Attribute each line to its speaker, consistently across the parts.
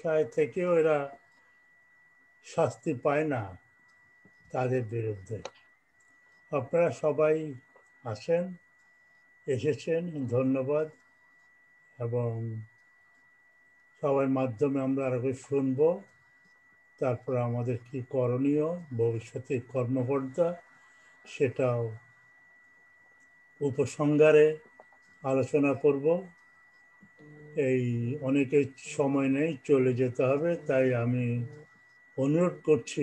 Speaker 1: শিক্ষায় থেকেও এরা শাস্তি পায় না তাদের বিরুদ্ধে আপনারা সবাই আসেন এসেছেন ধন্যবাদ এবং সবার মাধ্যমে আমরা আরো শুনবো তারপর আমাদের কি করণীয় ভবিষ্যতে কর্মকর্তা সেটাও উপসংহারে আলোচনা করব এই অনেকে সময় নেই চলে যেতে হবে তাই আমি অনুরোধ করছি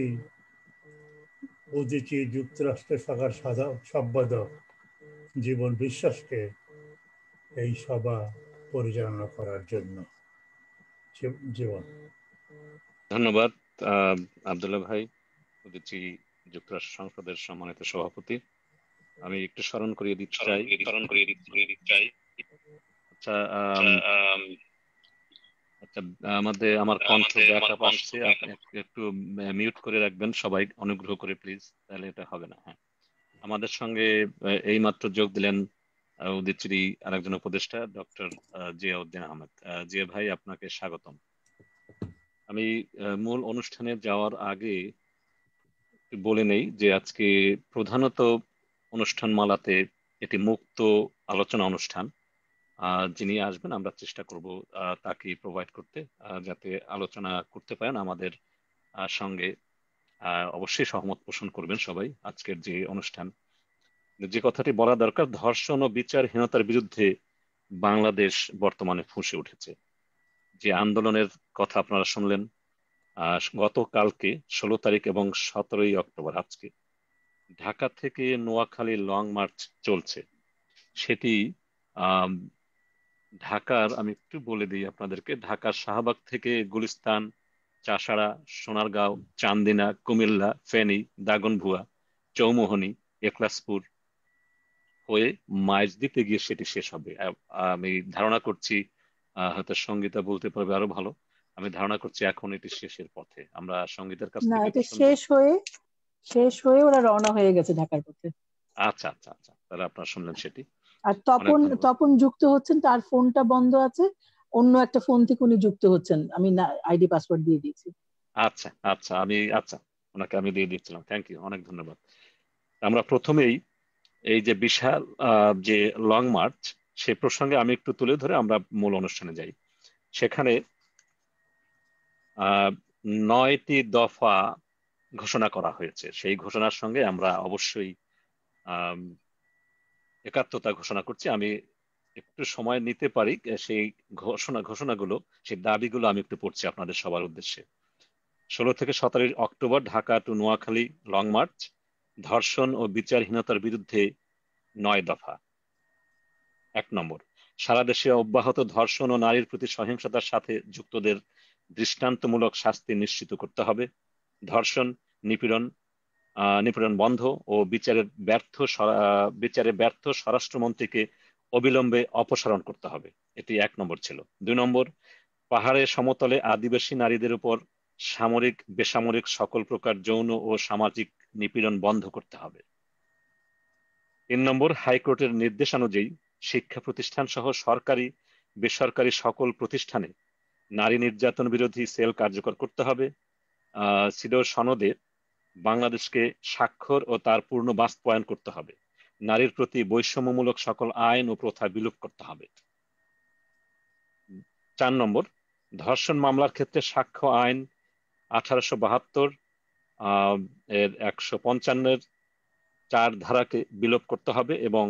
Speaker 1: উদিচি যুক্তরাষ্ট্রের থাকার সাধা সম্পাদক জীবন বিশ্বাসকে এই সভা পরিচালনা করার জন্য জীবন
Speaker 2: ধন্যবাদ আবদুল্লাহ ভাই অদিচি যুক্তরাষ্ট্র সংসদের সম্মানিত সভাপতি আমি একটু স্মরণ করিয়ে দিচ্ছি চাই স্মরণ করিয়ে দিচ্ছি চাই আচ্ছা, আচ্ছা, আচ্ছা, আমাদের আমার কণ্ঠ ব্যাকআপ আসছে একটু মিউট করে রাখবেন সবাই অনুগ্রহ করে প্লিজ তাহলে এটা হবে না হ্যাঁ আমাদের সঙ্গে এই মাত্র যোগ দিলেন উদিচিরি আরেকজন উপদেষ্টা ডক্টর জিয়াউদ্দিন আহমেদ জিয়া ভাই আপনাকে স্বাগতম আমি মূল অনুষ্ঠানে যাওয়ার আগে বলে নেই যে আজকে প্রধানত অনুষ্ঠান মালাতে এটি মুক্ত আলোচনা অনুষ্ঠান যিনি আসবেন আমরা চেষ্টা করব তাকে প্রোভাইড করতে যাতে আলোচনা করতে পারেন আমাদের সঙ্গে অবশ্যই সহমত পোষণ করবেন সবাই আজকের যে অনুষ্ঠান যে কথাটি বলা দরকার ধর্ষণ ও বিচারহীনতার বিরুদ্ধে বাংলাদেশ বর্তমানে ফুঁসে উঠেছে যে আন্দোলনের কথা আপনারা শুনলেন গতকালকে ষোলো তারিখ এবং সতেরোই অক্টোবর আজকে ঢাকা থেকে নোয়াখালী লং মার্চ চলছে সেটি ঢাকার আমি একটু বলে দিই আপনাদেরকে ঢাকার শাহবাগ থেকে গুলিস্তান চাষাড়া সোনারগাঁও চান্দিনা কুমিল্লা ফেনী দাগনভুয়া চৌমোহনী একলাসপুর হয়ে মাইজ দিতে গিয়ে সেটি শেষ হবে আমি ধারণা করছি হয়তো সঙ্গীতা বলতে পারবে আরো ভালো আমি ধারণা করছি এখন এটি শেষের পথে আমরা সঙ্গীতের কাছ থেকে এটা
Speaker 3: শেষ হয়ে শেষ হয়ে ওরা রওনা হয়ে গেছে ঢাকার পথে
Speaker 2: আচ্ছা আচ্ছা আচ্ছা তাহলে আপনারা শুনলেন সেটি
Speaker 3: আর তপন তপন যুক্ত হচ্ছেন তার ফোনটা বন্ধ আছে অন্য একটা ফোন থেকে উনি যুক্ত হচ্ছেন আমি না আইডি পাসওয়ার্ড দিয়ে দিয়েছি
Speaker 2: আচ্ছা আচ্ছা আমি আচ্ছা ওনাকে আমি দিয়ে দিচ্ছিলাম থ্যাংক ইউ অনেক ধন্যবাদ আমরা প্রথমেই এই যে বিশাল যে লং মার্চ সে প্রসঙ্গে আমি একটু তুলে ধরে আমরা মূল অনুষ্ঠানে যাই সেখানে নয়টি দফা ঘোষণা করা হয়েছে সেই ঘোষণার সঙ্গে আমরা অবশ্যই একাত্মতা ঘোষণা করছি আমি একটু সময় নিতে পারি সেই ঘোষণা ঘোষণাগুলো সেই দাবিগুলো আমি একটু পড়ছি আপনাদের সবার উদ্দেশ্যে ষোলো থেকে সতেরোই অক্টোবর Dhaka to Noakhali long march ধর্ষণ ও বিচারহীনতার বিরুদ্ধে নয় দফা এক নম্বর সারা দেশে অব্যাহত ধর্ষণ ও নারীর প্রতি সহিংসতার সাথে যুক্তদের দৃষ্টান্তমূলক শাস্তি নিশ্চিত করতে হবে ধর্ষণ নিপীড়ন নিপীড়ন বন্ধ ও বিচারের ব্যর্থ বিচারে ব্যর্থ স্বরাষ্ট্রমন্ত্রীকে অবিলম্বে অপসারণ করতে হবে এটি এক নম্বর ছিল দুই নম্বর পাহাড়ে সমতলে আদিবাসী নারীদের উপর সামরিক বেসামরিক সকল প্রকার যৌন ও সামাজিক নিপীড়ন বন্ধ করতে হবে তিন নম্বর হাইকোর্টের নির্দেশানুযায়ী শিক্ষা প্রতিষ্ঠান সহ সরকারি বেসরকারি সকল প্রতিষ্ঠানে নারী নির্যাতন বিরোধী সেল কার্যকর করতে হবে সিডোর সনদে বাংলাদেশকে স্বাক্ষর ও তার পূর্ণ বাস্তবায়ন করতে হবে নারীর প্রতি বৈষম্যমূলক সকল আইন ও প্রথা বিলোপ করতে হবে চার নম্বর ধর্ষণ মামলার ক্ষেত্রে সাক্ষ্য আইন আঠারোশো বাহাত্তর এর একশো পঞ্চান্নের চার ধারাকে বিলোপ করতে হবে এবং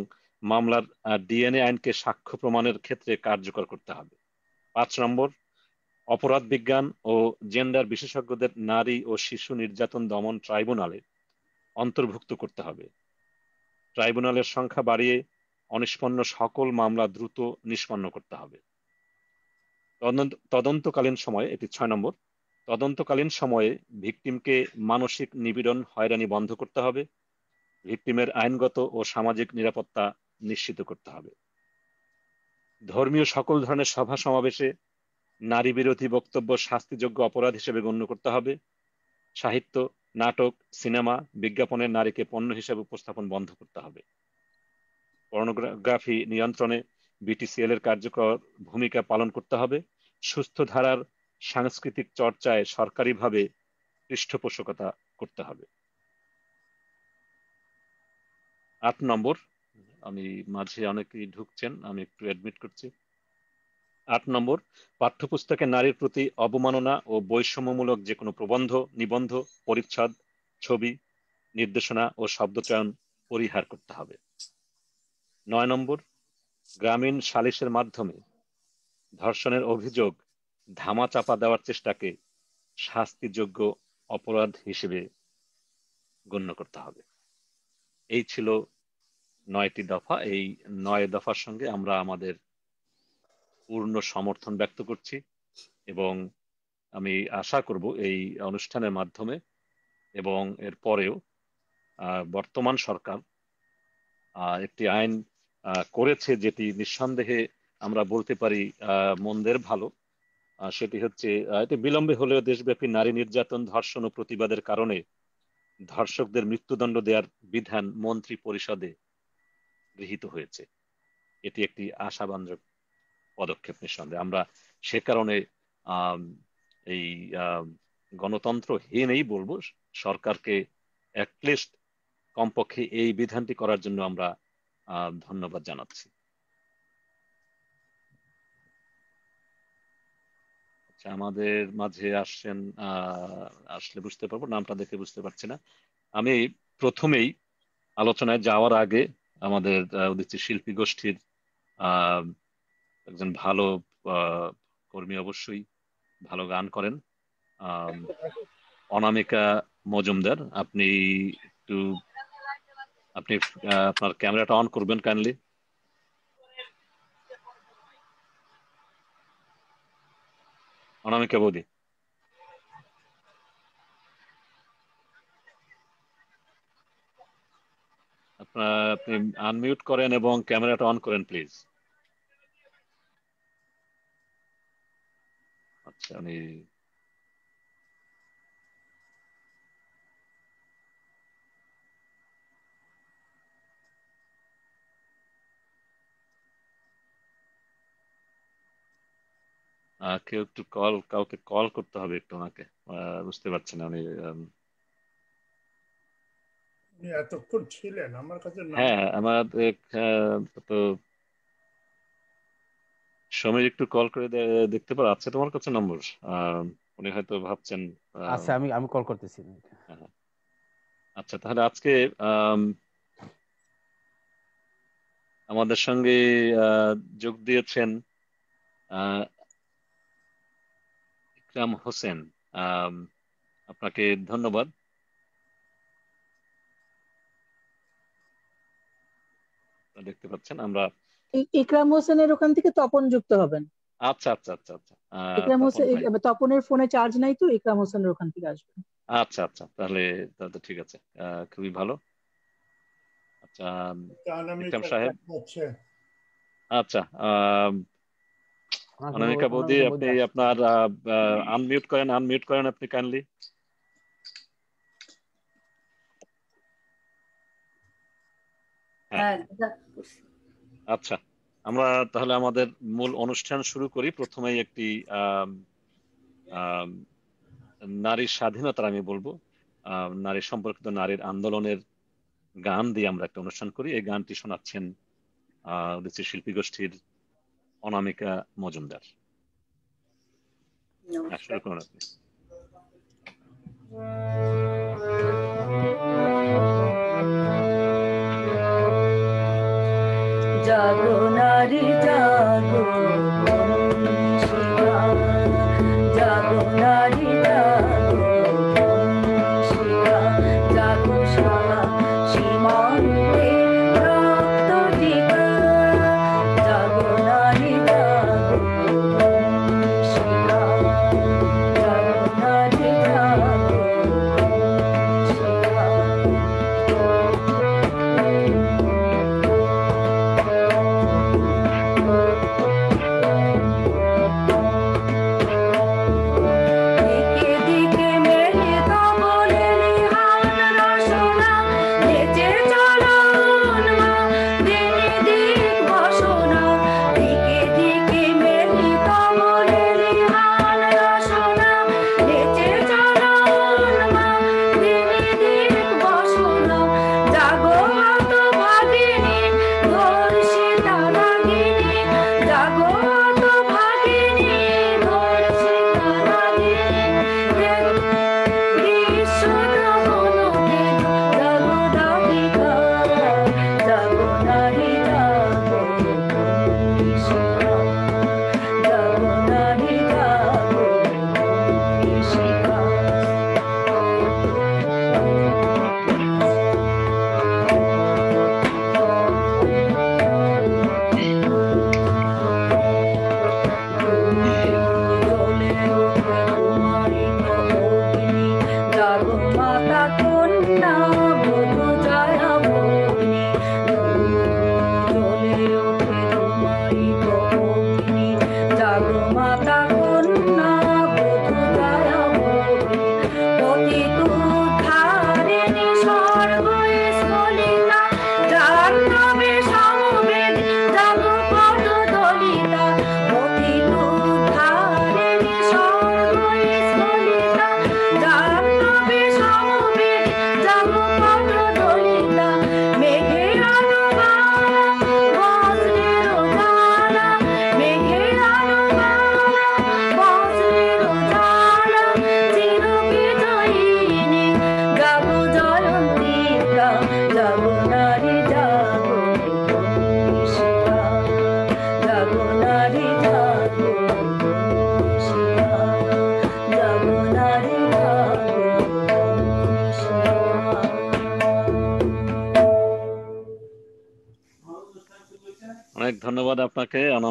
Speaker 2: মামলার ডিএনএ আইনকে সাক্ষ্য প্রমাণের ক্ষেত্রে কার্যকর করতে হবে পাঁচ নম্বর অপরাধ বিজ্ঞান ও জেন্ডার বিশেষজ্ঞদের নারী ও শিশু নির্যাতন দমন ট্রাইব্যুনালে অন্তর্ভুক্ত করতে হবে ট্রাইব্যুনালের সংখ্যা বাড়িয়ে অনিষ্পন্ন সকল মামলা দ্রুত নিষ্পন্ন করতে হবে তদন্তকালীন সময়ে এটি ছয় নম্বর তদন্তকালীন সময়ে ভিকটিমকে মানসিক নিপীড়ন হয়রানি বন্ধ করতে হবে ভিকটিমের আইনগত ও সামাজিক নিরাপত্তা নিশ্চিত করতে হবে ধর্মীয় সকল ধরনের সভা সমাবেশে নারী বিরোধী বক্তব্য শাস্তিযোগ্য অপরাধ হিসেবে গণ্য করতে হবে সাহিত্য নাটক সিনেমা বিজ্ঞাপনের নারীকে পণ্য হিসেবে উপস্থাপন বন্ধ করতে হবে পর্নোগ্রাফি নিয়ন্ত্রণে বিটিসিএল এর কার্যকর ভূমিকা পালন করতে হবে সুস্থ ধারার সাংস্কৃতিক চর্চায় সরকারিভাবে পৃষ্ঠপোষকতা করতে হবে আট নম্বর আমি মাঝে অনেকেই ঢুকছেন আমি একটু অ্যাডমিট করছি আট নম্বর পাঠ্যপুস্তকে নারীর প্রতি অবমাননা ও বৈষম্যমূলক যে কোনো প্রবন্ধ নিবন্ধ পরিচ্ছদ ছবি নির্দেশনা ও শব্দচয়ন পরিহার করতে হবে নয় নম্বর গ্রামীণ সালিসের মাধ্যমে ধর্ষণের অভিযোগ ধামা চাপা দেওয়ার চেষ্টাকে শাস্তিযোগ্য অপরাধ হিসেবে গণ্য করতে হবে এই ছিল নয়টি দফা এই নয় দফার সঙ্গে আমরা আমাদের পূর্ণ সমর্থন ব্যক্ত করছি এবং আমি আশা করব এই অনুষ্ঠানের মাধ্যমে এবং এর পরেও বর্তমান সরকার একটি আইন করেছে যেটি নিঃসন্দেহে আমরা বলতে পারি মন্দের ভালো সেটি হচ্ছে এটি বিলম্বে হলেও দেশব্যাপী নারী নির্যাতন ধর্ষণ ও প্রতিবাদের কারণে ধর্ষকদের মৃত্যুদণ্ড দেওয়ার বিধান মন্ত্রী পরিষদে গৃহীত হয়েছে এটি একটি আশাবান্ধব পদক্ষেপ নিঃসন্দেহে আমরা সে কারণে এই গণতন্ত্রহীনই বলবো সরকারকে অ্যাটলিস্ট কমপক্ষে এই বিধানটি করার জন্য আমরা ধন্যবাদ জানাচ্ছি আচ্ছা, আমাদের মাঝে আসছেন আসলে বুঝতে পারবো নামটা দেখে বুঝতে পারছি না আমি প্রথমেই আলোচনায় যাওয়ার আগে আমাদের উদিত শিল্পী গোষ্ঠীর আহ একজন ভালো কর্মী অবশ্যই ভালো গান করেন অনামিকা মজুমদার আপনি একটু আপনি আপনার ক্যামেরাটা অন করবেন কাইন্ডলি অনামিকা বৌদি আপনি আনমিউট করেন এবং ক্যামেরাটা অন করেন প্লিজ يعني মানে কেউ একটু কল কাউকে কল করতে হবে একটু ওনাকে বুঝতে পারছেন উনি
Speaker 1: এতক্ষণ ছিলেন আমার কাছে হ্যাঁ
Speaker 2: আমার হ্যাঁ, তো সমীর একটু কল করে দেখতে পারো আছে আচ্ছা, তোমার কাছে নম্বর উনি হয়তো ভাবছেন আচ্ছা
Speaker 4: আমি আমি কল করতেছি হ্যাঁ, হ্যাঁ।
Speaker 2: আচ্ছা তাহলে আজকে আমাদের সঙ্গে যোগ দিয়েছেন ইকরাম হোসেন আপনাকে ধন্যবাদ দেখতে পাচ্ছেন আমরা
Speaker 3: ইকরাম হোসেনের ওখান থেকে তপন যুক্ত হবেন
Speaker 2: আচ্ছা আচ্ছা আচ্ছা আচ্ছা ইকরাম হোসেন
Speaker 3: তপনের ফোনে চার্জ নাই তো ইকরাম হোসেনের ওখান থেকে আসবেন
Speaker 2: আচ্ছা আচ্ছা তাহলে তাহলে ঠিক আছে খুবই ভালো আচ্ছা ইকরাম সাহেব আচ্ছা
Speaker 5: অনামিকা বৌদি আপনি
Speaker 2: আপনার আনমিউট করেন আনমিউট করেন আপনি কাইন্ডলি হ্যাঁ, হ্যাঁ। আচ্ছা আমরা তাহলে আমাদের মূল অনুষ্ঠান শুরু করি প্রথমেই একটি নারীর স্বাধীনতার আমি বলবো নারী সম্পর্কিত নারীর আন্দোলনের গান দিয়ে আমরা একটা অনুষ্ঠান করি এই গানটি শোনাচ্ছেন আহ শিল্পী গোষ্ঠীর অনামিকা মজুমদার হ্যাঁ, শুরু করুন আপনি
Speaker 5: জাগো নারী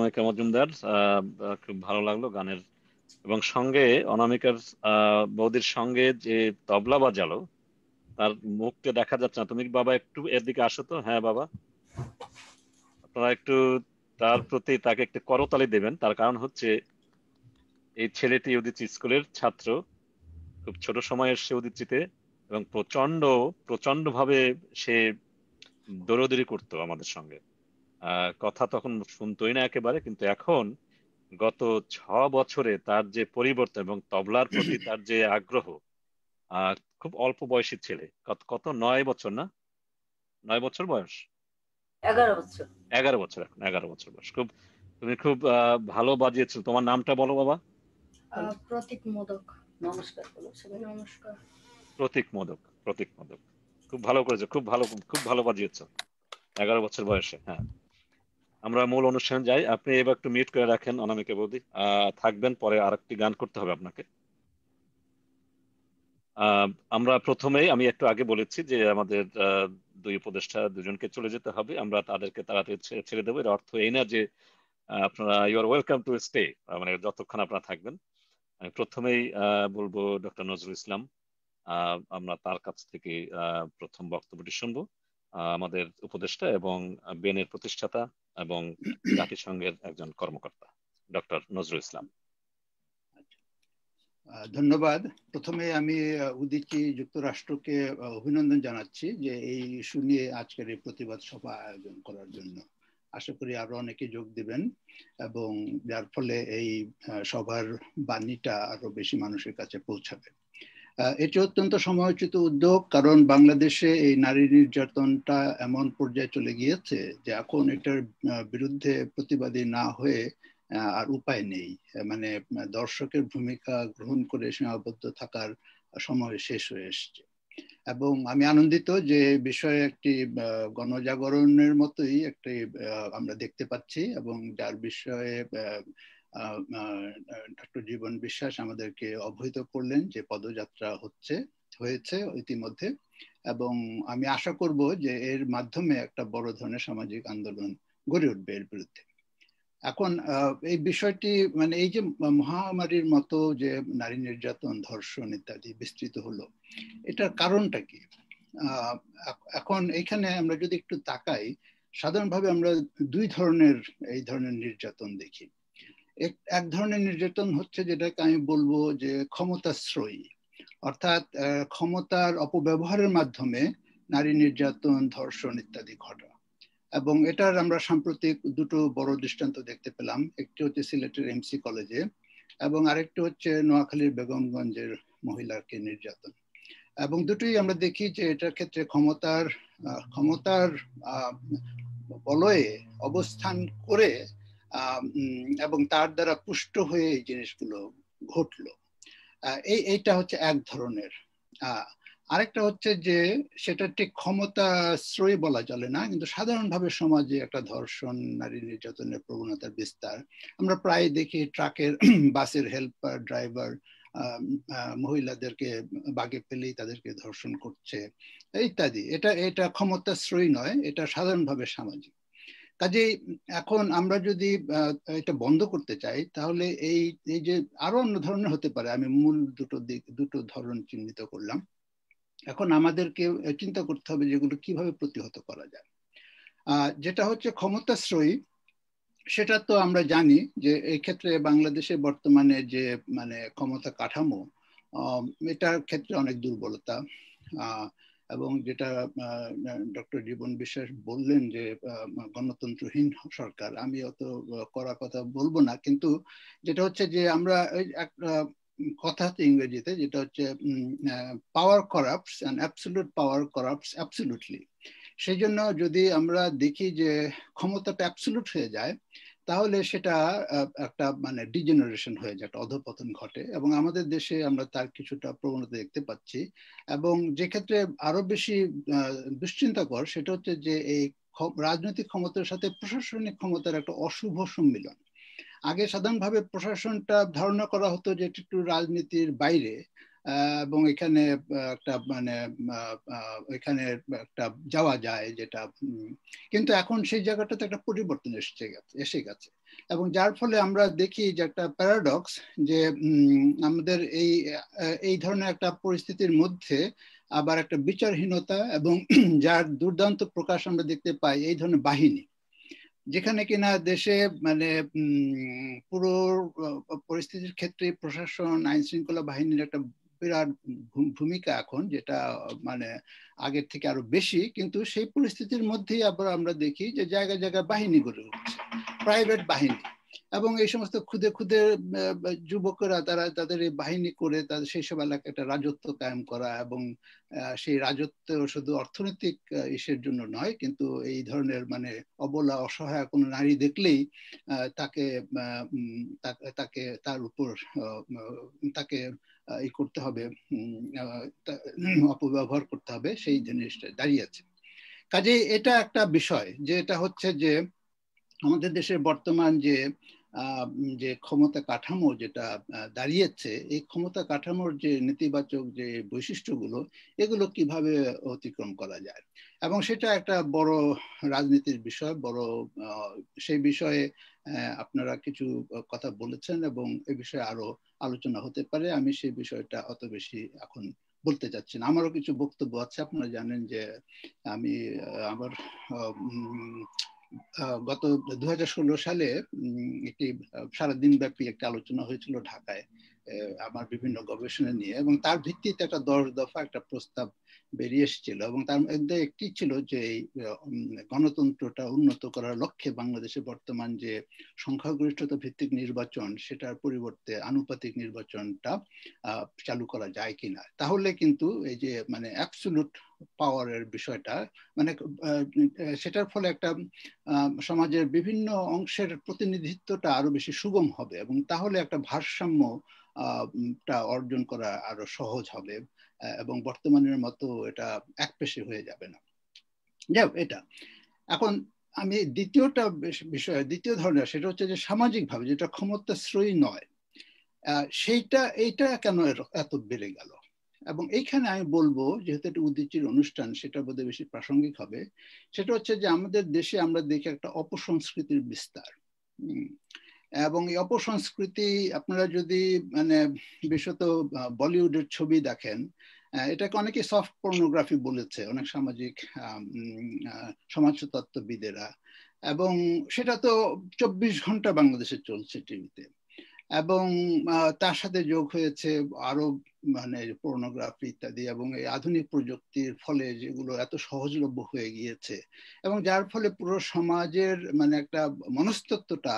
Speaker 2: অনামিকা মজুমদার খুব ভালো লাগলো গানের এবং সঙ্গে অনামিকার বৌদির সঙ্গে যে তবলা বাজালো তার মুখকে দেখা যাচ্ছে না তুমি বাবা একটু এর দিকে আসো তো হ্যাঁ বাবা আপনারা একটু তার প্রতি তাকে একটু করতালি দেবেন তার কারণ হচ্ছে এই ছেলেটি উদিত স্কুলের ছাত্র খুব ছোট সময়ে সে উদিতচিতে এবং প্রচন্ড প্রচন্ড ভাবে সে দৌড়দৌড়ি করতো আমাদের সঙ্গে কথা তখন শুনতোই না একেবারে কিন্তু এখন গত ছ বছরে তার যে পরিবর্তন এবং তবলার প্রতি তার যে আগ্রহ খুব অল্প বয়সী ছেলে কত নয় বছর না নয় বছর বয়স এগারো বছর এখন এগারো বছর বয়স খুব তুমি খুব ভালো বাজিয়েছো তোমার নামটা বলো বাবা
Speaker 5: প্রতীক মোদক নমস্কার
Speaker 2: প্রতীক মোদক প্রতীক মোদক খুব ভালো করেছো খুব ভালো খুব ভালো বাজিয়েছো এগারো বছর বয়সে হ্যাঁ আমরা মূল অনুষ্ঠান যাই আপনি এবার একটু মিউট করে রাখেন অনামিকে বৌদি থাকবেন পরে আর একটি গান করতে হবে আপনাকে আমরা প্রথমেই আমি একটু আগে বলেছি যে আমাদের দুই উপদেষ্টা দুজনকে চলে যেতে হবে আমরা তাদেরকে তাড়াতাড়ি ছেড়ে দেবো এর অর্থ এই না যে আপনারা you are welcome to stay মানে যতক্ষণ আপনারা থাকবেন আমি প্রথমেই বলবো ডক্টর নজরুল ইসলাম আমরা তার কাছ থেকে প্রথম বক্তব্যটি শুনবো আমাদের উপদেষ্টা এবং বেনের প্রতিষ্ঠাতা এবং জাতিসংঘের একজন কর্মকর্তা ডক্টর নজরুল ইসলাম
Speaker 6: ধন্যবাদ প্রথমে আমি উদিচি যুক্তরাষ্ট্রকে অভিনন্দন জানাচ্ছি যে এই ইস্যু নিয়ে আজকের এই প্রতিবাদ সভা আয়োজন করার জন্য আশা করি আরো অনেকে যোগ দিবেন এবং যার ফলে এই সভার বাণীটা আরো বেশি মানুষের কাছে পৌঁছাবে এটি অত্যন্ত সমালোচিত উদ্যোগ কারণ বাংলাদেশে এই নারী নির্যাতনটা এমন পর্যায়ে চলে গিয়েছে যে এখন এটার বিরুদ্ধে প্রতিবাদী না হয়ে আর উপায় নেই মানে দর্শকের ভূমিকা গ্রহণ করে সীমাবদ্ধ থাকার সময় শেষ হয়ে এসছে এবং আমি আনন্দিত যে বিষয়ে একটি গণজাগরণের মতোই একটি আমরা দেখতে পাচ্ছি এবং যার বিষয়ে ডক্টর জীবন বিশ্বাস আমাদেরকে অবহিত করলেন যে পদযাত্রা হচ্ছে হয়েছে ইতিমধ্যে এবং আমি আশা করব যে এর মাধ্যমে একটা বড় ধরনের সামাজিক আন্দোলন গড়ে উঠবে এর বিরুদ্ধে এখন এই বিষয়টি মানে এই যে মহামারীর মতো যে নারী নির্যাতন ধর্ষণ ইত্যাদি বিস্তৃত হলো এটার কারণটা কি এখন এখানে আমরা যদি একটু তাকাই সাধারণভাবে আমরা দুই ধরনের এই ধরনের নির্যাতন দেখি এক ধরনের নির্যাতন হচ্ছে যেটাকে আমি বলবো যে ক্ষমতাশ্রয়ী অর্থাৎ ক্ষমতার অপব্যবহারের মাধ্যমে নারী নির্যাতন ধর্ষণ ইত্যাদি ঘটা এবং এটার আমরা সাম্প্রতিক দুটো বড় দৃষ্টান্ত দেখতে পেলাম একটি হচ্ছে সিলেটের এমসি কলেজে এবং আরেকটি হচ্ছে নোয়াখালীর বেগমগঞ্জের মহিলাকে নির্যাতন এবং দুটোই আমরা দেখি যে এটার ক্ষেত্রে ক্ষমতার ক্ষমতার বলয়ে অবস্থান করে এবং তার দ্বারা পুষ্ট হয়ে এই জিনিসগুলো ঘটলো এই এইটা হচ্ছে এক ধরনের আরেকটা হচ্ছে যে সেটা ঠিক ক্ষমতা শ্রয় বলা চলে না কিন্তু সাধারণভাবে সমাজে একটা ধর্ষণ নারী নির্যাতনের প্রবণতার বিস্তার আমরা প্রায় দেখি ট্রাকের বাসের হেল্পার ড্রাইভার মহিলাদেরকে বাগে পেলেই তাদেরকে ধর্ষণ করছে ইত্যাদি এটা এটা ক্ষমতাশ্রয়ী নয় এটা সাধারণভাবে সামাজিক কাজে এখন আমরা যদি এটা বন্ধ করতে চাই তাহলে এই এই যে আরো অন্য ধরনের হতে পারে আমি মূল দুটো দিক দুটো ধরন চিহ্নিত করলাম এখন আমাদেরকে চিন্তা করতে হবে যেগুলো কিভাবে প্রতিহত করা যায় যেটা হচ্ছে ক্ষমতাশ্রয়ী সেটা তো আমরা জানি যে এই ক্ষেত্রে বাংলাদেশে বর্তমানে যে মানে ক্ষমতা কাঠামো এটার ক্ষেত্রে অনেক দুর্বলতা আহ এবং যেটা ডক্টর জীবন বিশ্বাস বললেন যে গণতন্ত্রহীন সরকার আমি অত করা কথা বলবো না কিন্তু যেটা হচ্ছে যে আমরা একটা কথা হচ্ছে ইংরেজিতে যেটা হচ্ছে power corrupts and absolute power corrupts absolutely সেই জন্য যদি আমরা দেখি যে ক্ষমতাটা অ্যাবসলুট হয়ে যায় তাহলে সেটা একটা মানে ডিজেনারেশন হয়ে যায় একটা অধপতন ঘটে এবং আমাদের দেশে আমরা তার কিছুটা প্রবণতা দেখতে পাচ্ছি এবং যে ক্ষেত্রে আরো বেশি দুশ্চিন্তাকর সেটা হচ্ছে যে এই রাজনৈতিক ক্ষমতার সাথে প্রশাসনিক ক্ষমতার একটা অশুভ সম্মিলন আগে সাধারণভাবে প্রশাসনটা ধারণা করা হতো যে একটু রাজনীতির বাইরে এবং এখানে একটা মানে এখানে একটা যাওয়া যায় যেটা কিন্তু এখন সেই জায়গাটাতে একটা পরিবর্তন এসেছে গেছে এসে গেছে এবং যার ফলে আমরা দেখি যে একটা প্যারাডক্স যে আমাদের এই এই ধরনের একটা পরিস্থিতির মধ্যে আবার একটা বিচারহীনতা এবং যার দুর্দান্ত প্রকাশ আমরা দেখতে পাই এই ধরনের বাহিনী যেখানে কিনা দেশে মানে পুরো পরিস্থিতির ক্ষেত্রে প্রশাসন আইন শৃঙ্খলা বাহিনীর একটা বিরাট ভূমিকা এখন যেটা মানে আগের থেকে আরো বেশি কিন্তু সেই পরিস্থিতির মধ্যেই আবার আমরা দেখি যে জায়গায় জায়গায় বাহিনী গড়ে উঠছে প্রাইভেট বাহিনী এবং এই সমস্ত ক্ষুদে ক্ষুদে যুবকেরা তারা তাদের এই বাহিনী করে তাদের সেই সব এলাকায় একটা রাজত্ব কায়েম করা এবং সেই রাজত্ব শুধু অর্থনৈতিক ইসের জন্য নয় কিন্তু এই ধরনের মানে অবলা অসহায় কোনো নারী দেখলেই তাকে তাকে তার উপর তাকে ই করতে হবে অপব্যবহার করতে হবে সেই জিনিসটা দাঁড়িয়ে আছে কাজে এটা একটা বিষয় যে এটা হচ্ছে যে আমাদের দেশের বর্তমান যে যে ক্ষমতা কাঠামো যেটা দাঁড়িয়েছে এই ক্ষমতা কাঠামোর যে নেতিবাচক যে বৈশিষ্ট্যগুলো এগুলো কিভাবে অতিক্রম করা যায় এবং সেটা একটা বড় রাজনীতির বিষয় বড় সেই বিষয়ে হ্যাঁ, আপনারা কিছু কথা বলেছেন এবং এ বিষয়ে আরো আলোচনা হতে পারে আমি সেই বিষয়টা অত বেশি এখন বলতে চাচ্ছি না আমারও কিছু বক্তব্য আছে আপনারা জানেন যে আমি আমার গত দু সালে একটি সারাদিন ব্যাপী একটা আলোচনা হয়েছিল ঢাকায় আমার বিভিন্ন গবেষণা নিয়ে এবং তার ভিত্তিতে একটা দশ দফা একটা প্রস্তাব বেরিয়ে এসেছিল এবং তার মধ্যে একটি ছিল যে এই গণতন্ত্রটা উন্নত করার লক্ষ্যে বাংলাদেশে বর্তমান যে সংখ্যাগরিষ্ঠতা ভিত্তিক নির্বাচন সেটার পরিবর্তে আনুপাতিক নির্বাচনটা চালু করা যায় কিনা তাহলে কিন্তু এই যে মানে অ্যাবসুলুট পাওয়ারের বিষয়টা মানে সেটার ফলে একটা সমাজের বিভিন্ন অংশের প্রতিনিধিত্বটা আরো বেশি সুগম হবে এবং তাহলে একটা ভারসাম্য টা অর্জন করা আরো সহজ হবে এবং বর্তমানের মতো এটা একপেশে হয়ে যাবে না যাই এটা এখন আমি দ্বিতীয়টা বিষয় দ্বিতীয় ধরনের সেটা হচ্ছে যে সামাজিকভাবে যেটা ক্ষমতাশ্রয়ী নয় সেইটা এইটা কেন এত বেড়ে গেল এবং এইখানে আমি বলবো যেহেতু এটা উদ্দীচির অনুষ্ঠান সেটা বোধহয় বেশি প্রাসঙ্গিক হবে সেটা হচ্ছে যে আমাদের দেশে আমরা দেখি একটা অপসংস্কৃতির বিস্তার এবং এই অপসংস্কৃতি আপনারা যদি মানে বিশেষত বলিউডের ছবি দেখেন এটাকে অনেকে সফট পর্নোগ্রাফি বলেছে অনেক সামাজিক সমাজতত্ত্ববিদেরা এবং সেটা তো চব্বিশ ঘন্টা বাংলাদেশে চলছে টিভিতে এবং তার সাথে যোগ হয়েছে আরো মানে পর্নোগ্রাফি ইত্যাদি এবং এই আধুনিক প্রযুক্তির ফলে যেগুলো এত সহজলভ্য হয়ে গিয়েছে এবং যার ফলে পুরো সমাজের মানে একটা মনস্তত্ত্বটা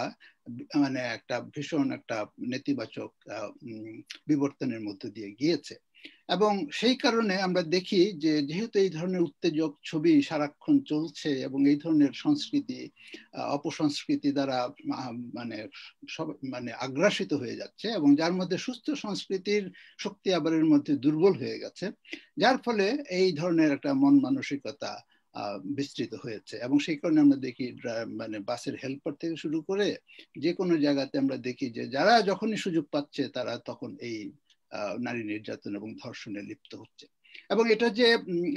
Speaker 6: মানে একটা ভীষণ একটা নেতিবাচক বিবর্তনের মধ্যে দিয়ে গিয়েছে এবং সেই কারণে আমরা দেখি যে যেহেতু এই ধরনের উত্তেজক ছবি সারাক্ষণ চলছে এবং এই ধরনের সংস্কৃতি অপসংস্কৃতি দ্বারা মানে সব মানে আগ্রাসিত হয়ে যাচ্ছে এবং যার মধ্যে সুস্থ সংস্কৃতির শক্তি আবারের মধ্যে দুর্বল হয়ে গেছে যার ফলে এই ধরনের একটা মন মানসিকতা বিস্তৃত হয়েছে এবং সেই কারণে আমরা দেখি মানে বাসের হেল্পার থেকে শুরু করে যে কোনো জায়গাতে আমরা দেখি যে যারা যখনই সুযোগ পাচ্ছে তারা তখন এই নারী নির্যাতন এবং ধর্ষণে লিপ্ত হচ্ছে এবং এটা যে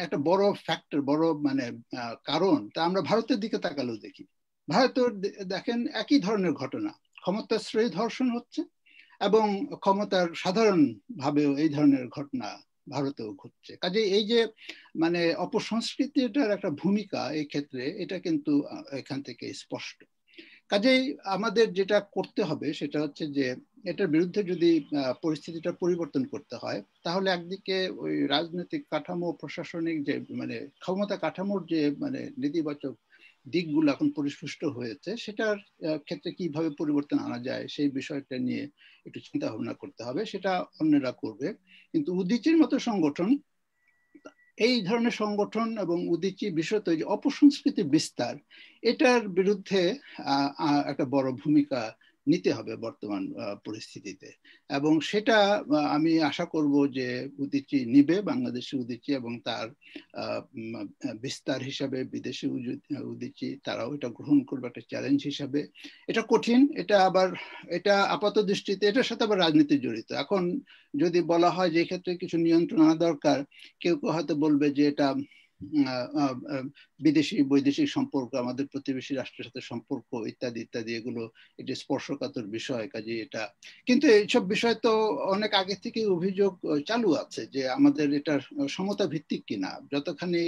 Speaker 6: একটা বড় ফ্যাক্টর বড় মানে কারণ তা আমরা ভারতের দিকে তাকালেও দেখি ভারতের দেখেন একই ধরনের ঘটনা ক্ষমতাশ্রয়ী ধর্ষণ হচ্ছে এবং ক্ষমতার সাধারণভাবেও এই ধরনের ঘটনা ভারতেও ঘটছে কাজে এই যে মানে অপসংস্কৃতিটার একটা ভূমিকা এই ক্ষেত্রে এটা কিন্তু এখান থেকে স্পষ্ট কাজেই আমাদের যেটা করতে হবে সেটা হচ্ছে যে এটার বিরুদ্ধে যদি পরিস্থিতিটা পরিবর্তন করতে হয় তাহলে একদিকে ওই রাজনৈতিক কাঠামো প্রশাসনিক যে মানে ক্ষমতা কাঠামোর যে মানে নেতিবাচক দিকগুলো এখন পরিস্পুষ্ট হয়েছে সেটার ক্ষেত্রে কিভাবে পরিবর্তন আনা যায় সেই বিষয়টা নিয়ে একটু চিন্তা ভাবনা করতে হবে সেটা অন্যরা করবে কিন্তু উদিচির মতো সংগঠন এই ধরনের সংগঠন এবং উদিচি বিশেষত যে অপসংস্কৃতি বিস্তার এটার বিরুদ্ধে একটা বড় ভূমিকা নিতে হবে বর্তমান পরিস্থিতিতে এবং সেটা আমি আশা করব যে উদিচি নিবে বাংলাদেশে উদিচি এবং তার বিস্তার হিসাবে বিদেশি উদিচি তারাও এটা গ্রহণ করবে একটা চ্যালেঞ্জ হিসাবে এটা কঠিন এটা আবার এটা আপাত দৃষ্টিতে এটার সাথে আবার রাজনীতি জড়িত এখন যদি বলা হয় যে ক্ষেত্রে কিছু নিয়ন্ত্রণ আনা দরকার কেউ কেউ হয়তো বলবে যে এটা বিদেশি বৈদেশিক সম্পর্ক আমাদের প্রতিবেশী রাষ্ট্রের সাথে সম্পর্ক ইত্যাদি ইত্যাদি এগুলো এটি স্পর্শকাতর বিষয় কাজে এটা কিন্তু এইসব বিষয় তো অনেক আগে থেকে অভিযোগ চালু আছে যে আমাদের এটা সমতা ভিত্তিক কিনা যতখানি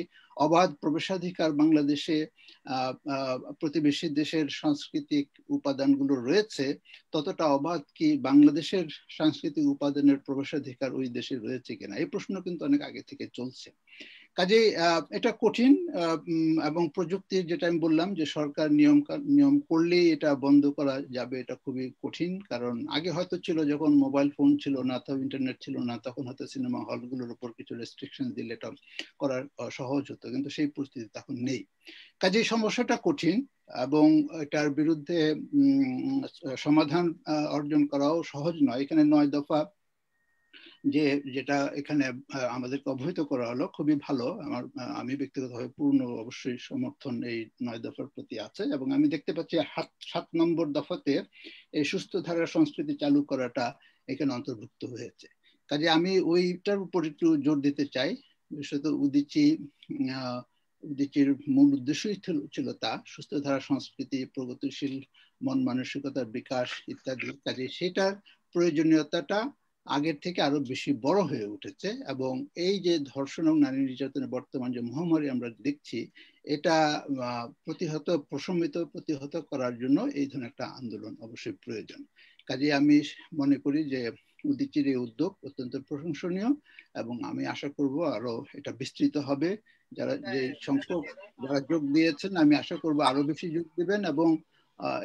Speaker 6: অবাধ প্রবেশাধিকার বাংলাদেশে প্রতিবেশী দেশের সাংস্কৃতিক উপাদানগুলো রয়েছে ততটা অবাধ কি বাংলাদেশের সাংস্কৃতিক উপাদানের প্রবেশাধিকার ওই দেশে রয়েছে কিনা এই প্রশ্ন কিন্তু অনেক আগে থেকে চলছে কাজে এটা কঠিন এবং প্রযুক্তির যেটা আমি বললাম যে সরকার নিয়ম নিয়ম করলেই এটা বন্ধ করা যাবে এটা খুবই কঠিন কারণ আগে হয়তো ছিল যখন মোবাইল ফোন ছিল না তো ইন্টারনেট ছিল না তখন হয়তো সিনেমা হলগুলোর উপর কিছু রেস্ট্রিকশন দিলে এটা করার সহজ হতো কিন্তু সেই পরিস্থিতি তখন নেই কাজে সমস্যাটা কঠিন এবং এটার বিরুদ্ধে সমাধান অর্জন করাও সহজ নয় এখানে নয় দফা যে যেটা এখানে আমাদেরকে অবহিত করা হলো খুবই ভালো আমার আমি ব্যক্তিগতভাবে পূর্ণ অবশ্যই সমর্থন এই নয় দফার প্রতি আছে এবং আমি দেখতে পাচ্ছি হাত সাত নম্বর দফাতে এই সুস্থ ধারার সংস্কৃতি চালু করাটা এখানে অন্তর্ভুক্ত হয়েছে কাজে আমি ওইটার উপর একটু জোর দিতে চাই বিশেষত উদিচি উদিচির মূল উদ্দেশ্যই ছিল তা সুস্থ ধারা সংস্কৃতি প্রগতিশীল মন মানসিকতার বিকাশ ইত্যাদি কাজে সেটার প্রয়োজনীয়তাটা আগের থেকে আরো বেশি বড় হয়ে উঠেছে এবং এই যে ধর্ষণ এবং নারী নির্যাতনের বর্তমান যে মহামারী আমরা দেখছি এটা প্রতিহত প্রশমিত প্রতিহত করার জন্য এই ধরনের একটা আন্দোলন অবশ্যই প্রয়োজন কাজে আমি মনে করি যে উদীচির এই উদ্যোগ অত্যন্ত প্রশংসনীয় এবং আমি আশা করব আরো এটা বিস্তৃত হবে যারা যে হ্যাঁ, হ্যাঁ। সংখ্যক যারা যোগ দিয়েছেন আমি আশা করব আরো বেশি যোগ দিবেন এবং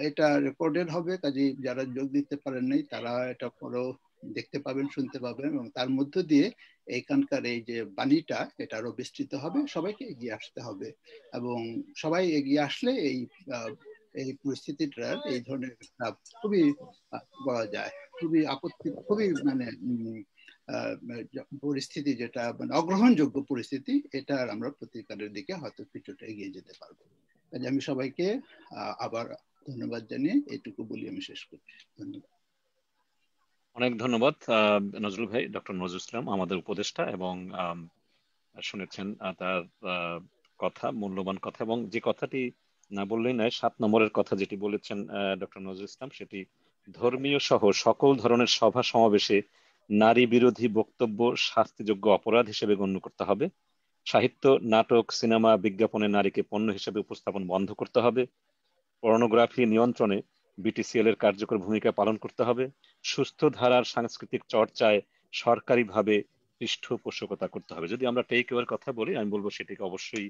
Speaker 6: এটা রেকর্ডেড হবে কাজে যারা যোগ দিতে পারেন নাই তারা এটা পরেও দেখতে পাবেন শুনতে পাবেন এবং তার মধ্য দিয়ে এইখানকার এই যে বাণীটা এটা আরো বিস্তৃত হবে সবাইকে এগিয়ে আসতে হবে এবং সবাই এগিয়ে আসলে এই এই পরিস্থিতিটার এই ধরনের খুবই বলা যায় খুবই আপত্তি খুবই মানে পরিস্থিতি যেটা মানে অগ্রহণযোগ্য পরিস্থিতি এটা আমরা প্রতিকারের দিকে হয়তো কিছুটা এগিয়ে যেতে পারবো আমি সবাইকে আবার ধন্যবাদ জানিয়ে এটুকু বলি আমি শেষ করছি ধন্যবাদ
Speaker 2: অনেক ধন্যবাদ নজরুল ভাই ডক্টর নজরুল ইসলাম আমাদের উপদেষ্টা এবং শুনেছেন তার কথা মূল্যবান কথা এবং যে কথাটি না বললেই নয় সাত নম্বরের কথা যেটি বলেছেন ডক্টর নজরুল ইসলাম সেটি ধর্মীয় সহ সকল ধরনের সভা সমাবেশে নারী বিরোধী বক্তব্য শাস্তিযোগ্য অপরাধ হিসেবে গণ্য করতে হবে সাহিত্য নাটক সিনেমা বিজ্ঞাপনে নারীকে পণ্য হিসেবে উপস্থাপন বন্ধ করতে হবে পর্নোগ্রাফি নিয়ন্ত্রণে বিটিসিএল এর কার্যকর ভূমিকা পালন করতে হবে সুস্থ ধারার সাংস্কৃতিক চর্চায় সরকারিভাবে পৃষ্ঠপোষকতা করতে হবে যদি আমরা টেক ওভার কথা বলি আমি বলবো সেটিকে অবশ্যই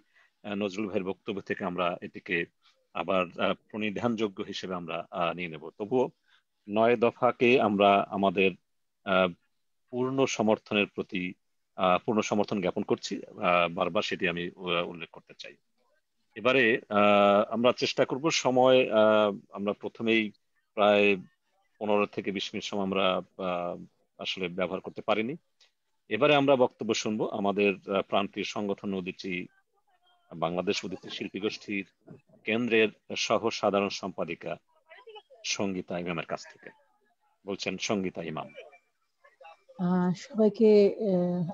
Speaker 2: নজরুল ভাইয়ের বক্তব্য থেকে আমরা এটিকে আবার প্রণিধানযোগ্য হিসেবে আমরা নিয়ে নেব তবুও নয় দফাকে আমরা আমাদের পূর্ণ সমর্থনের প্রতি পূর্ণ সমর্থন জ্ঞাপন করছি বারবার সেটি আমি উল্লেখ করতে চাই এবারে আমরা চেষ্টা করব সময় আমরা প্রথমেই প্রায় পনেরো থেকে বিশ মিনিট সময় আমরা আসলে ব্যবহার করতে পারিনি এবারে আমরা বক্তব্য শুনবো আমাদের প্রান্তীয় সংগঠন উদিচি বাংলাদেশ উদিচি শিল্পী গোষ্ঠীর কেন্দ্রের সহ সাধারণ সম্পাদিকা সঙ্গীতা ইমামের কাছ থেকে বলছেন সঙ্গীতা ইমাম
Speaker 3: সবাইকে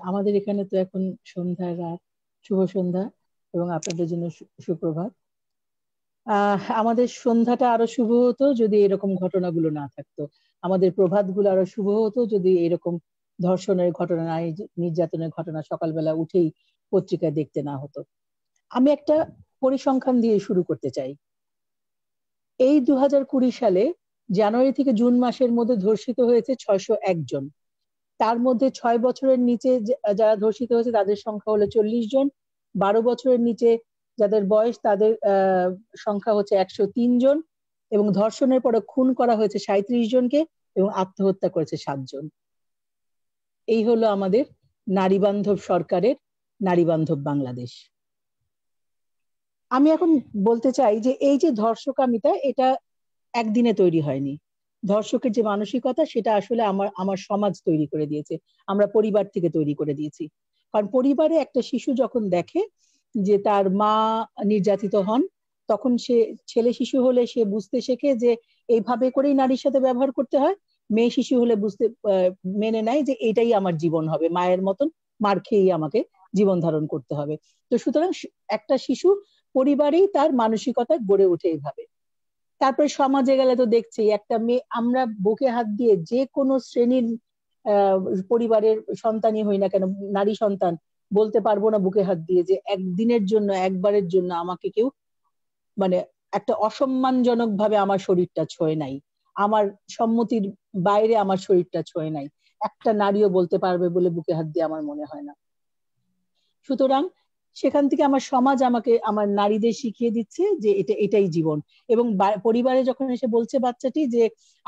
Speaker 3: আমাদের এখানে তো এখন সন্ধ্যা রাত শুভ সন্ধ্যা এবং আপনাদের জন্য সুপ্রভাত আমাদের সন্ধ্যাটা আরো শুভ হতো যদি এরকম ঘটনাগুলো না থাকতো আমাদের প্রভাতগুলো আরো শুভ হতো যদি এরকম ধর্ষণের ঘটনা নির্যাতনের ঘটনা সকালবেলা উঠেই পত্রিকায় দেখতে না হতো আমি একটা পরিসংখ্যান দিয়ে শুরু করতে চাই এই দু সালে জানুয়ারি থেকে জুন মাসের মধ্যে ধর্ষিত হয়েছে ছয়শো একজন তার মধ্যে ছয় বছরের নিচে যারা ধর্ষিত হয়েছে তাদের সংখ্যা হলো চল্লিশ জন বারো বছরের নিচে যাদের বয়স তাদের সংখ্যা হচ্ছে একশো জন এবং ধর্ষণের পরে খুন করা হয়েছে সাঁত্রিশ জনকে এবং আত্মহত্যা করেছে সাতজন এই হলো আমাদের নারী বান্ধব সরকারের নারী বান্ধব বাংলাদেশ আমি এখন বলতে চাই যে এই যে ধর্ষকামিতা এটা একদিনে তৈরি হয়নি ধর্ষকের যে মানসিকতা সেটা আসলে আমার আমার সমাজ তৈরি করে দিয়েছে আমরা পরিবার থেকে তৈরি করে দিয়েছি কারণ পরিবারে একটা শিশু যখন দেখে যে তার মা নির্যাতিত হন তখন সে ছেলে শিশু হলে সে বুঝতে শেখে যে এইভাবে করেই নারীর সাথে ব্যবহার করতে হয় মেয়ে শিশু হলে বুঝতে মেনে নেয় যে এটাই আমার জীবন হবে মায়ের মতন মার খেয়েই আমাকে জীবন ধারণ করতে হবে তো সুতরাং একটা শিশু পরিবারেই তার মানসিকতা গড়ে ওঠে এইভাবে তারপরে সমাজে গেলে তো দেখছি একটা মেয়ে আমরা বুকে হাত দিয়ে যে কোনো শ্রেণীর পরিবারের সন্তানই হই না কেন নারী সন্তান বলতে পারবো না বুকে হাত দিয়ে যে একদিনের জন্য একবারের জন্য আমাকে কেউ মানে একটা অসম্মানজনক ভাবে আমার শরীরটা ছোঁয় নাই আমার সম্মতির বাইরে আমার শরীরটা ছোঁয় নাই একটা নারীও বলতে পারবে বলে বুকে হাত দিয়ে আমার মনে হয় না সুতরাং সেখান থেকে আমার সমাজ আমাকে আমার নারীদের শিখিয়ে দিচ্ছে যে এটা এটাই জীবন এবং পরিবারে যখন এসে বলছে বাচ্চাটি যে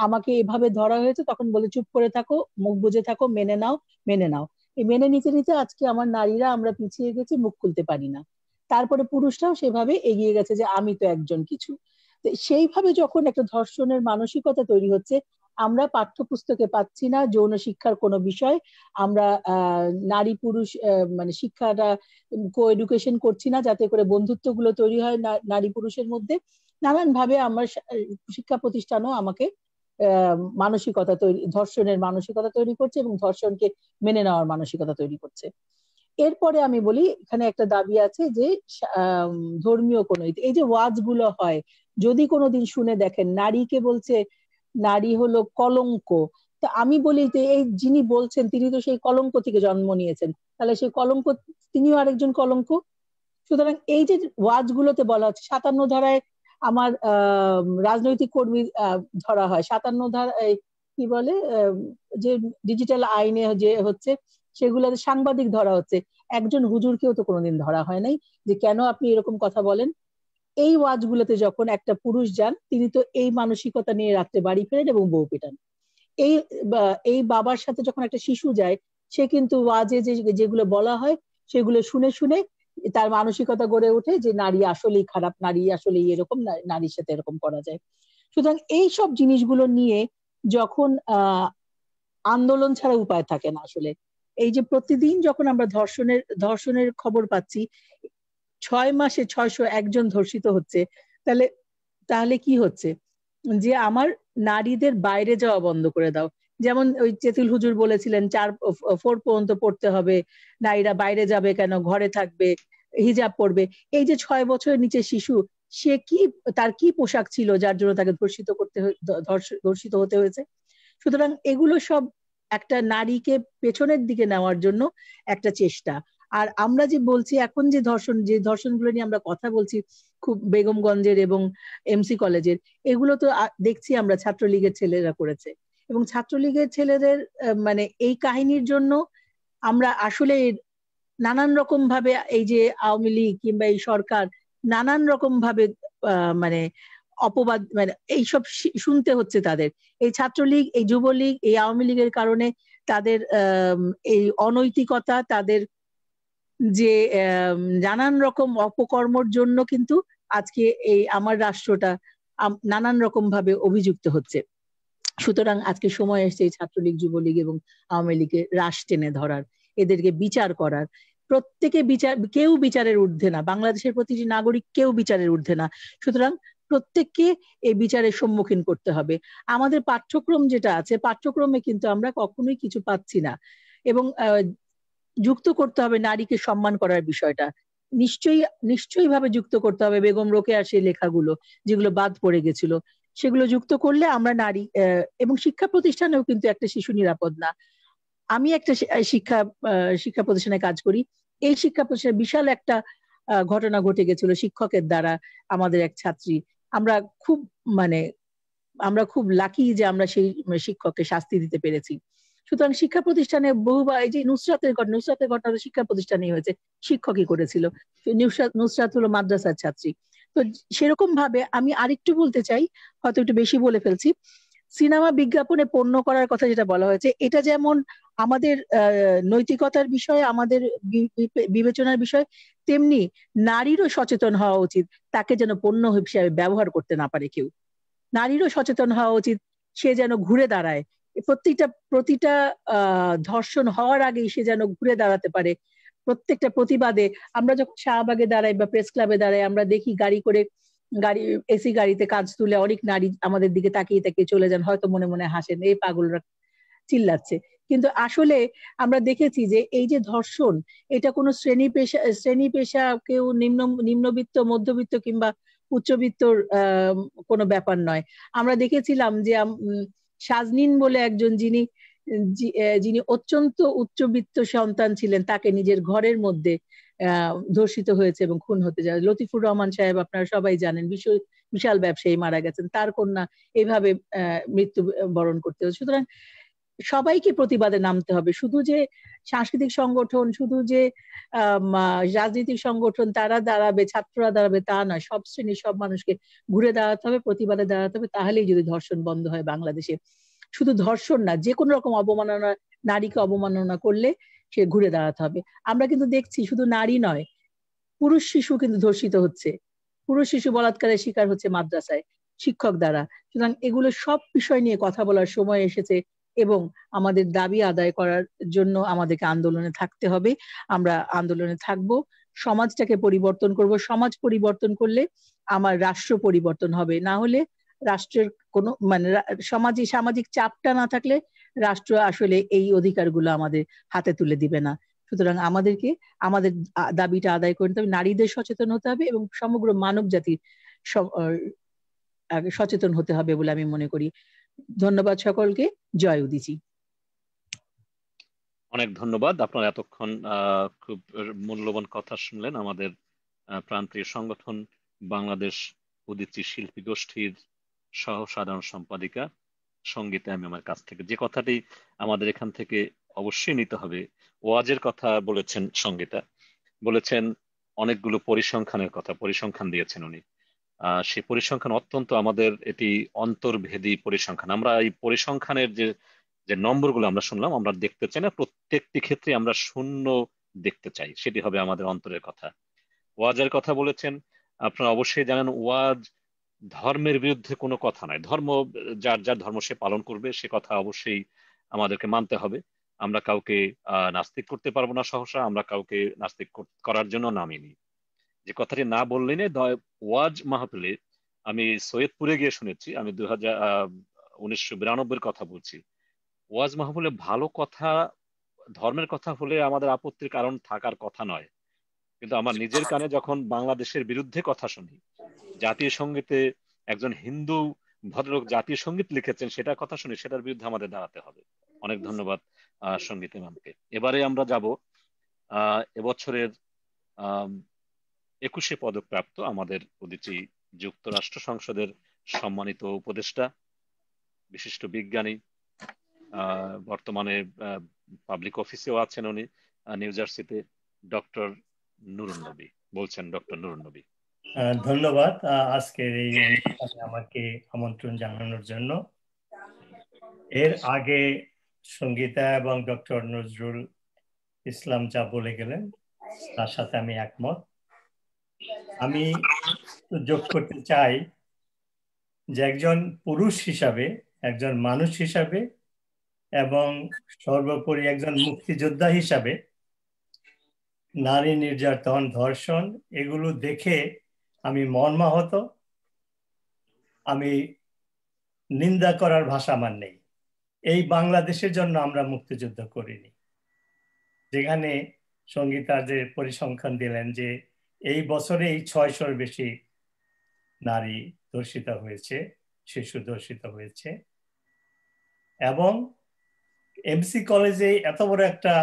Speaker 3: আমাকে এভাবে ধরা হয়েছে তখন বলে চুপ করে থাকো মুখ বুঝে থাকো মেনে নাও মেনে নাও এই মেনে নিতে নিতে আজকে আমার নারীরা আমরা পিছিয়ে গেছি মুখ খুলতে পারি না তারপরে পুরুষরাও সেভাবে এগিয়ে গেছে যে আমি তো একজন কিছু সেইভাবে যখন একটা ধর্ষণের মানসিকতা তৈরি হচ্ছে আমরা পাঠ্যপুস্তকে পাচ্ছি না যৌন শিক্ষার কোনো বিষয় আমরা নারী পুরুষ মানে শিক্ষাটা কো এডুকেশন করছি না যাতে করে বন্ধুত্বগুলো তৈরি হয় নারী পুরুষের মধ্যে নানানভাবে আমার শিক্ষা প্রতিষ্ঠানও আমাকে মানসিকতা তৈরি ধর্ষণের মানসিকতা তৈরি করছে এবং ধর্ষণকে মেনে নেওয়ার মানসিকতা তৈরি করছে এরপরে আমি বলি এখানে একটা দাবি আছে যে ধর্মীয় কোনো এই যে ওয়াজ হয় যদি কোনোদিন শুনে দেখেন নারীকে বলছে নারী হলো কলঙ্ক তো আমি বলি যে এই যিনি বলছেন তিনি তো সেই কলঙ্ক থেকে জন্ম নিয়েছেন তাহলে সেই কলঙ্ক তিনিও আরেকজন কলঙ্ক সুতরাং এই যে ওয়াজগুলোতে বলা হচ্ছে সাতান্ন ধারায় আমার রাজনৈতিক কর্মী ধরা হয় সাতান্ন ধারায় কি বলে যে ডিজিটাল আইনে যে হচ্ছে সেগুলোতে সাংবাদিক ধরা হচ্ছে একজন হুজুরকেও তো কোনোদিন ধরা হয় নাই যে কেন আপনি এরকম কথা বলেন এই ওয়াজগুলোতে যখন একটা পুরুষ যান তিনি তো এই মানসিকতা নিয়ে রাত্রে বাড়ি ফেরেন এবং বউ পেটান এই এই বাবার সাথে যখন একটা শিশু যায় সে কিন্তু ওয়াজে যে যেগুলো বলা হয় সেগুলো শুনে শুনে তার মানসিকতা গড়ে ওঠে যে নারী আসলেই খারাপ নারী আসলে এরকম নারীর সাথে এরকম করা যায় সুতরাং এই সব জিনিসগুলো নিয়ে যখন আন্দোলন ছাড়া উপায় থাকে না আসলে এই যে প্রতিদিন যখন আমরা ধর্ষণের ধর্ষণের খবর পাচ্ছি ছয় মাসে ছয়শো একজন ধর্ষিত হচ্ছে তাহলে তাহলে কি হচ্ছে যে আমার নারীদের বাইরে যাওয়া বন্ধ করে দাও যেমন ওই চেতুল হুজুর বলেছিলেন চার ফোর পর্যন্ত পড়তে হবে নারীরা বাইরে যাবে কেন ঘরে থাকবে হিজাব পড়বে এই যে ছয় বছরের নিচে শিশু সে কি তার কি পোশাক ছিল যার জন্য তাকে ধর্ষিত করতে ধর্ষিত হতে হয়েছে সুতরাং এগুলো সব একটা নারীকে পেছনের দিকে নেওয়ার জন্য একটা চেষ্টা আর আমরা যে বলছি এখন যে ধর্ষণ যে ধর্ষণগুলো নিয়ে আমরা কথা বলছি খুব বেগমগঞ্জের এবং এমসি কলেজের এগুলো তো দেখছি আমরা ছাত্রলীগের ছেলেরা করেছে এবং ছাত্রলীগের ছেলেদের মানে এই কাহিনীর জন্য আমরা আসলে নানান রকম ভাবে এই যে আওয়ামী লীগ কিংবা এই সরকার নানান রকম ভাবে মানে অপবাদ মানে এইসব শুনতে হচ্ছে তাদের এই ছাত্রলীগ এই যুবলীগ এই আওয়ামী লীগের কারণে তাদের এই অনৈতিকতা তাদের যে নানান রকম অপকর্মর জন্য কিন্তু আজকে এই আমার রাষ্ট্রটা নানান রকম ভাবে অভিযুক্ত হচ্ছে সুতরাং আজকে সময় এসছে ছাত্রলীগ যুবলীগ এবং আওয়ামী লীগের রাশ টেনে ধরার এদেরকে বিচার করার প্রত্যেকে বিচার কেউ বিচারের ঊর্ধ্বে না বাংলাদেশের প্রতিটি নাগরিক কেউ বিচারের ঊর্ধ্বে না সুতরাং প্রত্যেককে এই বিচারের সম্মুখীন করতে হবে আমাদের পাঠ্যক্রম যেটা আছে পাঠ্যক্রমে কিন্তু আমরা কখনোই কিছু পাচ্ছি না এবং যুক্ত করতে হবে নারীকে সম্মান করার বিষয়টা নিশ্চয়ই নিশ্চয়ই ভাবে যুক্ত করতে হবে বেগম রোকে সেই লেখাগুলো যেগুলো বাদ পড়ে গেছিল সেগুলো যুক্ত করলে আমরা নারী এবং শিক্ষা প্রতিষ্ঠানেও কিন্তু একটা শিশু নিরাপদ না আমি একটা শিক্ষা শিক্ষা প্রতিষ্ঠানে কাজ করি এই শিক্ষা প্রতিষ্ঠানে বিশাল একটা ঘটনা ঘটে গেছিল শিক্ষকের দ্বারা আমাদের এক ছাত্রী আমরা খুব মানে আমরা খুব লাকি যে আমরা সেই শিক্ষককে শাস্তি দিতে পেরেছি সুতরাং শিক্ষা প্রতিষ্ঠানে বহুবার এই যে নুসরাতের ঘটনা নুসরাতের ঘটনা শিক্ষা প্রতিষ্ঠানেই হয়েছে শিক্ষকই করেছিল নুসরাত হলো মাদ্রাসার ছাত্রী তো সেরকম ভাবে আমি আরেকটু বলতে চাই হয়তো একটু বেশি বলে ফেলছি সিনেমা বিজ্ঞাপনে পণ্য করার কথা যেটা বলা হয়েছে এটা যেমন আমাদের নৈতিকতার বিষয়ে আমাদের বিবেচনার বিষয় তেমনি নারীরও সচেতন হওয়া উচিত তাকে যেন পণ্য হিসাবে ব্যবহার করতে না পারে কেউ নারীরও সচেতন হওয়া উচিত সে যেন ঘুরে দাঁড়ায় প্রত্যেকটা প্রতিটা ধর্ষণ হওয়ার আগেই সে যেন ঘুরে দাঁড়াতে পারে প্রত্যেকটা প্রতিবাদে আমরা যখন শাহবাগে দাঁড়াই বা প্রেস ক্লাবে দাঁড়াই আমরা দেখি গাড়ি করে গাড়ি এসি গাড়িতে কাজ তুলে অনেক নারী আমাদের দিকে তাকিয়ে তাকিয়ে চলে যান হয়তো মনে মনে হাসেন এই পাগলরা চিল্লাচ্ছে কিন্তু আসলে আমরা দেখেছি যে এই যে ধর্ষণ এটা কোনো শ্রেণী পেশা শ্রেণী পেশা কেউ নিম্ন নিম্নবিত্ত মধ্যবিত্ত কিংবা উচ্চবিত্তর কোনো ব্যাপার নয় আমরা দেখেছিলাম যে সাজনিন বলে একজন যিনি যিনি অত্যন্ত উচ্চবিত্ত সন্তান ছিলেন তাকে নিজের ঘরের মধ্যে ধর্ষিত হয়েছে এবং খুন হতে যায় লতিফুর রহমান সাহেব আপনারা সবাই জানেন বিশাল ব্যবসায়ী মারা গেছেন তার কন্যা এভাবে মৃত্যু বরণ করতে হচ্ছে সুতরাং সবাইকে প্রতিবাদে নামতে হবে শুধু যে সাংস্কৃতিক সংগঠন শুধু যে রাজনৈতিক সংগঠন তারা দাঁড়াবে ছাত্ররা দাঁড়াবে তা নয় সব শ্রেণীর সব মানুষকে ঘুরে দাঁড়াতে হবে প্রতিবাদে দাঁড়াতে হবে তাহলেই যদি ধর্ষণ বন্ধ হয় বাংলাদেশে শুধু ধর্ষণ না যে কোনো রকম অবমাননা নারীকে অবমাননা করলে সে ঘুরে দাঁড়াতে হবে আমরা কিন্তু দেখছি শুধু নারী নয় পুরুষ শিশু কিন্তু ধর্ষিত হচ্ছে পুরুষ শিশু বলাৎকারের শিকার হচ্ছে মাদ্রাসায় শিক্ষক দ্বারা সুতরাং এগুলো সব বিষয় নিয়ে কথা বলার সময় এসেছে এবং আমাদের দাবি আদায় করার জন্য আমাদেরকে আন্দোলনে থাকতে হবে আমরা আন্দোলনে থাকব সমাজটাকে পরিবর্তন করব সমাজ পরিবর্তন করলে আমার রাষ্ট্র পরিবর্তন হবে না হলে রাষ্ট্রের কোন মানে সমাজে সামাজিক চাপটা না থাকলে রাষ্ট্র আসলে এই অধিকারগুলো আমাদের হাতে তুলে দিবে না সুতরাং আমাদেরকে আমাদের দাবিটা আদায় করতে হবে নারীদের সচেতন হতে হবে এবং সমগ্র মানব জাতির সচেতন হতে হবে বলে আমি মনে করি ধন্যবাদ সকলকে জয় উদিচি
Speaker 2: অনেক ধন্যবাদ আপনার এতক্ষণ খুব মূল্যবান কথা শুনলেন আমাদের প্রান্তীয় সংগঠন বাংলাদেশ উদিচি শিল্পী গোষ্ঠীর সহ সাধারণ সম্পাদিকা সঙ্গীত আমি আমার কাছ থেকে যে কথাটি আমাদের এখান থেকে অবশ্যই নিতে হবে ওয়াজের কথা বলেছেন সঙ্গীতা বলেছেন অনেকগুলো পরিসংখ্যানের কথা পরিসংখ্যান দিয়েছেন উনি সে পরিসংখ্যান অত্যন্ত আমাদের এটি অন্তর্ভেদী পরিসংখ্যান আমরা এই পরিসংখ্যানের যে যে নম্বরগুলো আমরা শুনলাম আমরা দেখতে চাই না প্রত্যেকটি ক্ষেত্রে আমরা শূন্য দেখতে চাই সেটি হবে আমাদের অন্তরের কথা ওয়াজের কথা বলেছেন আপনারা অবশ্যই জানেন ওয়াজ ধর্মের বিরুদ্ধে কোনো কথা নাই ধর্ম যার যার ধর্ম সে পালন করবে সে কথা অবশ্যই আমাদেরকে মানতে হবে আমরা কাউকে নাস্তিক করতে পারবো না সহসা আমরা কাউকে নাস্তিক করার জন্য নামিনি যে কথাটি না বললেই ওয়াজ মাহফিলে আমি সৈয়দপুরে গিয়ে শুনেছি আমি দু হাজার কথা বলছি ওয়াজ মাহফিলে ভালো কথা ধর্মের কথা হলে আমাদের আপত্তির কারণ থাকার কথা নয় কিন্তু আমার নিজের কানে যখন বাংলাদেশের বিরুদ্ধে কথা শুনি জাতীয় সঙ্গীতে একজন হিন্দু ভদ্রলোক জাতীয় সঙ্গীত লিখেছেন সেটা কথা শুনি সেটার বিরুদ্ধে আমাদের দাঁড়াতে হবে অনেক ধন্যবাদ সঙ্গীত ইমামকে এবারে আমরা যাব আহ এবছরের একুশে পদকপ্রাপ্ত আমাদের অতিথি যুক্তরাষ্ট্র সংসদের সম্মানিত উপদেষ্টা বিশিষ্ট বিজ্ঞানী বর্তমানে পাবলিক অফিসেও আছেন উনি নিউ জার্সিতে ডক্টর নুরুন নবী বলছেন ডক্টর নুরুন নবী
Speaker 7: ধন্যবাদ আজকের এই অনুষ্ঠানে আমাকে আমন্ত্রণ জানানোর জন্য এর আগে সঙ্গীতা এবং ডক্টর নজরুল ইসলাম যা বলে গেলেন তার সাথে আমি একমত আমি যোগ করতে চাই যে একজন পুরুষ হিসাবে একজন মানুষ হিসাবে এবং সর্বোপরি একজন মুক্তিযোদ্ধা হিসাবে নারী নির্যাতন ধর্ষণ এগুলো দেখে আমি মর্মাহত আমি নিন্দা করার ভাষা আমার নেই এই বাংলাদেশের জন্য আমরা মুক্তিযুদ্ধ করিনি যেখানে সঙ্গীতার যে পরিসংখ্যান দিলেন যে এই বছরে এই ছয়শোর বেশি নারী ধর্ষিত হয়েছে শিশু ধর্ষিত হয়েছে এবং এমসি কলেজে এত বড় একটা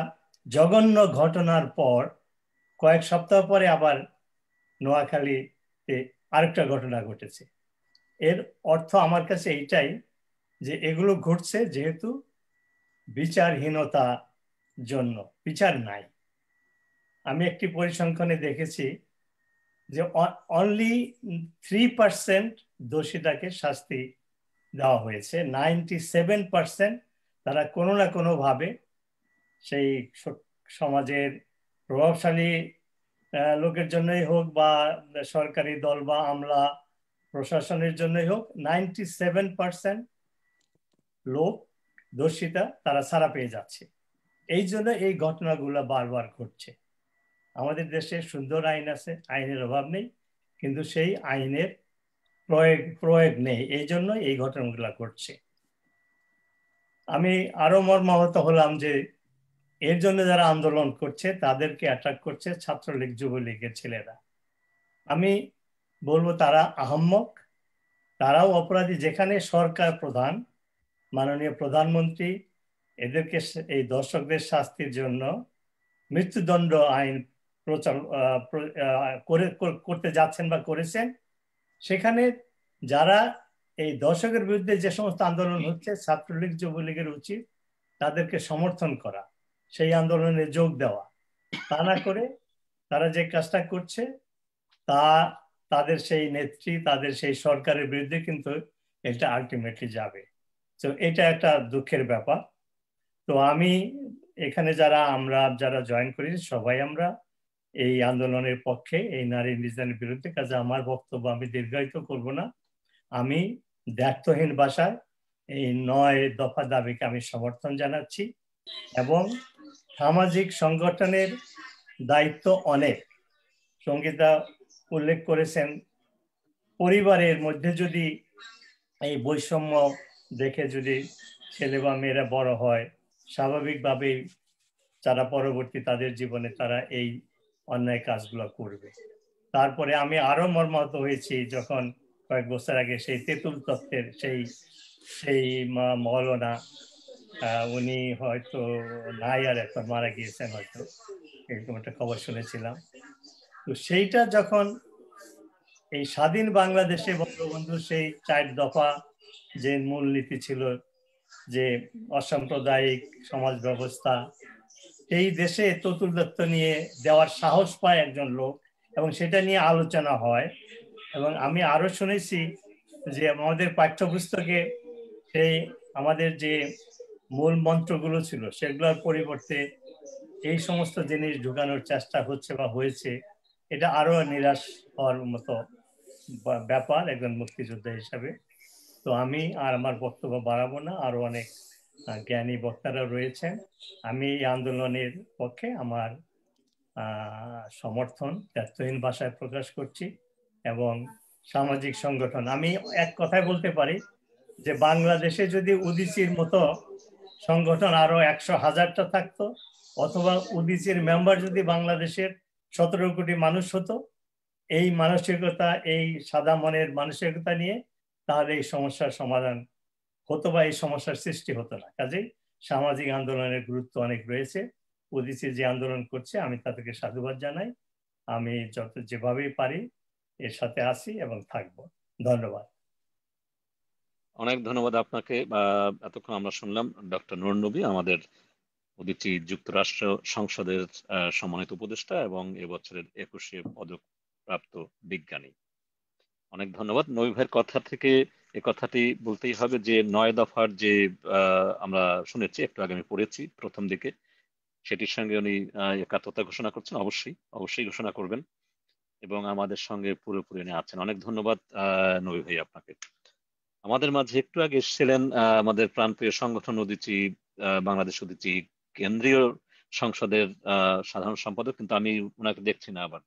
Speaker 7: জঘন্য ঘটনার পর কয়েক সপ্তাহ পরে আবার নোয়াখালীতে আরেকটা ঘটনা ঘটেছে এর অর্থ আমার কাছে এইটাই যে এগুলো ঘটছে যেহেতু বিচারহীনতা জন্য বিচার নাই আমি একটি পরিসংখ্যানে দেখেছি যে অনলি থ্রি পার্সেন্ট দোষীটাকে শাস্তি দেওয়া হয়েছে নাইনটি সেভেন পার্সেন্ট তারা কোনো না কোনোভাবে সেই সমাজের প্রভাবশালী লোকের জন্যই হোক বা সরকারি দল বা আমলা প্রশাসনের জন্যই হোক নাইনটি সেভেন পার্সেন্ট লোক দোষিতা তারা সারা পেয়ে যাচ্ছে এই জন্য এই ঘটনাগুলো বারবার ঘটছে আমাদের দেশে সুন্দর আইন আছে আইনের অভাব নেই কিন্তু সেই আইনের প্রয়োগ প্রয়োগ নেই এই জন্য এই ঘটনাগুলো ঘটছে আমি আরো মর্মাহত হলাম যে এর জন্য যারা আন্দোলন করছে তাদেরকে অ্যাটাক করছে ছাত্রলীগ যুবলীগের ছেলেরা আমি বলবো তারা আহম্মক তারাও অপরাধী যেখানে সরকার প্রধান মাননীয় প্রধানমন্ত্রী এদেরকে এই দর্শকদের শাস্তির জন্য মৃত্যুদণ্ড আইন প্রচার করে করতে যাচ্ছেন বা করেছেন সেখানে যারা এই দর্শকের বিরুদ্ধে যে সমস্ত আন্দোলন হচ্ছে ছাত্রলীগ যুবলীগের উচিত তাদেরকে সমর্থন করা সেই আন্দোলনে যোগ দেওয়া তা না করে তারা যে কাজটা করছে তা তাদের সেই নেত্রী তাদের সেই সরকারের বিরুদ্ধে কিন্তু এটা আলটিমেটলি যাবে তো এটা একটা দুঃখের ব্যাপার তো আমি এখানে যারা আমরা যারা জয়েন করি সবাই আমরা এই আন্দোলনের পক্ষে এই নারী নির্যাতনের বিরুদ্ধে কাজে আমার বক্তব্য আমি দীর্ঘায়িত করব না আমি দায়িত্বহীন ভাষায় এই নয় দফা দাবিকে আমি সমর্থন জানাচ্ছি এবং সামাজিক সংগঠনের দায়িত্ব অনেক সঙ্গীতা উল্লেখ করেছেন পরিবারের মধ্যে যদি এই বৈষম্য দেখে যদি ছেলে বা মেয়েরা বড় হয় স্বাভাবিকভাবেই তারা পরবর্তী তাদের জীবনে তারা এই অন্যায় কাজগুলো করবে তারপরে আমি আরো মর্মাহত হয়েছি যখন কয়েক বছর আগে সেই তেঁতুল তত্ত্বের সেই সেই মৌলনা উনি হয়তো নাই আর একবার মারা গিয়েছেন হয়তো এরকম একটা খবর শুনেছিলাম তো সেইটা যখন এই স্বাধীন বাংলাদেশে বঙ্গবন্ধু সেই চার দফা যে মূলনীতি ছিল যে অসাম্প্রদায়িক সমাজ ব্যবস্থা এই দেশে চতুর্দত্ত নিয়ে দেওয়ার সাহস পায় একজন লোক এবং সেটা নিয়ে আলোচনা হয় এবং আমি আরো শুনেছি যে আমাদের পাঠ্যপুস্তকে সেই আমাদের যে মূল মন্ত্রগুলো ছিল সেগুলোর পরিবর্তে এই সমস্ত জিনিস ঢুকানোর চেষ্টা হচ্ছে বা হয়েছে এটা আরো নিরাশ হওয়ার মতো ব্যাপার একজন মুক্তিযোদ্ধা হিসাবে তো আমি আর আমার বক্তব্য বাড়াবো না আরো অনেক জ্ঞানী বক্তারা রয়েছেন আমি এই আন্দোলনের পক্ষে আমার সমর্থন ব্যর্থহীন ভাষায় প্রকাশ করছি এবং সামাজিক সংগঠন আমি এক কথায় বলতে পারি যে বাংলাদেশে যদি উদিসির মতো সংগঠন আরো একশো হাজারটা থাকতো অথবা উদিসির মেম্বার যদি বাংলাদেশের সতেরো কোটি মানুষ হতো এই মানসিকতা এই সাদা মনের মানসিকতা নিয়ে তাহলে এই সমস্যার সমাধান হতো বা এই সমস্যার সৃষ্টি হতো না কাজেই সামাজিক আন্দোলনের গুরুত্ব অনেক রয়েছে ওদিসি যে আন্দোলন করছে আমি তাদেরকে সাধুবাদ জানাই আমি যত যেভাবেই পারি এর সাথে আসি এবং থাকব ধন্যবাদ
Speaker 2: অনেক ধন্যবাদ আপনাকে এতক্ষণ আমরা শুনলাম ডক্টর নুর নবী আমাদের উদিচি যুক্তরাষ্ট্র সংসদের সম্মানিত উপদেষ্টা এবং এবছরের একুশে পদক প্রাপ্ত বিজ্ঞানী অনেক ধন্যবাদ নবী ভাইয়ের কথা থেকে এ কথাটি বলতেই হবে যে নয় দফার যে আমরা শুনেছি একটু আগে আমি পড়েছি প্রথম দিকে সেটির সঙ্গে উনি একাত্মতা ঘোষণা করছেন অবশ্যই অবশ্যই ঘোষণা করবেন এবং আমাদের সঙ্গে পুরোপুরি উনি আছেন অনেক ধন্যবাদ নবী ভাই আপনাকে আমাদের মাঝে একটু আগে এসেছিলেন আমাদের প্রাণপ্রিয় সংগঠন উদিচি বাংলাদেশ উদিচি কেন্দ্রীয় সংসদের সাধারণ সম্পাদক কিন্তু আমি ওনাকে দেখছি না আবার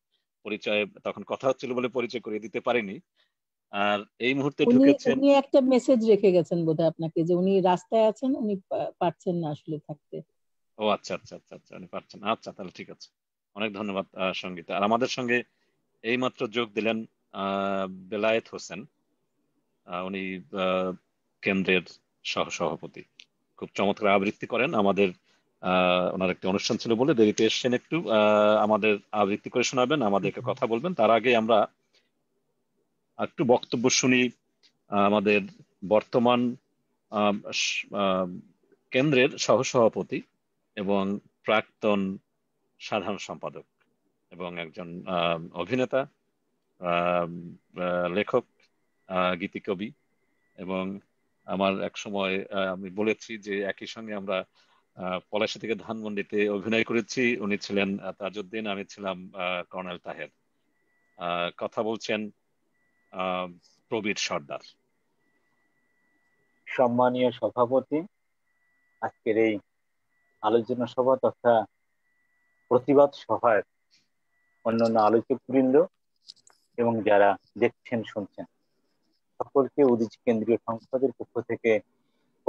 Speaker 2: পরিচয় তখন কথা হচ্ছিল বলে পরিচয় করিয়ে দিতে পারিনি আর এই মুহূর্তে ঢুকেছেন উনি
Speaker 3: একটা মেসেজ রেখে গেছেন বোধহয় আপনাকে যে উনি রাস্তায় আছেন উনি পারছেন না আসলে থাকতে
Speaker 2: ও আচ্ছা আচ্ছা আচ্ছা আচ্ছা উনি পারছেন আচ্ছা তাহলে ঠিক আছে অনেক ধন্যবাদ সঙ্গীতা আর আমাদের সঙ্গে এই মাত্র যোগ দিলেন বেলায়েত হোসেন উনি কেন্দ্রের সহসভাপতি খুব চমৎকার আবৃত্তি করেন আমাদের ওনার একটি অনুষ্ঠান ছিল বলে দেরিতে এসছেন একটু আমাদের আবৃত্তি করে শোনাবেন আমাদেরকে কথা বলবেন তার আগে আমরা একটু বক্তব্য শুনি আমাদের বর্তমান কেন্দ্রের সহসভাপতি এবং প্রাক্তন সাধারণ সম্পাদক এবং একজন অভিনেতা লেখক গীতিকবি এবং আমার এক সময় আমি বলেছি যে একই সঙ্গে আমরা পলাশী থেকে ধানমন্ডিতে অভিনয় করেছি উনি ছিলেন তাজউদ্দিন আমি ছিলাম কর্নেল তাহের কথা বলছেন
Speaker 4: প্রবীর সর্দার সম্মানীয় সভাপতি আজকের এই আলোচনা সভা তথা প্রতিবাদ সভায় অন্যান্য আলোচক বৃন্দ এবং যারা দেখছেন শুনছেন সকলকে উদিজ কেন্দ্রীয় সংসদের পক্ষ থেকে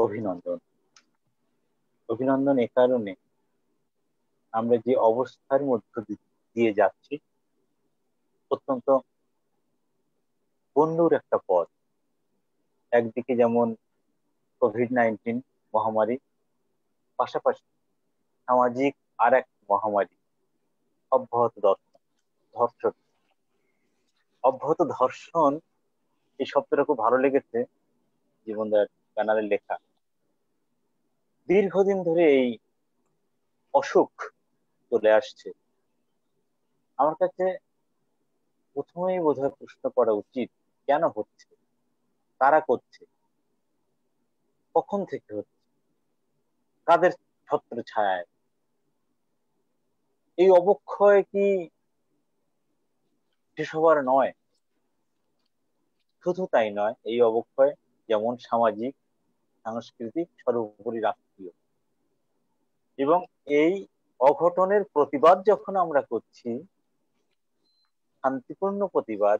Speaker 4: অভিনন্দন অভিনন্দন এ কারণে আমরা যে অবস্থার মধ্য দিয়ে যাচ্ছি অত্যন্ত বন্ধুর একটা পথ একদিকে যেমন কোভিড নাইন্টিন মহামারী পাশাপাশি সামাজিক আর এক মহামারী অব্যাহত ধর্ষণ অব্যাহত ধর্ষণ এই শব্দটা খুব ভালো লেগেছে জীবনদার ব্যানারের লেখা দীর্ঘদিন ধরে এই অসুখ চলে আসছে আমার কাছে প্রথমেই বোধহয় প্রশ্ন করা উচিত কেন হচ্ছে তারা করছে কখন থেকে হচ্ছে কাদের ছত্র ছায় এই অবক্ষয় কি সবার নয় শুধু তাই নয় এই অবক্ষয় যেমন সামাজিক সাংস্কৃতিক সর্বোপরি রাষ্ট্রীয় এবং এই অঘটনের প্রতিবাদ যখন আমরা করছি শান্তিপূর্ণ প্রতিবাদ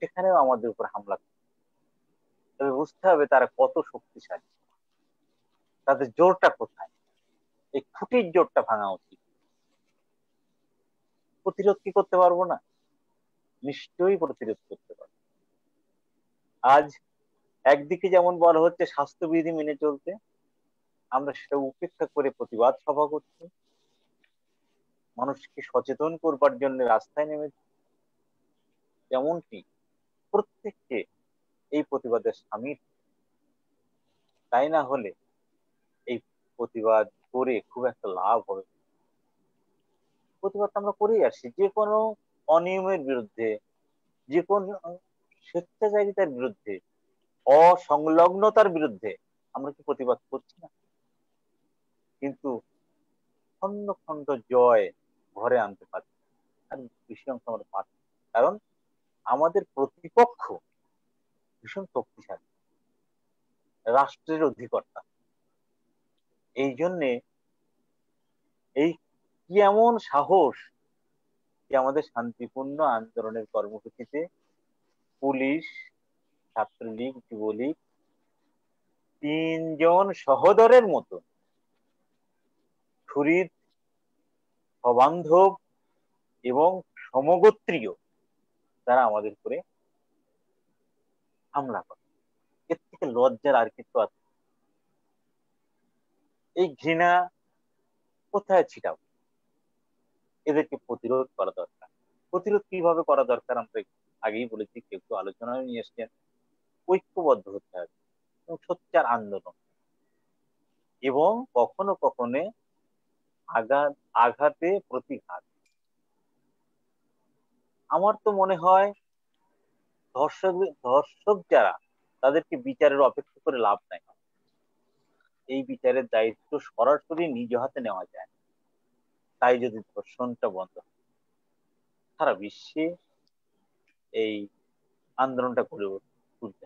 Speaker 4: সেখানেও আমাদের উপর হামলা করে তবে বুঝতে হবে তারা কত শক্তিশালী তাদের জোরটা কোথায় এই খুঁটির জোরটা ভাঙা উচিত প্রতিরোধ কি করতে পারবো না নিশ্চয়ই প্রতিরোধ করতে পারবো আজ একদিকে যেমন বলা হচ্ছে স্বাস্থ্যবিধি মেনে চলতে আমরা সেটা উপেক্ষা করে প্রতিবাদ সভা করছি মানুষকে সচেতন করবার জন্য রাস্তায় নেমেছি যেমনটি প্রত্যেককে এই প্রতিবাদের সামিল তাই না হলে এই প্রতিবাদ করে খুব একটা লাভ হবে প্রতিবাদ আমরা করেই আসি যে কোনো অনিয়মের বিরুদ্ধে যে কোন স্বেচ্ছাচারিতার বিরুদ্ধে অসংলগ্নতার বিরুদ্ধে আমরা কি প্রতিবাদ করছি না কিন্তু খন্ড খন্ড জয় ঘরে আনতে পারছি আর বেশি অংশ আমরা পাচ্ছি কারণ আমাদের প্রতিপক্ষ ভীষণ শক্তিশালী রাষ্ট্রের অধিকর্তা এই জন্যে এই কি এমন সাহস যে আমাদের শান্তিপূর্ণ আন্দোলনের কর্মসূচিতে পুলিশ ছাত্রলীগ যুবলীগ তিনজন সহদরের মতো সুরিত সবান্ধব এবং সমগোত্রীয় তারা আমাদের উপরে হামলা করে এর থেকে লজ্জার আর কিছু আছে এই ঘৃণা কোথায় ছিটাও এদেরকে প্রতিরোধ করা দরকার প্রতিরোধ কিভাবে করা দরকার আমরা আগেই বলেছি কেউ কেউ আলোচনায় নিয়ে এসছেন ঐক্যবদ্ধ হতে হবে এবং সত্যার আন্দোলন এবং কখনো কখনো আঘাত আঘাতে প্রতিঘাত আমার তো মনে হয় ধর্ষক ধর্ষক যারা তাদেরকে বিচারের অপেক্ষা করে লাভ নাই এই বিচারের দায়িত্ব সরাসরি নিজ হাতে নেওয়া যায় তাই যদি ধর্ষণটা বন্ধ সারা বিশ্বে এই আন্দোলনটা করে তুলতে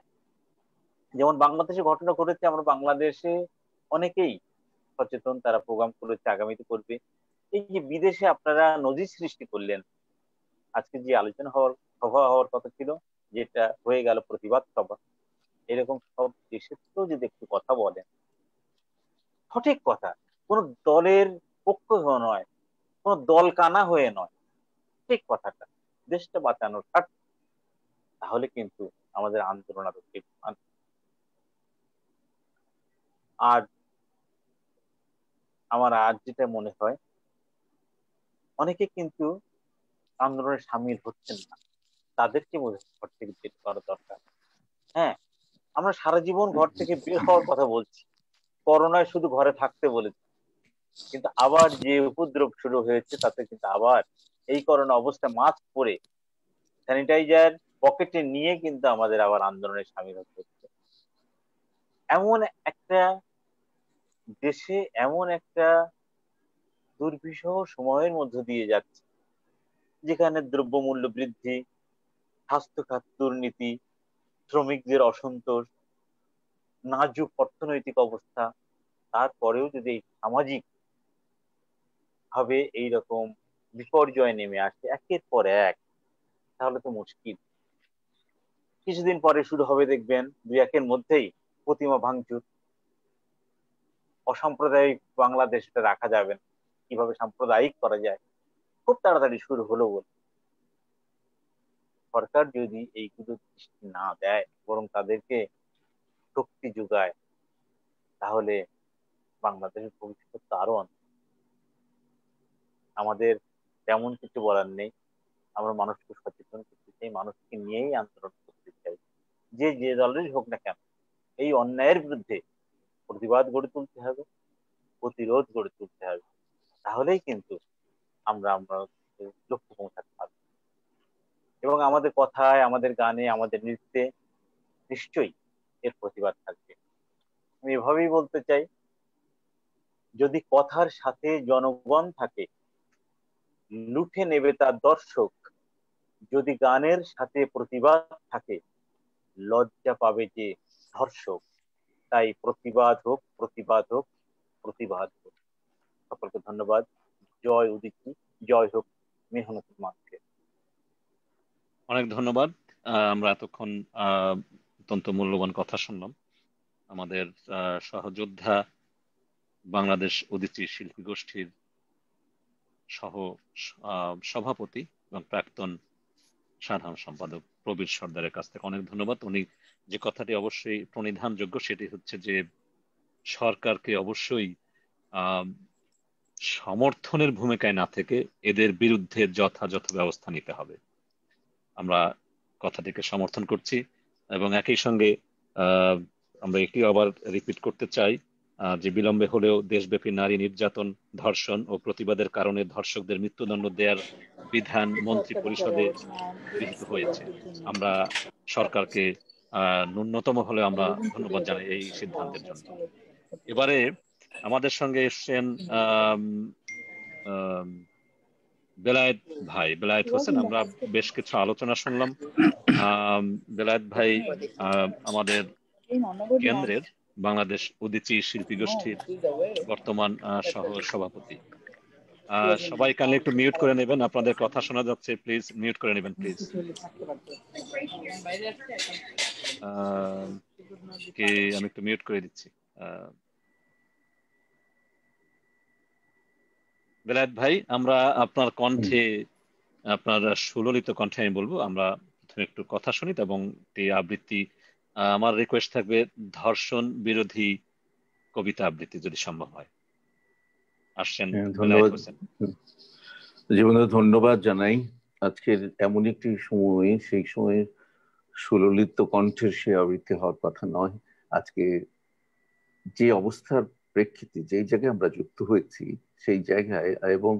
Speaker 4: যেমন বাংলাদেশে ঘটনা ঘটেছে আমরা বাংলাদেশে অনেকেই সচেতন তারা প্রোগ্রাম করেছে আগামীতে করবে এই যে বিদেশে আপনারা নজির সৃষ্টি করলেন আজকে যে আলোচনা হওয়ার সভা হওয়ার কথা ছিল যেটা হয়ে গেল প্রতিবাদ সভা এরকম সব দেশের যদি একটু কথা বলেন সঠিক কথা কোন দলের পক্ষ হয়ে নয় কোন দল কানা হয়ে নয় ঠিক কথাটা দেশটা বাঁচানোর স্বার্থ তাহলে কিন্তু আমাদের আন্দোলন আরো আর আমার আজ যেটা মনে হয় অনেকে কিন্তু আন্দোলনে সামিল হচ্ছেন না তাদেরকে ঘর থেকে বের করা দরকার হ্যাঁ আমরা সারা জীবন ঘর থেকে বের হওয়ার কথা বলছি করোনায় শুধু ঘরে থাকতে বলেছি কিন্তু আবার যে উপদ্রব শুরু হয়েছে তাতে কিন্তু আবার এই করোনা অবস্থায় মাস্ক পরে স্যানিটাইজার পকেটে নিয়ে কিন্তু আমাদের আবার আন্দোলনে সামিল হতে হচ্ছে এমন একটা দেশে এমন একটা দুর্বিষহ সময়ের মধ্য দিয়ে যাচ্ছে যেখানে দ্রব্যমূল্য বৃদ্ধি স্বাস্থ্য খাত দুর্নীতি শ্রমিকদের অসন্তোষ নাজুক অর্থনৈতিক অবস্থা তারপরেও যদি সামাজিক ভাবে এইরকম বিপর্যয় নেমে আসে একের পর এক তাহলে তো মুশকিল কিছুদিন পরে শুরু হবে দেখবেন দুই একের মধ্যেই প্রতিমা ভাঙচুর অসাম্প্রদায়িক বাংলাদেশটা রাখা যাবে না কিভাবে সাম্প্রদায়িক করা যায় খুব তাড়াতাড়ি শুরু হলো বলে সরকার যদি এইগুলো দৃষ্টি না দেয় বরং তাদেরকে শক্তি যোগায় তাহলে বাংলাদেশের ভবিষ্যৎ আরো আমাদের তেমন কিছু বলার নেই আমরা মানুষকে সচেতন করতে চাই মানুষকে নিয়েই আন্দোলন করতে চাই যে যে দলেরই হোক না কেন এই অন্যায়ের বিরুদ্ধে প্রতিবাদ গড়ে তুলতে হবে প্রতিরোধ গড়ে তুলতে হবে তাহলেই কিন্তু আমরা আমরা লক্ষ্য পৌঁছাতে পারবো এবং আমাদের কথায় আমাদের গানে আমাদের নৃত্যে নিশ্চয়ই এর প্রতিবাদ থাকবে আমি এভাবেই বলতে চাই যদি কথার সাথে জনগণ থাকে লুঠে নেবে তার দর্শক যদি গানের সাথে প্রতিবাদ থাকে লজ্জা পাবে যে ধর্ষক তাই প্রতিবাদ হোক প্রতিবাদ হোক প্রতিবাদ হোক সকলকে ধন্যবাদ জয় উদিতি জয় হোক
Speaker 2: অনেক ধন্যবাদ আমরা এতক্ষণ অত্যন্ত মূল্যবান কথা শুনলাম আমাদের সহযোদ্ধা বাংলাদেশ শিল্পী গোষ্ঠীর সহ সভাপতি এবং প্রাক্তন সাধারণ সম্পাদক প্রবীর সর্দারের কাছ থেকে অনেক ধন্যবাদ উনি যে কথাটি অবশ্যই প্রণিধানযোগ্য সেটি হচ্ছে যে সরকারকে অবশ্যই সমর্থনের ভূমিকায় না থেকে এদের বিরুদ্ধে যথাযথ ব্যবস্থা নিতে হবে আমরা কথাটিকে সমর্থন করছি এবং একই সঙ্গে আমরা এটি আবার রিপিট করতে চাই যে বিলম্বে হলেও দেশব্যাপী নারী নির্যাতন ধর্ষণ ও প্রতিবাদের কারণে ধর্ষকদের মৃত্যুদণ্ড দেওয়ার বিধান মন্ত্রী পরিষদে গৃহীত হয়েছে আমরা সরকারকে ন্যূনতম হলে আমরা ধন্যবাদ জানাই এই সিদ্ধান্তের জন্য এবারে আমাদের সঙ্গে এসছেন বেলায়েত ভাই বেলায়েত হোসেন আমরা বেশ কিছু আলোচনা শুনলাম বেলায়েত ভাই আমাদের কেন্দ্রের বাংলাদেশ উদীচী শিল্পী গোষ্ঠীর
Speaker 6: হ্যাঁ,
Speaker 2: বর্তমান সহ সভাপতি সবাই কানে একটু মিউট করে নেবেন আপনাদের কথা শোনা যাচ্ছে প্লিজ মিউট করে নেবেন প্লিজ আমি একটু মিউট করে দিচ্ছি আহ বেলায়েত ভাই আমরা আপনার কণ্ঠে আপনার সুললিত কণ্ঠে আমি বলবো আমরা প্রথমে একটু কথা শুনি এবং একটি আবৃত্তি আমার রিকোয়েস্ট থাকবে ধর্ষণ বিরোধী
Speaker 8: কবিতা আবৃত্তি যদি সম্ভব হয় আসছেন হ্যাঁ, ধন্যবাদ জীবনে ধন্যবাদ জানাই আজকের এমন একটি সময়ে সেই সময়ে সুললিত কণ্ঠের সে আবৃত্তি হওয়ার কথা নয় আজকে যে অবস্থার প্রেক্ষিতে যেই জায়গায় আমরা যুক্ত হয়েছি সেই জায়গায় এবং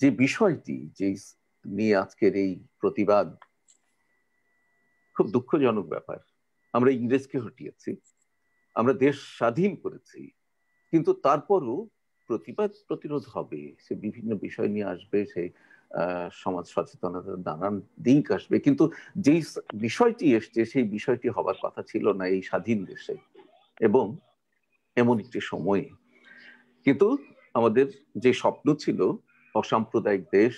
Speaker 8: যে বিষয়টি যে নিয়ে আজকের এই প্রতিবাদ খুব দুঃখজনক ব্যাপার আমরা ইংরেজকে হটিয়েছি আমরা দেশ স্বাধীন করেছি কিন্তু তারপরও প্রতিবাদ প্রতিরোধ হবে সে বিভিন্ন বিষয় নিয়ে আসবে সে সমাজ সচেতনতার নানান দিক আসবে কিন্তু যেই বিষয়টি এসছে সেই বিষয়টি হবার কথা ছিল না এই স্বাধীন দেশে এবং এমন একটি সময়ে কিন্তু আমাদের যে স্বপ্ন ছিল অসাম্প্রদায়িক দেশ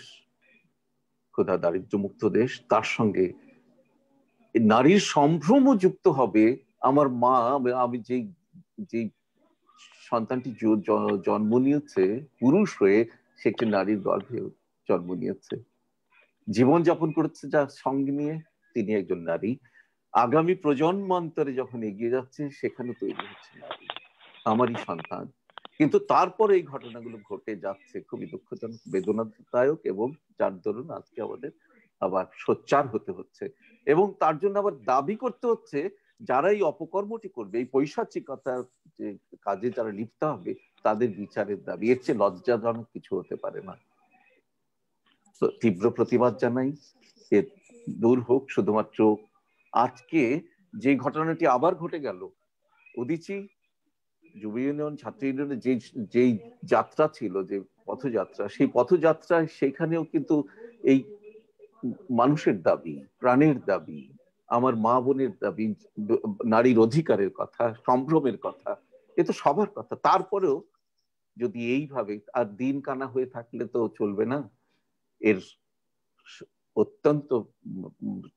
Speaker 8: ক্ষুধা দারিদ্র মুক্ত দেশ তার সঙ্গে নারীর সম্ভ্রম যুক্ত হবে আমার মা আমি যে যে সন্তানটি জন্ম নিয়েছে পুরুষ হয়ে সে একটি নারীর গর্ভে জন্ম নিয়েছে জীবন যাপন করেছে যার সঙ্গে নিয়ে তিনি একজন নারী আগামী প্রজন্মান্তরে যখন এগিয়ে যাচ্ছে সেখানে তৈরি হচ্ছে নারী আমারই সন্তান কিন্তু তারপরে এই ঘটনাগুলো ঘটে যাচ্ছে খুবই দুঃখজনক বেদনাদায়ক এবং যার দরুন আজকে আমাদের আবার সোচ্চার হতে হচ্ছে এবং তার জন্য আবার দাবি করতে হচ্ছে যারা এই অপকর্মটি করবে এই পৈশাচিকতার যে কাজে যারা লিপ্ত হবে তাদের বিচারের দাবি এর চেয়ে লজ্জাজনক কিছু হতে পারে না তো তীব্র প্রতিবাদ জানাই যে দূর হোক শুধুমাত্র আজকে যে ঘটনাটি আবার ঘটে গেল উদিচি যুব ইউনিয়ন ছাত্র ইউনিয়নের যে যেই যাত্রা ছিল যে পথযাত্রা সেই পথযাত্রায় সেখানেও কিন্তু এই মানুষের দাবি প্রাণের দাবি আমার মা বোনের দাবি নারীর অধিকারের কথা সম্ভ্রমের কথা এ তো সবার কথা তারপরেও যদি এইভাবে আর দিন কানা হয়ে থাকলে তো চলবে না এর অত্যন্ত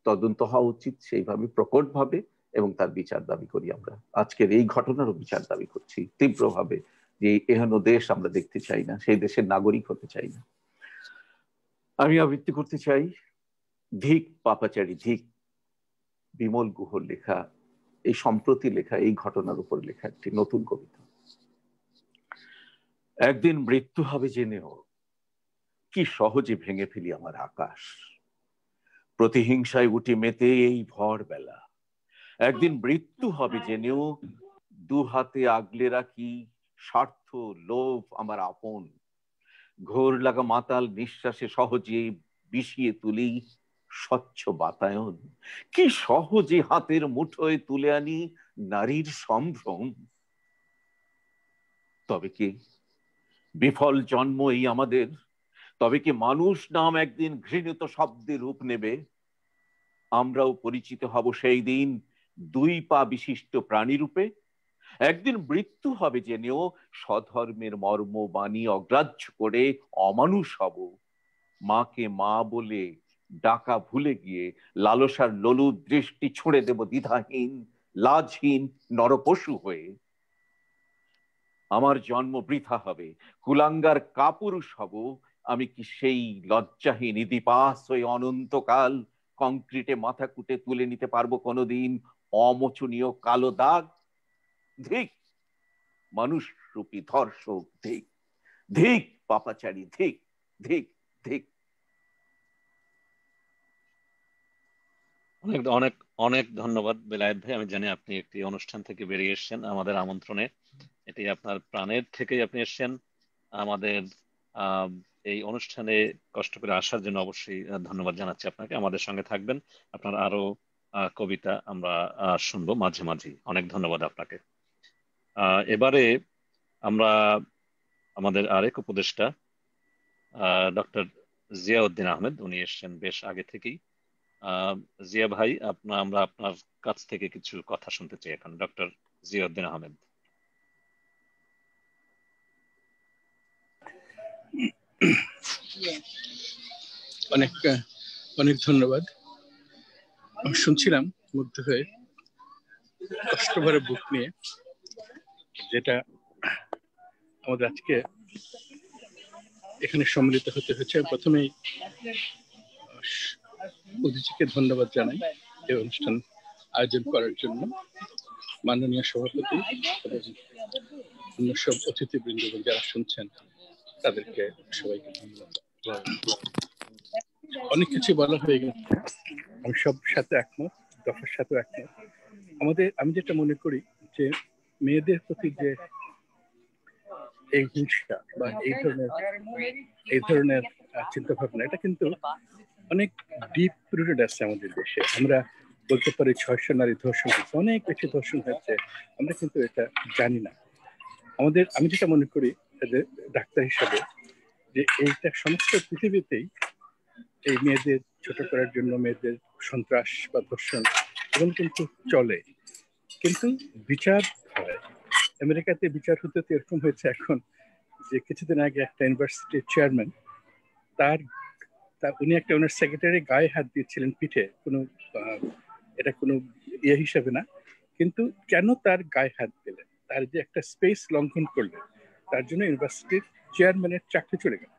Speaker 8: তদন্ত হওয়া উচিত সেইভাবে প্রকটভাবে ভাবে এবং তার বিচার দাবি করি আমরা আজকের এই ঘটনারও বিচার দাবি করছি তীব্রভাবে যে এহেন দেশ আমরা দেখতে চাই না সেই দেশের নাগরিক হতে চাই না আমি আবৃত্তি করতে চাই ধিক পাপাচারী ধিক বিমল গুহর লেখা এই সম্প্রতি লেখা এই ঘটনার উপর লেখা একটি নতুন কবিতা একদিন মৃত্যু হবে জেনেও কি সহজে ভেঙে ফেলি আমার আকাশ প্রতিহিংসায় উঠে মেতে এই ভোরবেলা একদিন মৃত্যু হবে জেনেও দু হাতে আগলে রাখি স্বার্থ লোভ আমার আপন ঘোর লাগা মাতাল নিঃশ্বাসে সহজে বিষিয়ে তুলি স্বচ্ছ বাতায়ন কি সহজে হাতের মুঠোয় তুলে আনি নারীর সম্ভ্রম তবে কি বিফল জন্ম এই আমাদের তবে কি মানুষ নাম একদিন ঘৃণিত শব্দে রূপ নেবে আমরাও পরিচিত হব সেই দিন দুই পা বিশিষ্ট প্রাণী রূপে একদিন মৃত্যু হবে জেনেও সধর্মের মর্ম বাণী অগ্রাহ্য করে অমানুষ হব মাকে মা বলে ডাকা ভুলে গিয়ে লালসার লোলু দৃষ্টি ছুঁড়ে দেব দ্বিধাহীন লাজহীন নরপশু হয়ে আমার জন্ম বৃথা হবে কুলাঙ্গার কাপুরুষ হব আমি কি সেই লজ্জাহীন ইতিপাস হয়ে অনন্তকাল কংক্রিটে মাথা কুটে তুলে নিতে পারবো কোনোদিন অমোচনীয় কালো দাগ ধিক মানুষরূপী ধর্ষক ধিক ধিক পাপাচারী ধিক ধিক ধিক অনেক
Speaker 2: অনেক অনেক ধন্যবাদ বেলায়েত ভাই আমি জানি আপনি একটি অনুষ্ঠান থেকে বেরিয়ে এসছেন আমাদের আমন্ত্রণে এটি আপনার প্রাণের থেকেই আপনি এসছেন আমাদের এই অনুষ্ঠানে কষ্ট করে আসার জন্য অবশ্যই ধন্যবাদ জানাচ্ছি আপনাকে আমাদের সঙ্গে থাকবেন আপনার আরো কবিতা আমরা শুনবো মাঝে মাঝে অনেক ধন্যবাদ আপনাকে এবারে আমরা আমাদের আরেক উপদেষ্টা ডক্টর জিয়াউদ্দিন আহমেদ উনি এসছেন বেশ আগে থেকেই জিয়া ভাই আপনার আমরা আপনার কাছ থেকে কিছু কথা শুনতে চাই এখন ডক্টর জিয়াউদ্দিন আহমেদ
Speaker 9: অনেক অনেক ধন্যবাদ শুনছিলাম মুগ্ধ হয়ে কষ্ট বুক নিয়ে যেটা আমাদের আজকে এখানে সম্মিলিত হতে হয়েছে প্রথমেই অতিথিকে ধন্যবাদ জানাই এই অনুষ্ঠান আয়োজন করার জন্য মাননীয় সভাপতি অন্য সব অতিথিবৃন্দ যারা শুনছেন তাদেরকে সবাইকে ধন্যবাদ অনেক কিছু বলা হয়ে গেছে আমি সব সাথে একমত দফার সাথে একমত আমাদের আমি যেটা মনে করি যে মেয়েদের প্রতি যে এই হিংসা বা এই ধরনের এই ধরনের চিন্তা ভাবনা এটা কিন্তু অনেক ডিপ রুটেড আছে আমাদের দেশে আমরা বলতে পারি ছয়শ নারী ধর্ষণ হয়েছে অনেক বেশি ধর্ষণ হয়েছে আমরা কিন্তু এটা জানি না আমাদের আমি যেটা মনে করি ডাক্তার হিসাবে যে এইটা সমস্ত পৃথিবীতেই এই মেয়েদের ছোট করার জন্য মেয়েদের সন্ত্রাস বা ধর্ষণ এবং কিন্তু চলে কিন্তু বিচার হয় আমেরিকাতে বিচার হতে তো এরকম হয়েছে এখন যে কিছুদিন আগে একটা ইউনিভার্সিটির চেয়ারম্যান তার তার উনি একটা ওনার সেক্রেটারি গায়ে হাত দিয়েছিলেন পিঠে কোনো এটা কোনো ইয়ে হিসাবে না কিন্তু কেন তার গায়ে হাত দিলেন তার যে একটা স্পেস লঙ্ঘন করলেন তার জন্য ইউনিভার্সিটির চেয়ারম্যানের চাকরি চলে গেল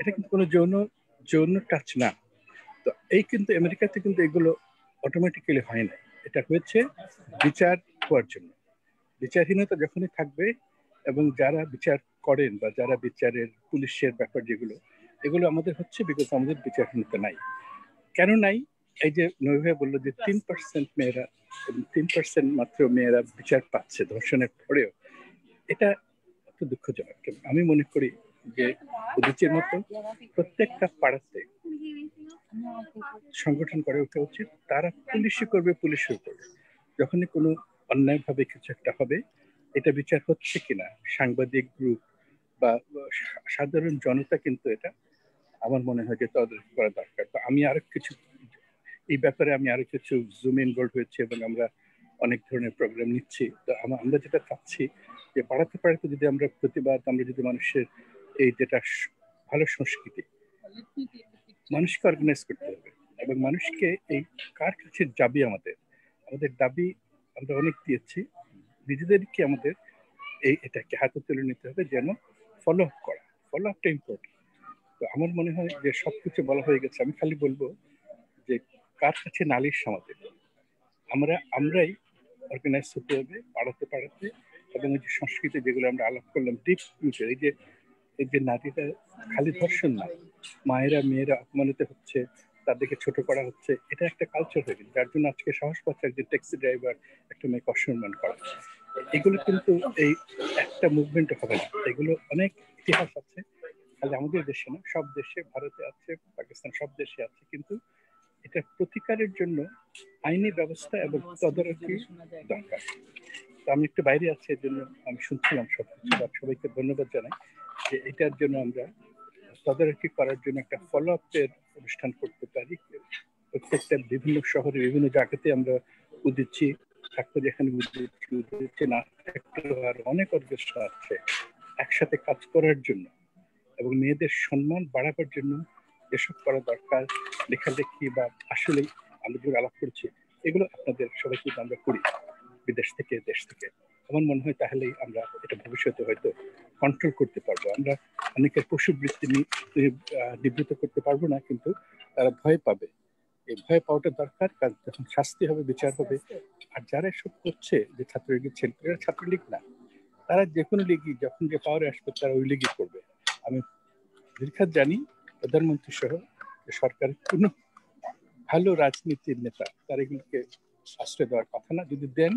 Speaker 9: এটা কিন্তু কোনো যৌন জন্য টাচ না তো এই কিন্তু আমেরিকাতে কিন্তু এগুলো অটোমেটিক্যালি হয় না এটা হয়েছে বিচার হওয়ার জন্য বিচারহীনতা যখনই থাকবে এবং যারা বিচার করেন বা যারা বিচারের পুলিশের ব্যাপার যেগুলো এগুলো আমাদের হচ্ছে বিকজ আমাদের বিচারহীনতা নাই কেন নাই এই যে নৈভে বললো যে তিন পার্সেন্ট মেয়েরা তিন পার্সেন্ট মাত্র মেয়েরা বিচার পাচ্ছে ধর্ষণের পরেও এটা অত দুঃখজনক আমি মনে করি যে রুচির মতো প্রত্যেকটা পাড়াতে সংগঠন করে ওঠা উচিত তারা পুলিশই করবে পুলিশও করবে যখনই কোনো অন্যায়ভাবে কিছু একটা হবে এটা বিচার হচ্ছে কিনা সাংবাদিক গ্রুপ বা সাধারণ জনতা কিন্তু এটা আমার মনে হয় যে তদন্ত করা দরকার তো আমি আরো কিছু এই ব্যাপারে আমি আরো কিছু জুম ইনভলভ হয়েছি এবং আমরা অনেক ধরনের প্রোগ্রাম নিচ্ছি তো আমরা যেটা চাচ্ছি যে পাড়াতে পাড়াতে যদি আমরা প্রতিবাদ আমরা যদি মানুষের এই যেটা ভালো সংস্কৃতি মানুষকে অর্গানাইজ করতে হবে এবং মানুষকে এই কার কাছে যাবি আমাদের আমাদের দাবি আমরা অনেক দিয়েছি নিজেদেরকে আমাদের এই এটাকে হাতে তুলে নিতে হবে যেন ফলো আপ করা ফলো আপটা ইম্পর্টেন্ট তো আমার মনে হয় যে সব কিছু বলা হয়ে গেছে আমি খালি বলবো যে কার কাছে নালিশ আমাদের আমরা আমরাই অর্গানাইজ হতে হবে পাড়াতে পাড়াতে এবং যে সংস্কৃতি যেগুলো আমরা আলাপ করলাম ডিপ ফিউচার এই যে এই যে নারীরা খালি ধর্ষণ নয় মায়েরা মেয়েরা অপমানিত হচ্ছে তাদেরকে ছোট করা হচ্ছে এটা একটা কালচার হয়ে গেছে যার জন্য আজকে সাহস পাচ্ছে একজন ট্যাক্সি ড্রাইভার একটা মেয়েকে অসম্মান করা এগুলো কিন্তু এই একটা মুভমেন্ট হবে না এগুলো অনেক ইতিহাস আছে খালি আমাদের দেশে না সব দেশে ভারতে আছে পাকিস্তান সব দেশে আছে কিন্তু এটা প্রতিকারের জন্য আইনি ব্যবস্থা এবং তদারকি দরকার তো আমি একটু বাইরে আছি এর জন্য আমি শুনছিলাম সব কিছু সবাইকে ধন্যবাদ জানাই যে এটার জন্য আমরা তদারকি করার জন্য একটা ফলো আপের অনুষ্ঠান করতে পারি প্রত্যেকটা বিভিন্ন শহরে বিভিন্ন জায়গাতে আমরা উদিচ্ছি ডাক্তার যেখানে উদিচ্ছি উদিচ্ছি না আর অনেক অর্গেস্ট আছে একসাথে কাজ করার জন্য এবং মেয়েদের সম্মান বাড়াবার জন্য এসব করা দরকার লেখালেখি বা আসলেই আমি যে আলাপ করছি এগুলো আপনাদের সবাইকে আমরা করি বিদেশ থেকে দেশ থেকে আমার মনে হয় তাহলেই আমরা এটা ভবিষ্যতে হয়তো কন্ট্রোল করতে পারবো আমরা অনেকের পশুবৃত্তি নিবৃত করতে পারবো না কিন্তু তারা ভয় পাবে এই ভয় পাওয়াটা দরকার কারণ যখন শাস্তি হবে বিচার হবে আর যারা এসব করছে যে ছাত্রলীগের ছেলেরা ছাত্রলীগ না তারা যে কোনো লিগই যখন যে পাওয়ারে আসবে তারা ওই লিগই করবে আমি দীর্ঘাত জানি প্রধানমন্ত্রী সহ সরকারের কোনো ভালো রাজনীতির নেতা তারা এগুলোকে আশ্রয় দেওয়ার কথা না যদি দেন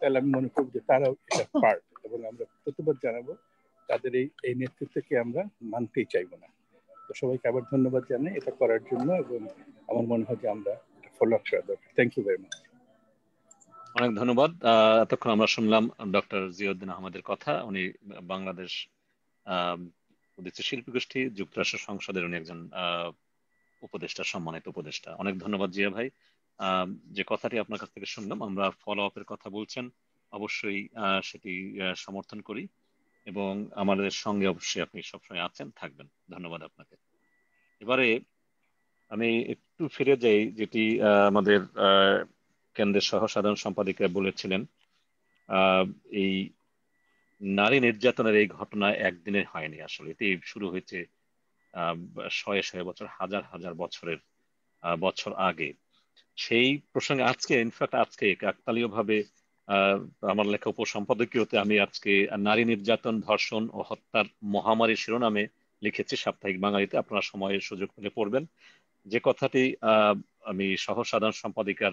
Speaker 9: তাহলে আমি মনে করব যে তারাও এটা পার্ট এবং আমরা প্রতিবাদ জানাবো তাদের এই এই নেতৃত্বকে আমরা মানতেই চাইব না তো সবাইকে আবার ধন্যবাদ জানাই এটা করার জন্য এবং আমার মনে হয় যে আমরা ফলো আপ করা দরকার থ্যাংক ইউ ভেরি মাচ
Speaker 2: অনেক ধন্যবাদ এতক্ষণ আমরা শুনলাম ডক্টর জিয়াউদ্দিন আহমদের কথা উনি বাংলাদেশ উদ্দেশ্য শিল্পী গোষ্ঠী যুক্তরাষ্ট্র সংসদের উনি একজন উপদেষ্টা সম্মানিত উপদেষ্টা অনেক ধন্যবাদ জিয়া ভাই যে কথাটি আপনার কাছ থেকে শুনলাম আমরা ফলো আপের কথা বলছেন অবশ্যই সেটি সমর্থন করি এবং আমাদের সঙ্গে অবশ্যই আপনি সবসময় আছেন থাকবেন ধন্যবাদ আপনাকে এবারে আমি একটু ফিরে যাই যেটি আমাদের কেন্দ্রের সহ সাধারণ সম্পাদিকা বলেছিলেন এই নারী নির্যাতনের এই ঘটনা একদিনে হয়নি আসলে এটি শুরু হয়েছে শয়ে শয়ে বছর হাজার হাজার বছরের বছর আগে সেই প্রসঙ্গে আজকে ইনফ্যাক্ট আজকে কাকতালীয় ভাবে আমার লেখা উপসম্পাদকীয়তে আমি আজকে নারী নির্যাতন ধর্ষণ ও হত্যার মহামারী শিরোনামে লিখেছি সাপ্তাহিক বাঙালিতে আপনারা সময়ের সুযোগ পেলে পড়বেন যে কথাটি আমি সহ সাধারণ সম্পাদিকার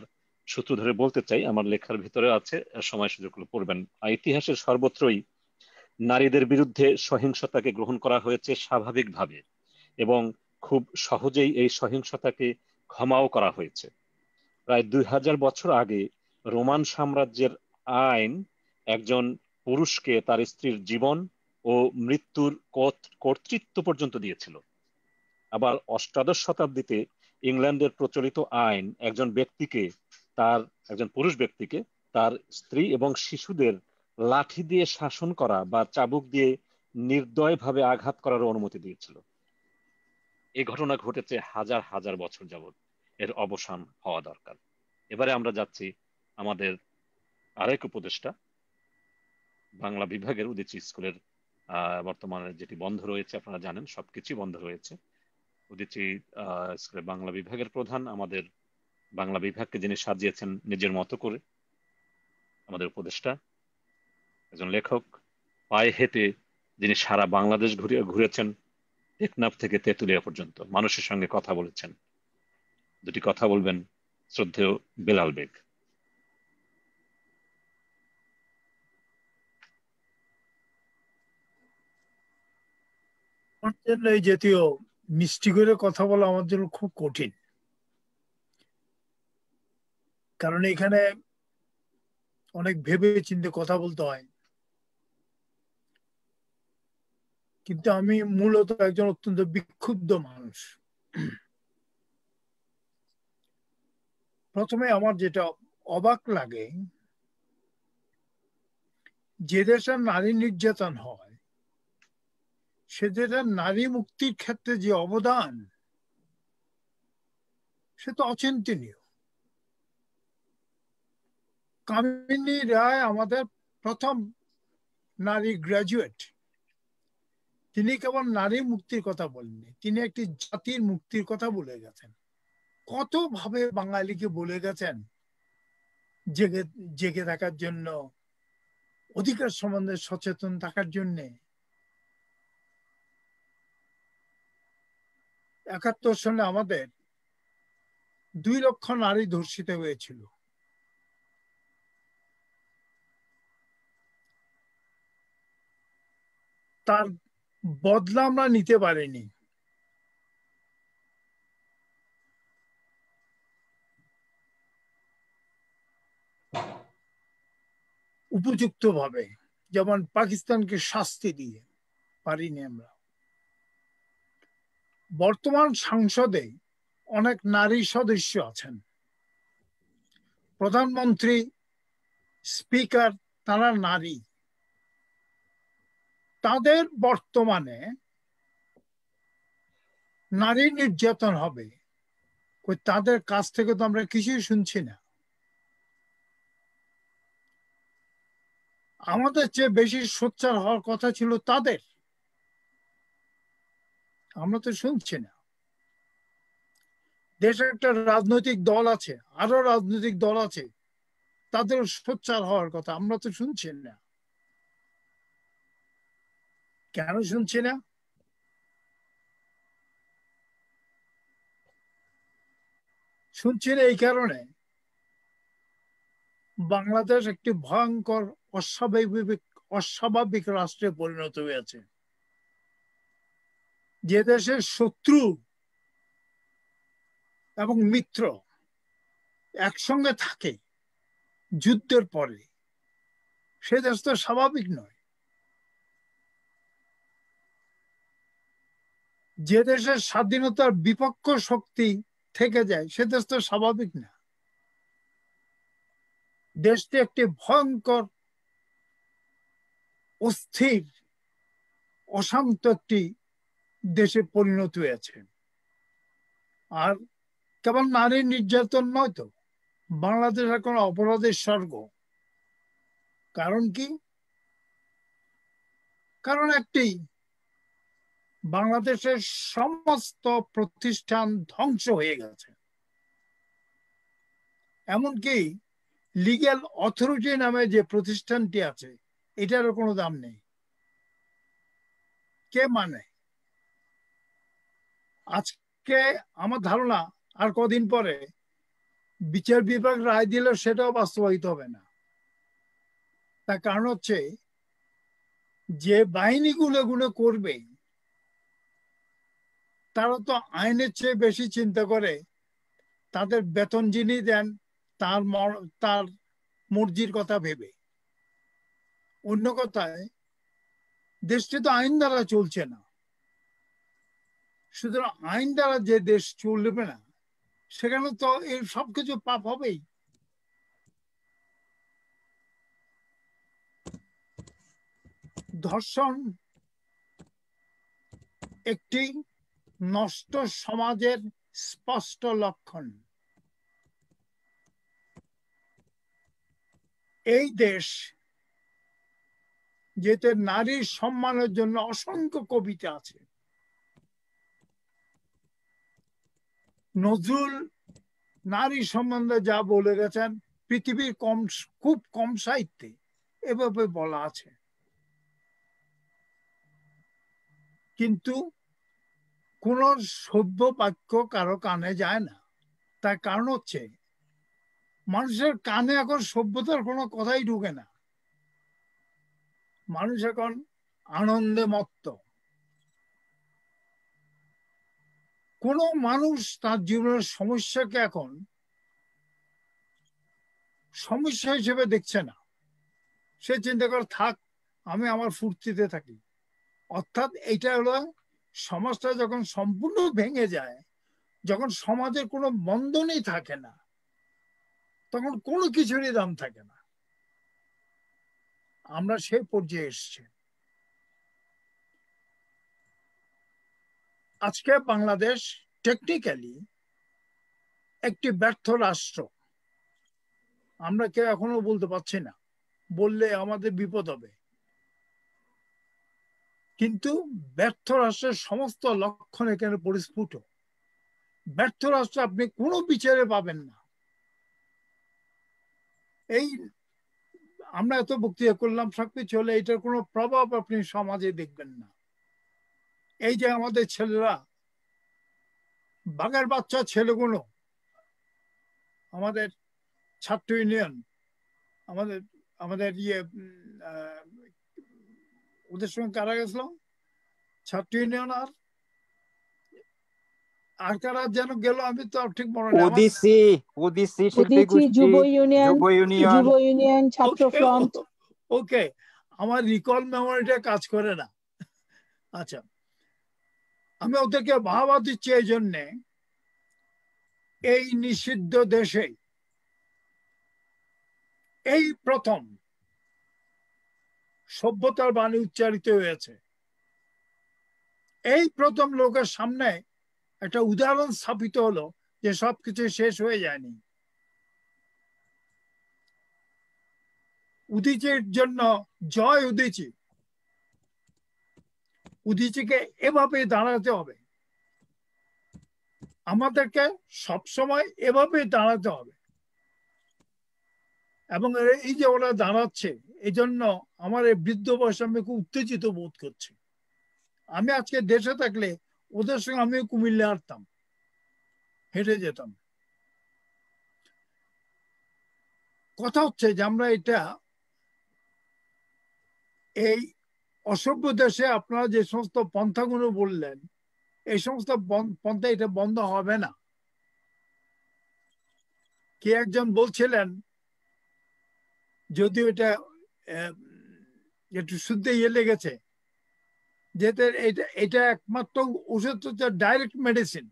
Speaker 2: সূত্র ধরে বলতে চাই আমার লেখার ভিতরে আছে সময় সুযোগগুলো পড়বেন ইতিহাসের সর্বত্রই নারীদের বিরুদ্ধে সহিংসতাকে গ্রহণ করা হয়েছে স্বাভাবিকভাবে এবং খুব সহজেই এই সহিংসতাকে ক্ষমাও করা হয়েছে প্রায় দুই হাজার বছর আগে রোমান সাম্রাজ্যের আইন একজন পুরুষকে তার স্ত্রীর জীবন ও মৃত্যুর কর্তৃত্ব পর্যন্ত দিয়েছিল আবার অষ্টাদশ শতাব্দীতে ইংল্যান্ডের প্রচলিত আইন একজন ব্যক্তিকে তার একজন পুরুষ ব্যক্তিকে তার স্ত্রী এবং শিশুদের লাঠি দিয়ে শাসন করা বা চাবুক দিয়ে নির্দয়ভাবে আঘাত করার অনুমতি দিয়েছিল এ ঘটনা ঘটেছে হাজার হাজার বছর যাবত এর অবসান হওয়া দরকার এবারে আমরা যাচ্ছি আমাদের আরেক উপদেষ্টা বাংলা বিভাগের উদিচি স্কুলের বর্তমানে যেটি বন্ধ রয়েছে আপনারা জানেন সবকিছু বন্ধ রয়েছে উদিচি স্কুলের বাংলা বিভাগের প্রধান আমাদের বাংলা বিভাগকে যিনি সাজিয়েছেন নিজের মতো করে আমাদের উপদেষ্টা একজন লেখক পায়ে হেঁটে যিনি সারা বাংলাদেশ ঘুরে ঘুরেছেন টেকনাফ থেকে তেঁতুলিয়া পর্যন্ত মানুষের সঙ্গে কথা বলেছেন দুটি কথা বলবেন শ্রদ্ধেয় বেলাল বেগ
Speaker 10: এই জাতীয় মিষ্টি করে কথা বলা আমার জন্য খুব কঠিন কারণ এখানে অনেক ভেবে চিন্তে কথা বলতে হয় কিন্তু আমি মূলত একজন অত্যন্ত বিক্ষুব্ধ মানুষ প্রথমে আমার যেটা অবাক লাগে যে দেশে নারী নির্যাতন হয় সে দেশের নারী মুক্তির ক্ষেত্রে যে অবদান সে তো অচিন্তনীয় কামিনী রায় আমাদের প্রথম নারী গ্রাজুয়েট তিনি কেবল নারী মুক্তির কথা বলেননি তিনি একটি জাতির মুক্তির কথা বলে গেছেন কতভাবে বাঙালিকে বলে গেছেন জেগে জেগে থাকার জন্য অধিকার সম্বন্ধে সচেতন থাকার জন্যে একাত্তর সনে আমাদের দুই লক্ষ নারী ধর্ষিত হয়েছিল তার বদলা আমরা নিতে পারিনি উপযুক্তভাবে যেমন পাকিস্তানকে শাস্তি দিয়ে পারিনি আমরা বর্তমান সংসদে অনেক নারী সদস্য আছেন প্রধানমন্ত্রী স্পিকার তারা নারী তাদের বর্তমানে নারী নির্যাতন হবে তাদের কাছ থেকে তো আমরা কিছুই শুনছি না আমাদের চেয়ে বেশি সোচ্চার হওয়ার কথা ছিল তাদের আমরা তো শুনছি না দেশে একটা রাজনৈতিক দল আছে আরো রাজনৈতিক দল আছে তাদের সোচ্চার হওয়ার কথা আমরা তো শুনছি না কেন শুনছি না শুনছি না এই কারণে বাংলাদেশ একটি ভয়ঙ্কর অস্বাভাবিক অস্বাভাবিক রাষ্ট্রে পরিণত হয়েছে যে দেশের শত্রু এবং মিত্র একসঙ্গে থাকে যুদ্ধের পরে সে দেশ তো স্বাভাবিক নয় যে দেশের স্বাধীনতার বিপক্ষ শক্তি থেকে যায় সে দেশ তো স্বাভাবিক না দেশটি একটি ভয়ঙ্কর অস্থির অশান্ত একটি দেশে পরিণত হয়েছে আর কেবল নারী নির্যাতন নয় তো বাংলাদেশ এখন অপরাধের স্বর্গ কারণ কি কারণ একটি বাংলাদেশের সমস্ত প্রতিষ্ঠান ধ্বংস হয়ে গেছে এমনকি লিগ্যাল অথরিটি নামে যে প্রতিষ্ঠানটি আছে এটারও কোনো দাম নেই কে মানে আজকে আমার ধারণা আর কদিন পরে বিচার বিভাগ রায় দিলে সেটাও বাস্তবায়িত হবে না তার কারণ হচ্ছে যে বাহিনীগুলো গুলো করবে তারা তো আইনের চেয়ে বেশি চিন্তা করে তাদের বেতন যিনি দেন তার তার মর্জির কথা ভেবে অন্য কথায় দেশটি তো আইন দ্বারা চলছে না সুতরাং আইন দ্বারা যে দেশ চলবে না সেখানে তো এই সবকিছু পাপ হবেই ধর্ষণ একটি নষ্ট সমাজের স্পষ্ট লক্ষণ এই দেশ যেতে নারীর সম্মানের জন্য অসংখ্য কবিতা আছে নজরুল নারী সম্বন্ধে যা বলে গেছেন পৃথিবীর কম খুব কম সাহিত্যে এভাবে বলা আছে কিন্তু কোন সভ্য বাক্য কারো কানে যায় না তার কারণ হচ্ছে মানুষের কানে এখন সভ্যতার কোনো কথাই ঢুকে না মানুষ এখন আনন্দে মত্ত কোন মানুষ তার জীবনের সমস্যাকে এখন সমস্যা হিসেবে দেখছে না সে চিন্তা করে থাক আমি আমার ফুর্তিতে থাকি অর্থাৎ এটা হলো সমাজটা যখন সম্পূর্ণ ভেঙে যায় যখন সমাজের কোনো বন্ধনই থাকে না তখন কোনো কিছুরই দাম থাকে না আমরা সেই পর্যায়ে এসছি আজকে বাংলাদেশ টেকনিক্যালি একটি ব্যর্থ রাষ্ট্র আমরা কেউ এখনো বলতে পারছি না বললে আমাদের বিপদ হবে কিন্তু ব্যর্থ রাষ্ট্রের সমস্ত লক্ষণ এখানে পরিস্ফুট ব্যর্থ রাষ্ট্র আপনি কোনো বিচারে পাবেন না এই আমরা এত ভক্তি করলাম সবকিছু হলে এটার কোনো প্রভাব আপনি সমাজে দেখবেন না এই যে আমাদের ছেলেরা বাঘের বাচ্চা ছেলেগুলো আমাদের ছাত্র ইউনিয়ন আমাদের আমাদের ইয়ে ওদের সঙ্গে কারা গেছিল ছাত্র ইউনিয়ন আর আকারা যেন গেল আমি তো ঠিক মনে নেই ওডিসি
Speaker 4: ওডিসি ওডিসি যুব
Speaker 10: ইউনিয়ন যুব
Speaker 3: ইউনিয়ন ছাত্র ফ্রন্ট
Speaker 10: ওকে আমার রিকল মেমোরিটা কাজ করে না আচ্ছা আমি ওদেরকে ভাবা দিচ্ছি এই জন্যে এই নিষিদ্ধ দেশে এই প্রথম সভ্যতার বাণী উচ্চারিত হয়েছে এই প্রথম লোকের সামনে একটা উদাহরণ স্থাপিত হলো যে সবকিছু শেষ হয়ে যায়নি উদিচির জন্য জয় উদিচি উদিচিকে এভাবে দাঁড়াতে হবে আমাদেরকে সবসময় এভাবে দাঁড়াতে হবে এবং এই যে ওরা দাঁড়াচ্ছে এই জন্য আমার এই বৃদ্ধ বয়স আমি খুব উত্তেজিত বোধ করছি আমি আজকে দেশে থাকলে ওদের সঙ্গে আমি কুমিল্লে হাঁটতাম হেঁটে যেতাম কথা হচ্ছে যে আমরা এটা এই অসভ্য দেশে আপনারা যে সমস্ত পন্থাগুলো বললেন এই সমস্ত পন্থা এটা বন্ধ হবে না কে একজন বলছিলেন যদিও এটা একটু শুদ্ধে ইয়ে লেগেছে যেহেতু এটা এটা একমাত্র ওষুধ হচ্ছে ডাইরেক্ট মেডিসিন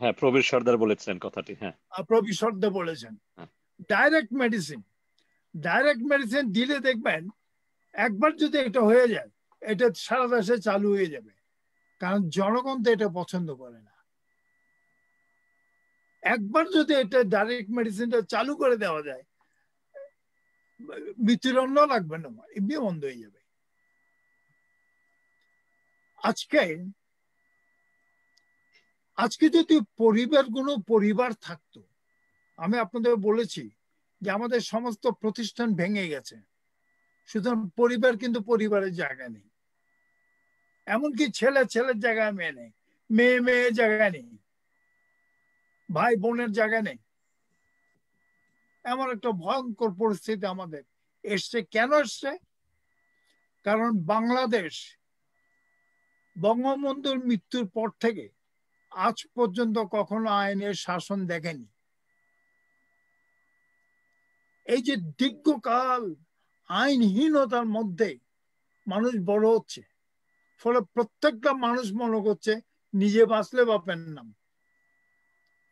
Speaker 2: হ্যাঁ প্রবীর সর্দার কথাটি হ্যাঁ
Speaker 10: প্রবীর সর্দার বলেছেন ডাইরেক্ট মেডিসিন ডাইরেক্ট মেডিসিন দিলে দেখবেন একবার যদি এটা হয়ে যায় এটা সারা দেশে চালু হয়ে যাবে কারণ জনগণ তো এটা পছন্দ করে না একবার যদি এটা ডাইরেক্ট মেডিসিনটা চালু করে দেওয়া যায় মৃত্যুদণ্ড লাগবে না এমনি বন্ধ হয়ে যাবে আজকে আজকে যদি পরিবারগুলো পরিবার থাকতো আমি আপনাদের বলেছি যে আমাদের সমস্ত প্রতিষ্ঠান ভেঙে গেছে সুতরাং পরিবার কিন্তু পরিবারের জায়গা নেই এমনকি ছেলে ছেলের জায়গা মেয়ে নেই মেয়ে মেয়ে জায়গা নেই ভাই বোনের জায়গা নেই এমন একটা ভয়ঙ্কর পরিস্থিতি আমাদের এসছে কেন এসছে কারণ বাংলাদেশ বঙ্গবন্ধুর মৃত্যুর পর থেকে আজ পর্যন্ত কখনো আইনের শাসন দেখেনি এই যে দীর্ঘকাল আইনহীনতার মধ্যে মানুষ বড় হচ্ছে ফলে প্রত্যেকটা মানুষ মনে করছে নিজে বাঁচলে বাপের নাম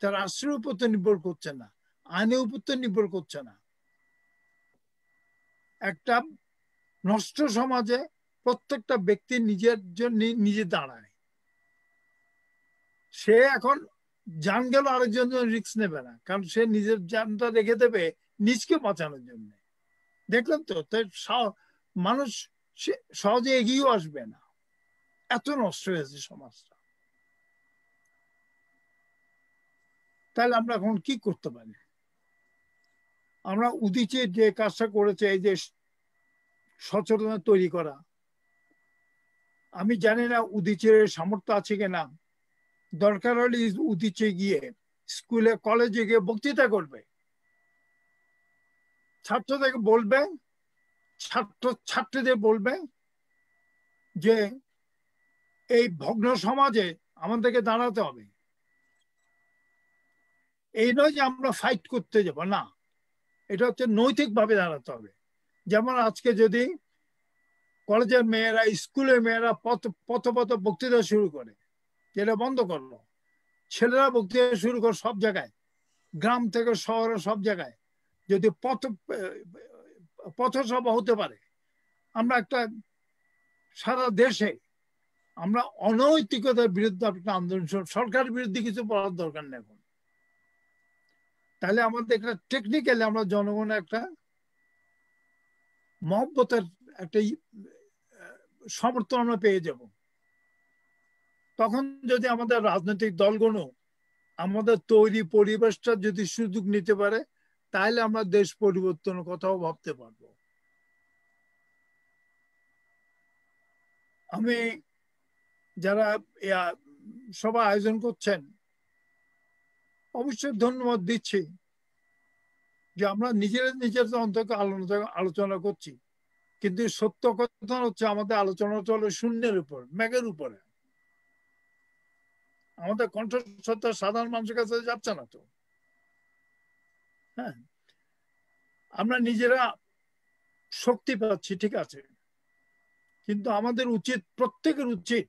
Speaker 10: তার রাষ্ট্রের উপর তো নির্ভর করছে না আইনের উপর তো নির্ভর করছে না একটা নষ্ট সমাজে প্রত্যেকটা ব্যক্তি নিজের জন্য নিজে দাঁড়ায় সে এখন জান গেল আরেকজন রিক্স নেবে না কারণ সে নিজের জানটা রেখে দেবে নিজকে বাঁচানোর জন্য দেখলাম তো তাই মানুষ সহজে এগিয়েও আসবে না এত নষ্ট হয়েছে সমাজটা তাহলে আমরা এখন কি করতে পারি আমরা উদিচে যে কাজটা করেছে এই যে সচেতনতা তৈরি করা আমি জানি না উদিচের সামর্থ্য আছে কিনা দরকার হলে উদিচে গিয়ে স্কুলে কলেজে গিয়ে বক্তৃতা করবে ছাত্রদেরকে বলবে ছাত্র ছাত্রীদের বলবে যে এই ভগ্ন সমাজে আমাদেরকে দাঁড়াতে হবে এই নয় যে আমরা ফাইট করতে যাব না এটা হচ্ছে নৈতিকভাবে দাঁড়াতে হবে যেমন আজকে যদি কলেজের মেয়েরা স্কুলের মেয়েরা পথ পথ বক্তৃতা শুরু করে যেটা বন্ধ করলো ছেলেরা বক্তৃতা শুরু করে সব জায়গায় গ্রাম থেকে শহরে সব জায়গায় যদি পথ পথসভা হতে পারে আমরা একটা সারা দেশে আমরা অনৈতিকতার বিরুদ্ধে একটা আন্দোলন সরকারের বিরুদ্ধে কিছু বলার দরকার নেই এখন তাহলে আমাদের একটা টেকনিক্যালি আমরা জনগণের একটা মহব্বতের একটা সমর্থন আমরা পেয়ে যাব তখন যদি আমাদের রাজনৈতিক দলগুলো আমাদের তৈরি পরিবেশটা যদি সুযোগ নিতে পারে তাহলে আমরা দেশ পরিবর্তনের কথাও ভাবতে পারবো আমি যারা সভা আয়োজন করছেন অবশ্যই ধন্যবাদ দিচ্ছি যে আমরা নিজেরা নিজের অন্তকে আলোচনা করছি কিন্তু সত্য কথা হচ্ছে আমাদের আলোচনা চলে শূন্যের উপর ম্যাগের উপরে আমাদের কণ্ঠস্বরটা সাধারণ মানুষের কাছে যাচ্ছে না তো হ্যাঁ আমরা নিজেরা শক্তি পাচ্ছি ঠিক আছে কিন্তু আমাদের উচিত প্রত্যেকের উচিত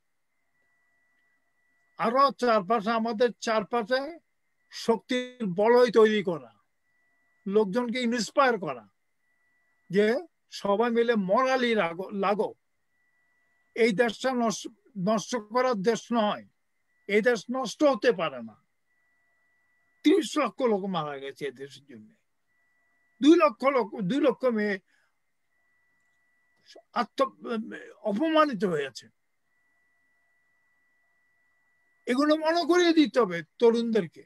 Speaker 10: আরো চারপাশে আমাদের চারপাশে শক্তির বলয় তৈরি করা লোকজনকে ইন্সপায়ার করা যে সবাই মিলে মরালি লাগো এই দেশটা নষ্ট করার দেশ নয় এই দেশ নষ্ট হতে পারে না ত্রিশ লক্ষ লোক মারা গেছে দেশের জন্য দুই লক্ষ লোক দুই লক্ষ মেয়ে আত্ম অপমানিত হয়েছে এগুলো মনে করিয়ে দিতে হবে তরুণদেরকে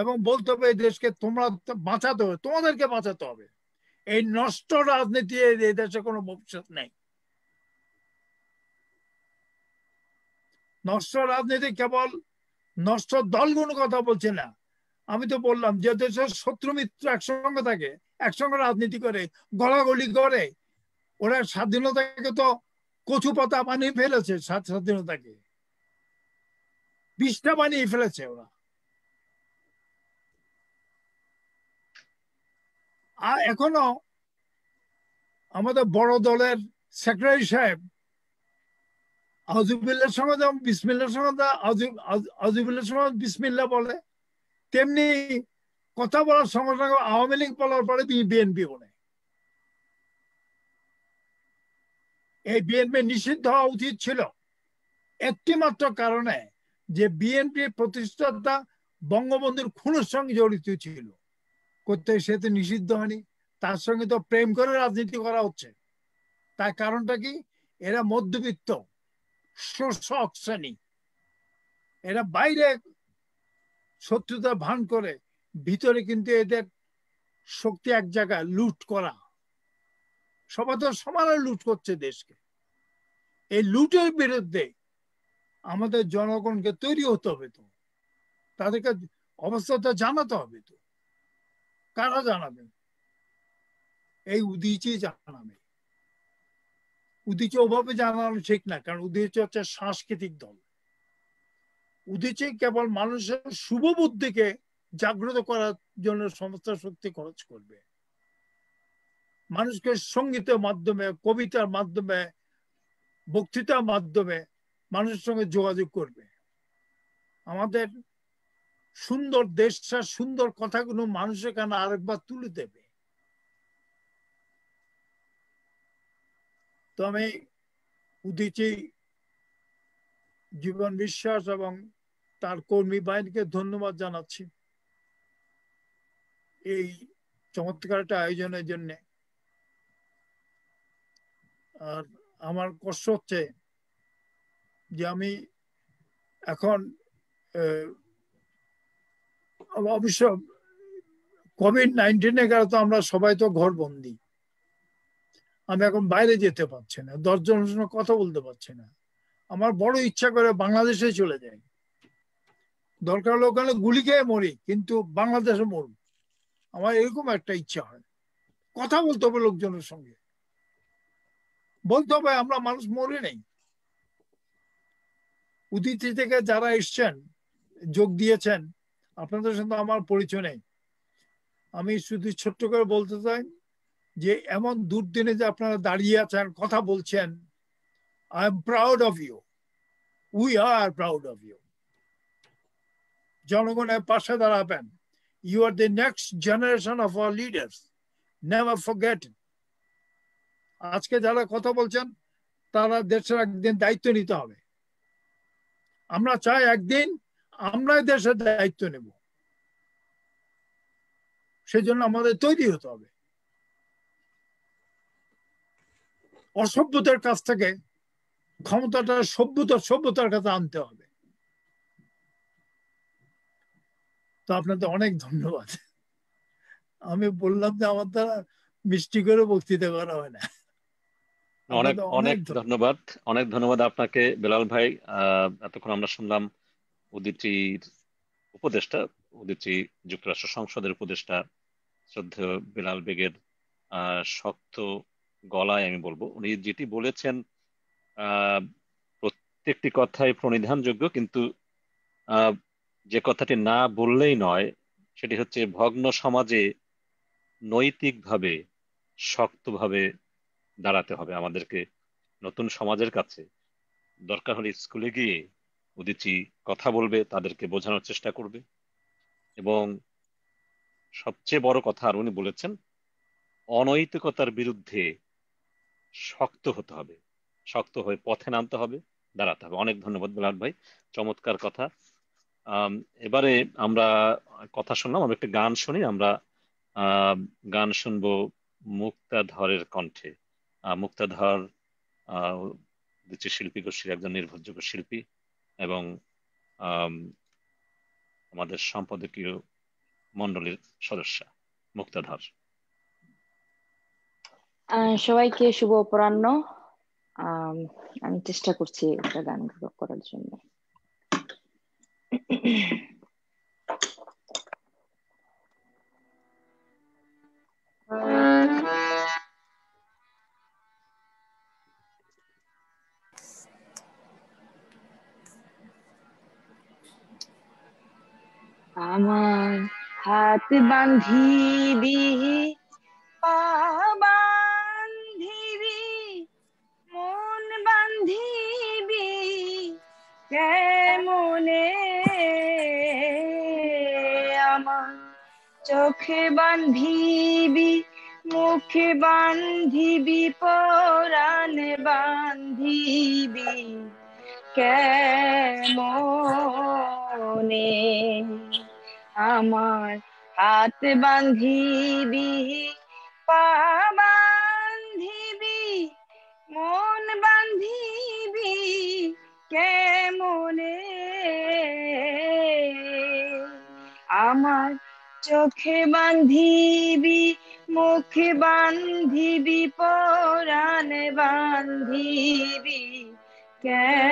Speaker 10: এবং বলতে হবে এই দেশকে তোমরা বাঁচাতে হবে তোমাদেরকে বাঁচাতে হবে এই নষ্ট রাজনীতি এই দেশে কোনো ভবিষ্যৎ নেই নষ্ট রাজনীতি কেবল নষ্ট দলগুলো কথা বলছে না আমি তো বললাম যে দেশের শত্রু মিত্র একসঙ্গে থাকে একসঙ্গে রাজনীতি করে গলাগলি করে ওরা স্বাধীনতাকে তো কচু পাতা বানিয়ে ফেলেছে স্বাধীনতাকে বিষটা বানিয়ে ফেলেছে ওরা আর এখনো আমাদের বড় দলের সেক্রেটারি সাহেব আজুবিল্লার সঙ্গে যেমন বিসমিল্লার সঙ্গে আজুবিল্লার সঙ্গে বিসমিল্লা বলে তেমনি কথা বলার সঙ্গে সঙ্গে আওয়ামী লীগ বলার পরে বিএনপি বলে এই বিএনপি নিষিদ্ধ হওয়া উচিত ছিল একটি মাত্র কারণে যে বিএনপি প্রতিষ্ঠাতা বঙ্গবন্ধুর খুনের সঙ্গে জড়িত ছিল করতে সে তো নিষিদ্ধ হয়নি তার সঙ্গে তো প্রেম করে রাজনীতি করা হচ্ছে তার কারণটা কি এরা মধ্যবিত্ত শোষক শ্রেণী এরা বাইরে শত্রুতা ভান করে ভিতরে কিন্তু এদের শক্তি এক জায়গায় লুট করা সবাই তো সমানে লুট করছে দেশকে এই লুটের বিরুদ্ধে আমাদের জনগণকে তৈরি হতে হবে তো তাদেরকে অবস্থাটা জানাতে হবে তো কারা জানাবেন এই উদিচি জানাবে উদীচে ওভাবে জানানো ঠিক না কারণ উদিচি হচ্ছে সাংস্কৃতিক দল উদিচি কেবল মানুষের শুভ বুদ্ধিকে জাগ্রত করার জন্য সমস্ত শক্তি খরচ করবে মানুষকে সঙ্গীতের মাধ্যমে কবিতার মাধ্যমে বক্তৃতার মাধ্যমে মানুষের সঙ্গে যোগাযোগ করবে আমাদের সুন্দর দেশটা সুন্দর কথাগুলো মানুষের কানে আরেকবার তুলে দেবে তো আমি উদিচি জীবন বিশ্বাস এবং তার কর্মী বাহিনীকে ধন্যবাদ জানাচ্ছি এই চমৎকারটা আয়োজনের জন্য আর আমার কষ্ট হচ্ছে যে আমি এখন অবশ্য কোভিড নাইন্টিনে কারণে তো আমরা সবাই তো ঘর বন্দি আমি এখন বাইরে যেতে পারছি না জনের সঙ্গে কথা বলতে পারছি না আমার বড় ইচ্ছা করে বাংলাদেশে চলে যাই দরকার হলে ওখানে গুলি খেয়ে মরি কিন্তু বাংলাদেশে মরব আমার এরকম একটা ইচ্ছা হয় কথা বলতে হবে লোকজনের সঙ্গে বলতে হবে আমরা মানুষ মরে নেই অতিথি থেকে যারা এসছেন যোগ দিয়েছেন আপনাদের সাথে আমার পরিচয় নেই আমি শুধু ছোট্ট করে বলতে চাই যে এমন দুর্দিনে যে আপনারা দাঁড়িয়ে আছেন কথা বলছেন I am proud of you we are proud of you জনগণের পাশে দাঁড়াবেন you are the next generation of our leaders never forget আজকে যারা কথা বলছেন তারা দেশের একদিন দায়িত্ব নিতে হবে আমরা চাই একদিন আমরা দেশের দায়িত্ব নেব সেজন্য আমাদের তৈরি হতে হবে অসভ্যতার কাছ থেকে ক্ষমতাটা সভ্যতা সভ্যতার কাছে আনতে হবে তো আপনাদের অনেক ধন্যবাদ আমি বললাম যে আমার দ্বারা মিষ্টি করে বক্তৃতা করা হয় না
Speaker 2: অনেক অনেক ধন্যবাদ অনেক ধন্যবাদ আপনাকে বেলাল ভাই এতক্ষণ আমরা শুনলাম উদিটির উপদেষ্টা উদিটি যুক্তরাষ্ট্র সংসদের উপদেষ্টা শ্রদ্ধেয় বিলাল বেগের শক্ত গলায় আমি বলবো উনি যেটি বলেছেন প্রত্যেকটি কথাই প্রণিধানযোগ্য কিন্তু যে কথাটি না বললেই নয় সেটি হচ্ছে ভগ্ন সমাজে নৈতিকভাবে শক্তভাবে দাঁড়াতে হবে আমাদেরকে নতুন সমাজের কাছে দরকার হলে স্কুলে গিয়ে উদিতি কথা বলবে তাদেরকে বোঝানোর চেষ্টা করবে এবং সবচেয়ে বড় কথা আর উনি বলেছেন অনৈতিকতার বিরুদ্ধে শক্ত হতে হবে শক্ত হয়ে পথে নামতে হবে দাঁড়াতে হবে অনেক ধন্যবাদ বেলাল ভাই চমৎকার কথা এবারে আমরা কথা শুনলাম আমরা একটা গান শুনি আমরা গান শুনবো মুক্তাধরের কণ্ঠে মুক্তাধর শিল্পী গোষ্ঠীর একজন নির্ভরযোগ্য শিল্পী এবং আমাদের সম্পাদকীয় মন্ডলীর সদস্য মুক্তাধার
Speaker 11: সবাইকে শুভ অপরাহ্ন আমি চেষ্টা করছি একটা গান করার জন্য বান্ধিবি পা বান্ধিবি মন বান্ধিবি কেমনে আমার চোখে বান্ধিবি মুখে বান্ধিবি পরাণে বান্ধিবি কে হাত বান্ধিবি পা বান্ধিবি মন বান্ধিবি কেমনে আমার চোখে বান্ধিবি মুখে বান্ধিবি পরাণে বান্ধিবি কেমনে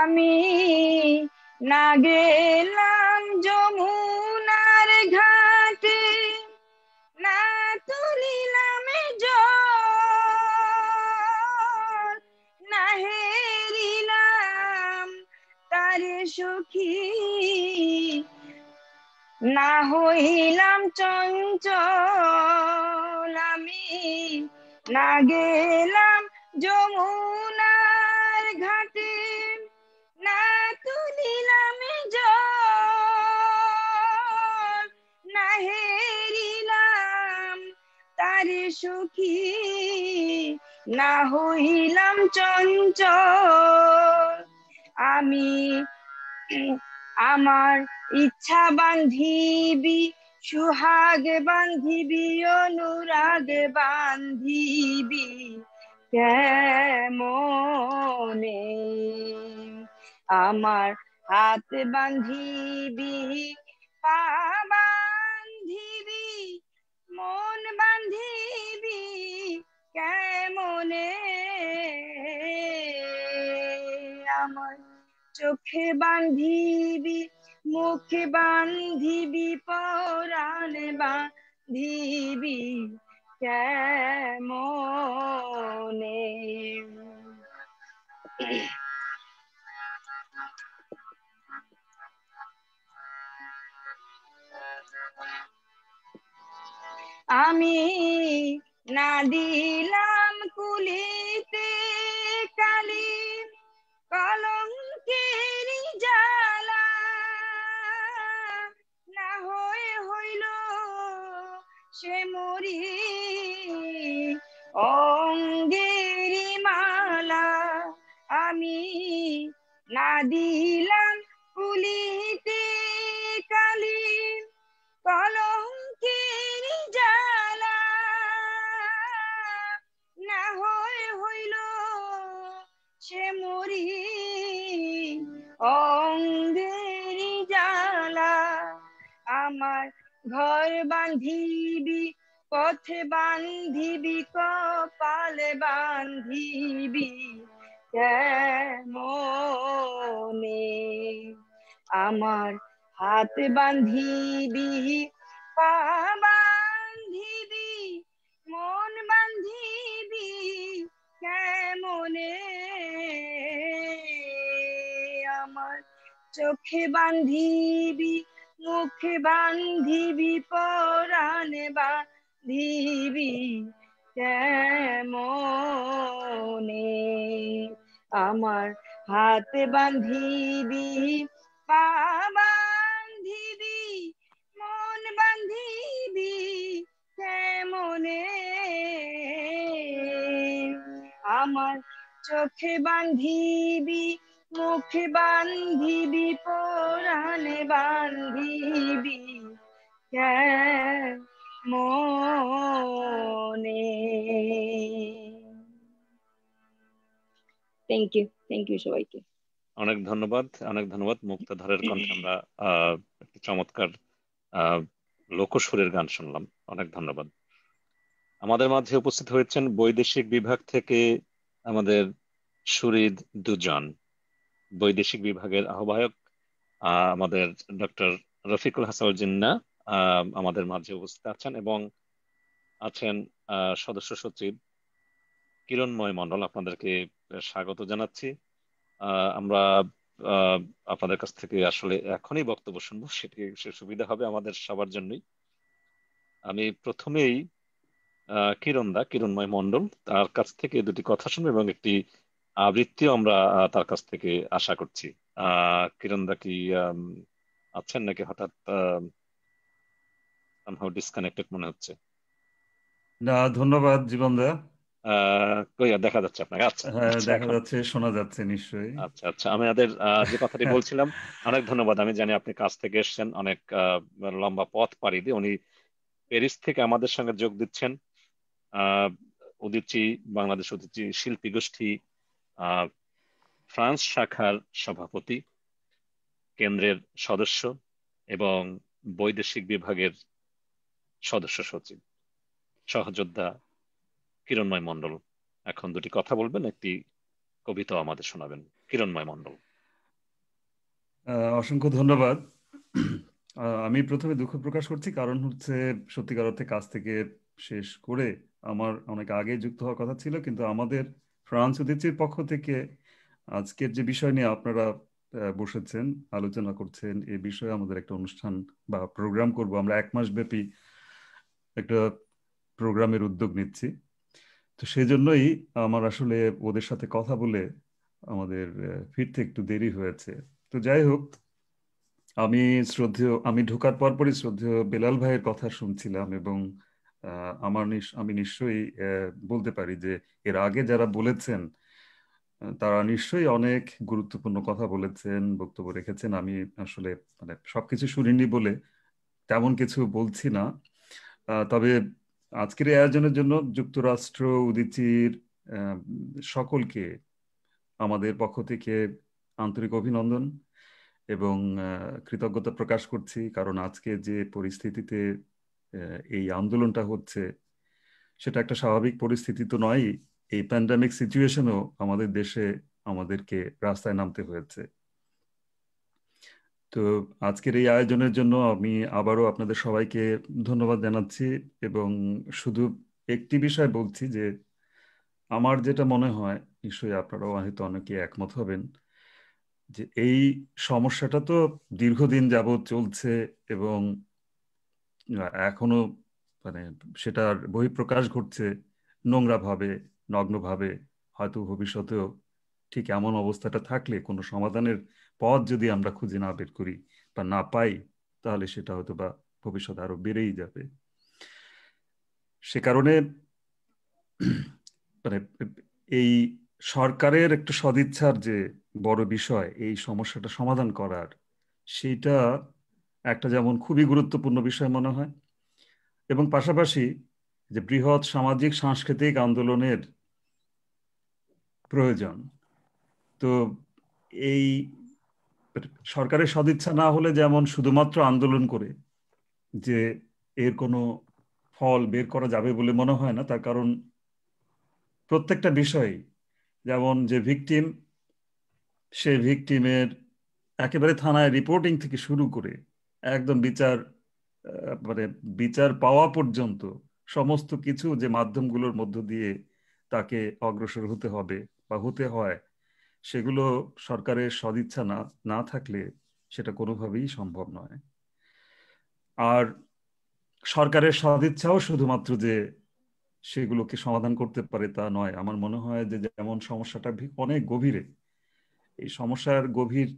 Speaker 11: আমি না গেলাম যমুনার ঘাটে না তুলিলাম না হেরিলাম তার সখী না হইলাম চঞ্চল আমি না গেলাম যমুনার ঘাটে না তুলিলাম না হেরিলাম তারে সুখী না হইলাম চঞ্চল আমি আমার ইচ্ছা বান্ধিবি সুহাগ বান্ধিবি অনুরাগে বান্ধিবি কেমনে আমার হাত বান্ধিবি পা বান্ধিবি মন বান্ধিবি কেমনে আমার চোখে বান্ধিবি মুখে বান্ধিবি পরাণে বান্ধিবি কেমনে আমি না দিলাম কুলিতে কালি কলঙ্কের জালা না হয়ে হইল সে মরি অঙ্গেরি মালা আমি না দিলাম কুলিতে ঘর বান্ধিবি পথে বান্ধিবি কপালে বান্ধিবি মনে আমার হাত বান্ধিবি পা বান্ধিবি মন বান্ধিবি কেমনে আমার চোখে বান্ধিবি মুখে বান্ধিবি পরাণে বান্ধিবি কেমনে আমার হাতে বান্ধিবি পা বান্ধিবি মন বান্ধিবি কেমনে আমার চোখে বান্ধিবি মুখে বান্ধিবি পরাণে বান্ধিবি মনে থ্যাংক ইউ থ্যাংক ইউ সবাইকে
Speaker 2: অনেক ধন্যবাদ অনেক ধন্যবাদ মুক্তধারের কণ্ঠে আমরা একটি চমৎকার লোকসুরের গান শুনলাম অনেক ধন্যবাদ আমাদের মাঝে উপস্থিত হয়েছেন বৈদেশিক বিভাগ থেকে আমাদের সুরিদ দুজন বৈদেশিক বিভাগের আহ্বায়ক আমাদের ডক্টর রফিকুল হাসান জিন্না আমাদের মাঝে উপস্থিত আছেন এবং আছেন সদস্য সচিব কিরণময় মন্ডল আপনাদেরকে স্বাগত জানাচ্ছি আমরা আপনাদের কাছ থেকে আসলে এখনই বক্তব্য শুনবো সেটি সে সুবিধা হবে আমাদের সবার জন্যই আমি প্রথমেই কিরণদা কিরণময় মন্ডল তার কাছ থেকে দুটি কথা শুনবো এবং একটি আবৃত্তিও আমরা তার কাছ থেকে আশা করছি কিরণদা কি আছেন নাকি হঠাৎ সামহাউ ডিসকানেক্টেড মনে হচ্ছে
Speaker 12: না ধন্যবাদ জীবন দা
Speaker 2: কইয়া দেখা যাচ্ছে আপনাকে আচ্ছা, হ্যাঁ, আচ্ছা দেখা যাচ্ছে শোনা যাচ্ছে নিশ্চয়ই আচ্ছা আচ্ছা আমি আমাদের যে কথাটি হ্যাঁ। বলছিলাম অনেক ধন্যবাদ আমি জানি আপনি কাজ থেকে এসেছেন অনেক লম্বা পথ পাড়ি দিয়ে উনি প্যারিস থেকে আমাদের সঙ্গে যোগ দিচ্ছেন উদিচি বাংলাদেশ উদিচি শিল্পী গোষ্ঠী ফ্রান্স শাখার সভাপতি কেন্দ্রের সদস্য এবং বৈদেশিক বিভাগের সদস্য সচিব সহযোদ্ধা কিরণময় মন্ডল এখন দুটি কথা বলবেন একটি কবিতা আমাদের শোনাবেন কিরণময় মণ্ডল
Speaker 12: অসংখ্য ধন্যবাদ আমি প্রথমে দুঃখ প্রকাশ করছি কারণ হচ্ছে সত্যিকার অর্থে কাজ থেকে শেষ করে আমার অনেক আগে যুক্ত হওয়ার কথা ছিল কিন্তু আমাদের ফ্রান্স উদিচির পক্ষ থেকে আজকের যে বিষয় নিয়ে আপনারা বসেছেন আলোচনা করছেন এ বিষয়ে আমাদের একটা অনুষ্ঠান বা প্রোগ্রাম করব আমরা এক মাস ব্যাপী একটা প্রোগ্রামের উদ্যোগ নিচ্ছি তো সেজন্যই আমার আসলে ওদের সাথে কথা বলে আমাদের ফিরতে একটু দেরি হয়েছে তো যাই হোক আমি শ্রদ্ধেয় আমি ঢোকার পরপরই শ্রদ্ধেয় বেলাল ভাইয়ের কথা শুনছিলাম এবং আমার আমি নিশ্চয়ই বলতে পারি যে এর আগে যারা বলেছেন তারা নিশ্চয়ই অনেক গুরুত্বপূর্ণ কথা বলেছেন বক্তব্য রেখেছেন আমি আসলে মানে সবকিছু শুনিনি বলে তেমন কিছু বলছি না তবে আজকের এই আয়োজনের জন্য যুক্তরাষ্ট্র উদিচির সকলকে আমাদের পক্ষ থেকে আন্তরিক অভিনন্দন এবং কৃতজ্ঞতা প্রকাশ করছি কারণ আজকে যে পরিস্থিতিতে এই আন্দোলনটা হচ্ছে সেটা একটা স্বাভাবিক পরিস্থিতি তো নয় এই প্যান্ডামিক সিচুয়েশনও আমাদের দেশে আমাদেরকে রাস্তায় নামতে হয়েছে তো আজকের এই আয়োজনের জন্য আমি আবারও আপনাদের সবাইকে ধন্যবাদ জানাচ্ছি এবং শুধু একটি বিষয় বলছি যে আমার যেটা মনে হয় নিশ্চয়ই আপনারাও হয়তো অনেকে একমত হবেন যে এই সমস্যাটা তো দীর্ঘদিন যাবৎ চলছে এবং এখনো মানে সেটার বহিঃপ্রকাশ ঘটছে নোংরাভাবে নগ্নভাবে হয়তো ভবিষ্যতেও ঠিক এমন অবস্থাটা থাকলে কোনো সমাধানের পথ যদি আমরা খুঁজে না বের করি বা না পাই তাহলে সেটা হয়তো বা ভবিষ্যতে আরো বেড়েই যাবে সে কারণে মানে এই সরকারের একটা সদিচ্ছার যে বড় বিষয় এই সমস্যাটা সমাধান করার সেইটা একটা যেমন খুবই গুরুত্বপূর্ণ বিষয় মনে হয় এবং পাশাপাশি যে বৃহৎ সামাজিক সাংস্কৃতিক আন্দোলনের প্রয়োজন তো এই সরকারের সদিচ্ছা না হলে যেমন শুধুমাত্র আন্দোলন করে যে এর কোনো ফল বের করা যাবে বলে মনে হয় না তার কারণ প্রত্যেকটা বিষয় যেমন যে ভিকটিম সে ভিকটিমের একেবারে থানায় রিপোর্টিং থেকে শুরু করে একদম বিচার মানে বিচার পাওয়া পর্যন্ত সমস্ত কিছু যে মাধ্যমগুলোর মধ্য দিয়ে তাকে অগ্রসর হতে হবে বা হতে হয় সেগুলো সরকারের সদিচ্ছা না না থাকলে সেটা কোনোভাবেই সম্ভব নয় আর সরকারের সদিচ্ছাও শুধুমাত্র যে সেগুলোকে সমাধান করতে পারে তা নয় আমার মনে হয় যে যেমন সমস্যাটা অনেক গভীরে এই সমস্যার গভীর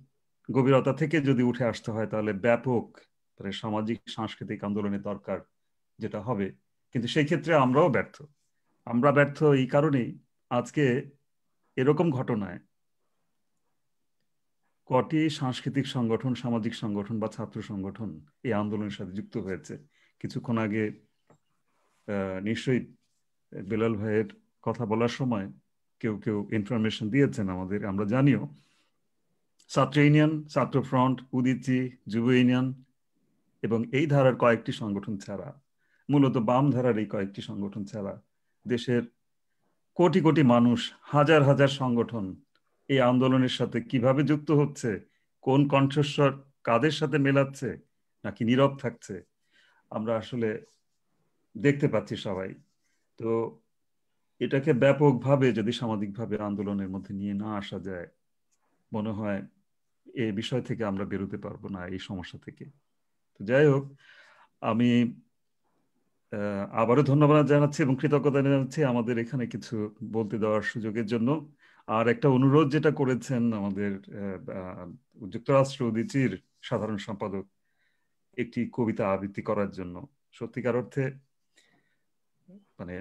Speaker 12: গভীরতা থেকে যদি উঠে আসতে হয় তাহলে ব্যাপক মানে সামাজিক সাংস্কৃতিক আন্দোলনের দরকার যেটা হবে কিন্তু সেই ক্ষেত্রে আমরাও ব্যর্থ আমরা ব্যর্থ এই কারণেই আজকে এরকম ঘটনায় কটি সাংস্কৃতিক সংগঠন সামাজিক সংগঠন বা ছাত্র সংগঠন এই আন্দোলনের সাথে যুক্ত হয়েছে কিছুক্ষণ আগে নিশ্চয়ই বেলাল ভাইয়ের কথা বলার সময় কেউ কেউ ইনফরমেশন দিয়েছেন আমাদের আমরা জানিও ছাত্র ইউনিয়ন ছাত্র ফ্রন্ট উদিতি যুব ইউনিয়ন এবং এই ধারার কয়েকটি সংগঠন ছাড়া মূলত বাম ধারার এই কয়েকটি সংগঠন ছাড়া দেশের কোটি কোটি মানুষ হাজার হাজার সংগঠন এই আন্দোলনের সাথে কিভাবে যুক্ত হচ্ছে কোন কণ্ঠস্বর কাদের সাথে মেলাচ্ছে নাকি নীরব থাকছে আমরা আসলে দেখতে পাচ্ছি সবাই তো এটাকে ব্যাপকভাবে যদি সামাজিকভাবে আন্দোলনের মধ্যে নিয়ে না আসা যায় মনে হয় এই বিষয় থেকে আমরা বেরোতে পারবো না এই সমস্যা থেকে তো যাই হোক আমি আবারও ধন্যবাদ জানাচ্ছি এবং কৃতজ্ঞতা জানাচ্ছি আমাদের এখানে কিছু বলতে দেওয়ার সুযোগের জন্য আর একটা অনুরোধ যেটা করেছেন আমাদের যুক্তরাষ্ট্র উদিচির সাধারণ সম্পাদক একটি কবিতা আবৃত্তি করার জন্য সত্যিকার অর্থে মানে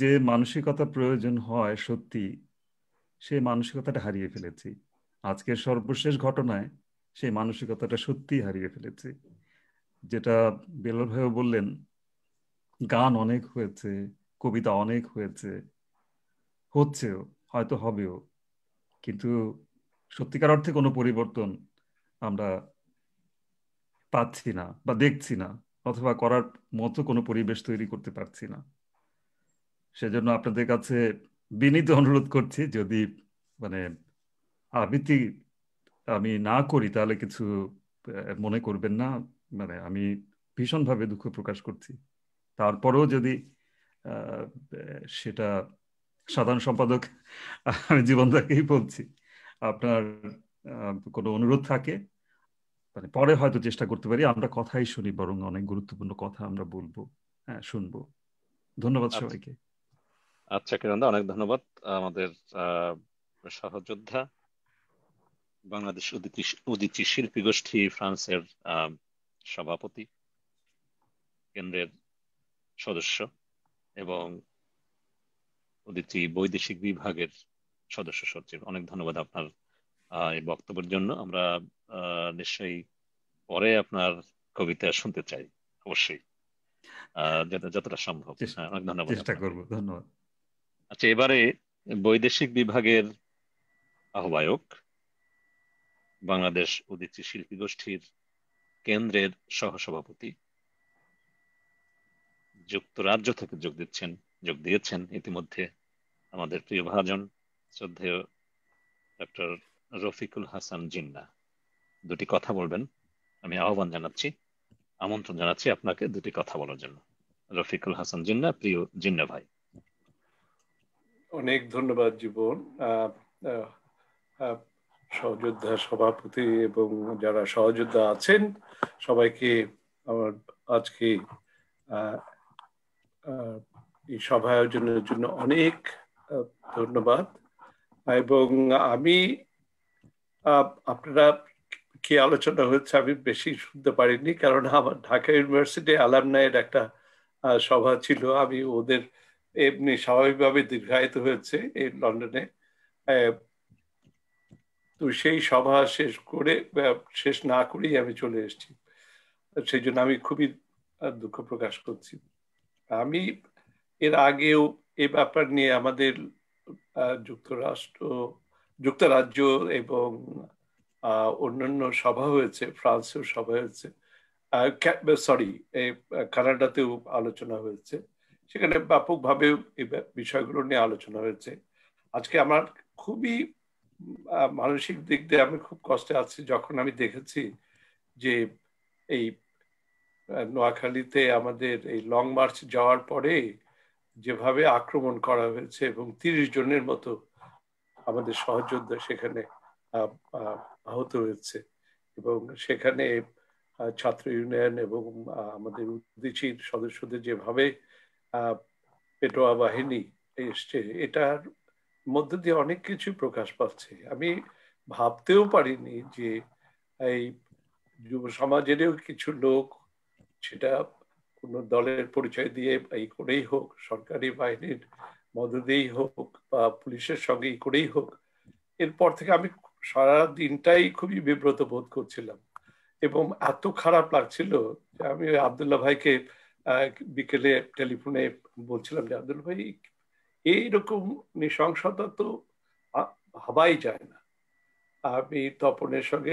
Speaker 12: যে মানসিকতা প্রয়োজন হয় সত্যি সেই মানসিকতাটা হারিয়ে ফেলেছি আজকের সর্বশেষ ঘটনায় সেই মানসিকতাটা সত্যি হারিয়ে ফেলেছি যেটা বেলাল ভাইও বললেন গান অনেক হয়েছে কবিতা অনেক হয়েছে হচ্ছেও হয়তো হবেও কিন্তু সত্যিকার অর্থে কোনো পরিবর্তন আমরা পাচ্ছি না বা দেখছি না অথবা করার মতো কোনো পরিবেশ তৈরি করতে পারছি না সেজন্য আপনাদের কাছে বিনীত অনুরোধ করছি যদি মানে আবৃত্তি আমি না করি তাহলে কিছু মনে করবেন না মানে আমি ভীষণভাবে দুঃখ প্রকাশ করছি তারপরেও যদি সেটা সাধারণ সম্পাদক আমি জীবনদাকেই বলছি আপনার কোনো অনুরোধ থাকে মানে পরে হয়তো চেষ্টা করতে পারি আমরা কথাই শুনি বরং অনেক গুরুত্বপূর্ণ কথা আমরা বলবো হ্যাঁ শুনবো ধন্যবাদ আচ্ছা। সবাইকে
Speaker 2: আচ্ছা কিরণ অনেক ধন্যবাদ আমাদের সহযোদ্ধা বাংলাদেশ উদিতি শিল্পী গোষ্ঠী ফ্রান্সের সভাপতি কেন্দ্রের সদস্য এবং উদিতি বৈদেশিক বিভাগের সদস্য সচিব অনেক ধন্যবাদ আপনার এই বক্তব্যের জন্য আমরা নিশ্চয়ই পরে আপনার কবিতা শুনতে চাই অবশ্যই যতটা সম্ভব হ্যাঁ, অনেক ধন্যবাদ চেষ্টা করব ধন্যবাদ আচ্ছা এবারে বৈদেশিক বিভাগের আহ্বায়ক বাংলাদেশ উদিচি শিল্পী গোষ্ঠীর কেন্দ্রের সহসভাপতি যুক্তরাজ্য থেকে যোগ দিচ্ছেন যোগ দিয়েছেন ইতিমধ্যে আমাদের প্রিয় ভাজন শ্রদ্ধেয় ডক্টর রফিকুল হাসান জিন্না দুটি কথা বলবেন আমি আহ্বান জানাচ্ছি আমন্ত্রণ জানাচ্ছি আপনাকে দুটি কথা বলার জন্য রফিকুল হাসান জিন্না প্রিয় জিন্না ভাই
Speaker 13: অনেক ধন্যবাদ জীবন সহযোদ্ধা সভাপতি এবং যারা সহযোদ্ধা আছেন সবাইকে আমার আজকে এই সভা আয়োজনের জন্য অনেক ধন্যবাদ এবং আমি আপনারা কি আলোচনা হচ্ছে আমি বেশি শুনতে পারিনি কারণ আমার ঢাকা ইউনিভার্সিটি অ্যালামনাইয়ের একটা সভা ছিল আমি ওদের এমনি স্বাভাবিকভাবে দীর্ঘায়িত হয়েছে এই লন্ডনে তো সেই সভা শেষ করে শেষ না করেই আমি চলে এসেছি সেই জন্য আমি খুবই দুঃখ প্রকাশ করছি আমি এর আগেও এ ব্যাপার নিয়ে আমাদের যুক্তরাষ্ট্র যুক্তরাজ্য এবং অন্যান্য সভা হয়েছে ফ্রান্সেও সভা হয়েছে সরি কানাডাতেও আলোচনা হয়েছে সেখানে ব্যাপকভাবে এই বিষয়গুলো নিয়ে আলোচনা হয়েছে আজকে আমার খুবই মানসিক দিক দিয়ে আমি খুব কষ্টে আছি যখন আমি দেখেছি যে এই নোয়াখালীতে আমাদের এই লং মার্চ যাওয়ার পরে যেভাবে আক্রমণ করা হয়েছে এবং তিরিশ জনের মতো আমাদের সহযোদ্ধা সেখানে আহত হয়েছে এবং সেখানে ছাত্র ইউনিয়ন এবং আমাদের উদ্দেশীর সদস্যদের যেভাবে পেটোয়া বাহিনী এসছে এটার মধ্যে দিয়ে অনেক কিছু প্রকাশ পাচ্ছে আমি ভাবতেও পারিনি যে এই যুব সমাজেরও কিছু লোক সেটা কোনো দলের পরিচয় দিয়ে এই করেই হোক সরকারি বাহিনীর দিয়েই হোক বা পুলিশের সঙ্গে করেই হোক এরপর থেকে আমি সারা দিনটাই খুবই বিব্রত বোধ করছিলাম এবং এত খারাপ লাগছিল যে আমি আবদুল্লাহ ভাইকে বিকেলে টেলিফোনে বলছিলাম যে আবদুল্লাহ ভাই এইরকম নৃশংসতা তো ভাবাই যায় না আমি তপনের সঙ্গে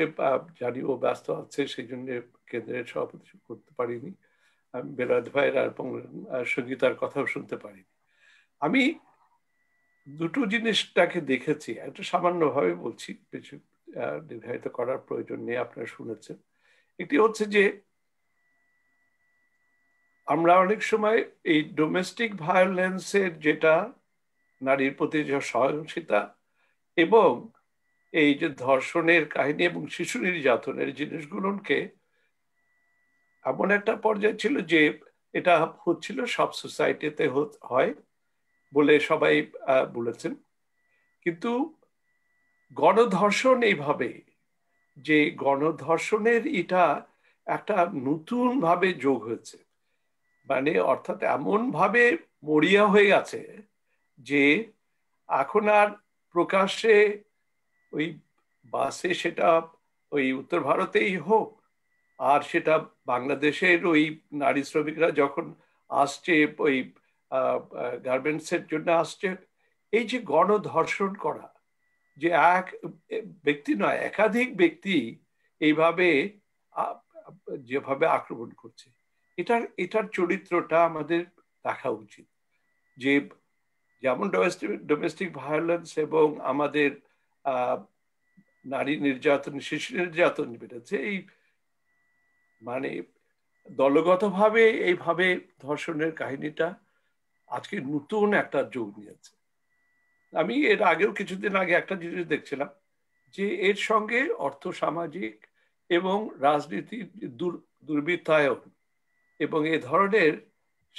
Speaker 13: জানি ও ব্যস্ত আছে সেই জন্য কেন্দ্রের সভাপতি করতে পারিনি আমি ভাইয়ের আর সঙ্গীতার কথাও শুনতে পারিনি আমি দুটো জিনিসটাকে দেখেছি একটা সামান্যভাবে বলছি কিছু নির্ধারিত করার প্রয়োজন নেই আপনারা শুনেছেন একটি হচ্ছে যে আমরা অনেক সময় এই ডোমেস্টিক ভায়োলেন্সের যেটা নারীর প্রতি যে সহনশীলতা এবং এই যে ধর্ষণের কাহিনী এবং শিশু নির্যাতনের জিনিসগুলোকে এমন একটা পর্যায়ে ছিল যে এটা হচ্ছিল সব সোসাইটিতে হয় বলে সবাই বলেছেন কিন্তু গণধর্ষণ এইভাবে যে গণধর্ষণের এটা একটা নতুন ভাবে যোগ হয়েছে মানে অর্থাৎ এমন ভাবে মরিয়া হয়ে গেছে যে এখন আর প্রকাশ্যে ওই বাসে সেটা ওই উত্তর ভারতেই হোক আর সেটা বাংলাদেশের ওই নারী শ্রমিকরা যখন আসছে ওই গার্মেন্টসের জন্য আসছে এই যে গণধর্ষণ করা যে এক ব্যক্তি নয় একাধিক ব্যক্তি এইভাবে যেভাবে আক্রমণ করছে এটার এটার চরিত্রটা আমাদের দেখা উচিত যে যেমন ডোমেস্টিক ভায়োলেন্স এবং আমাদের নারী নির্যাতন শিশু নির্যাতন বেড়েছে এই মানে দলগতভাবে এইভাবে ধর্ষণের কাহিনীটা আজকে নতুন একটা যোগ নিয়েছে আমি এর আগেও কিছুদিন আগে একটা জিনিস দেখছিলাম যে এর সঙ্গে অর্থ সামাজিক এবং রাজনীতির দুর্বৃত্তায়ন এবং এ ধরনের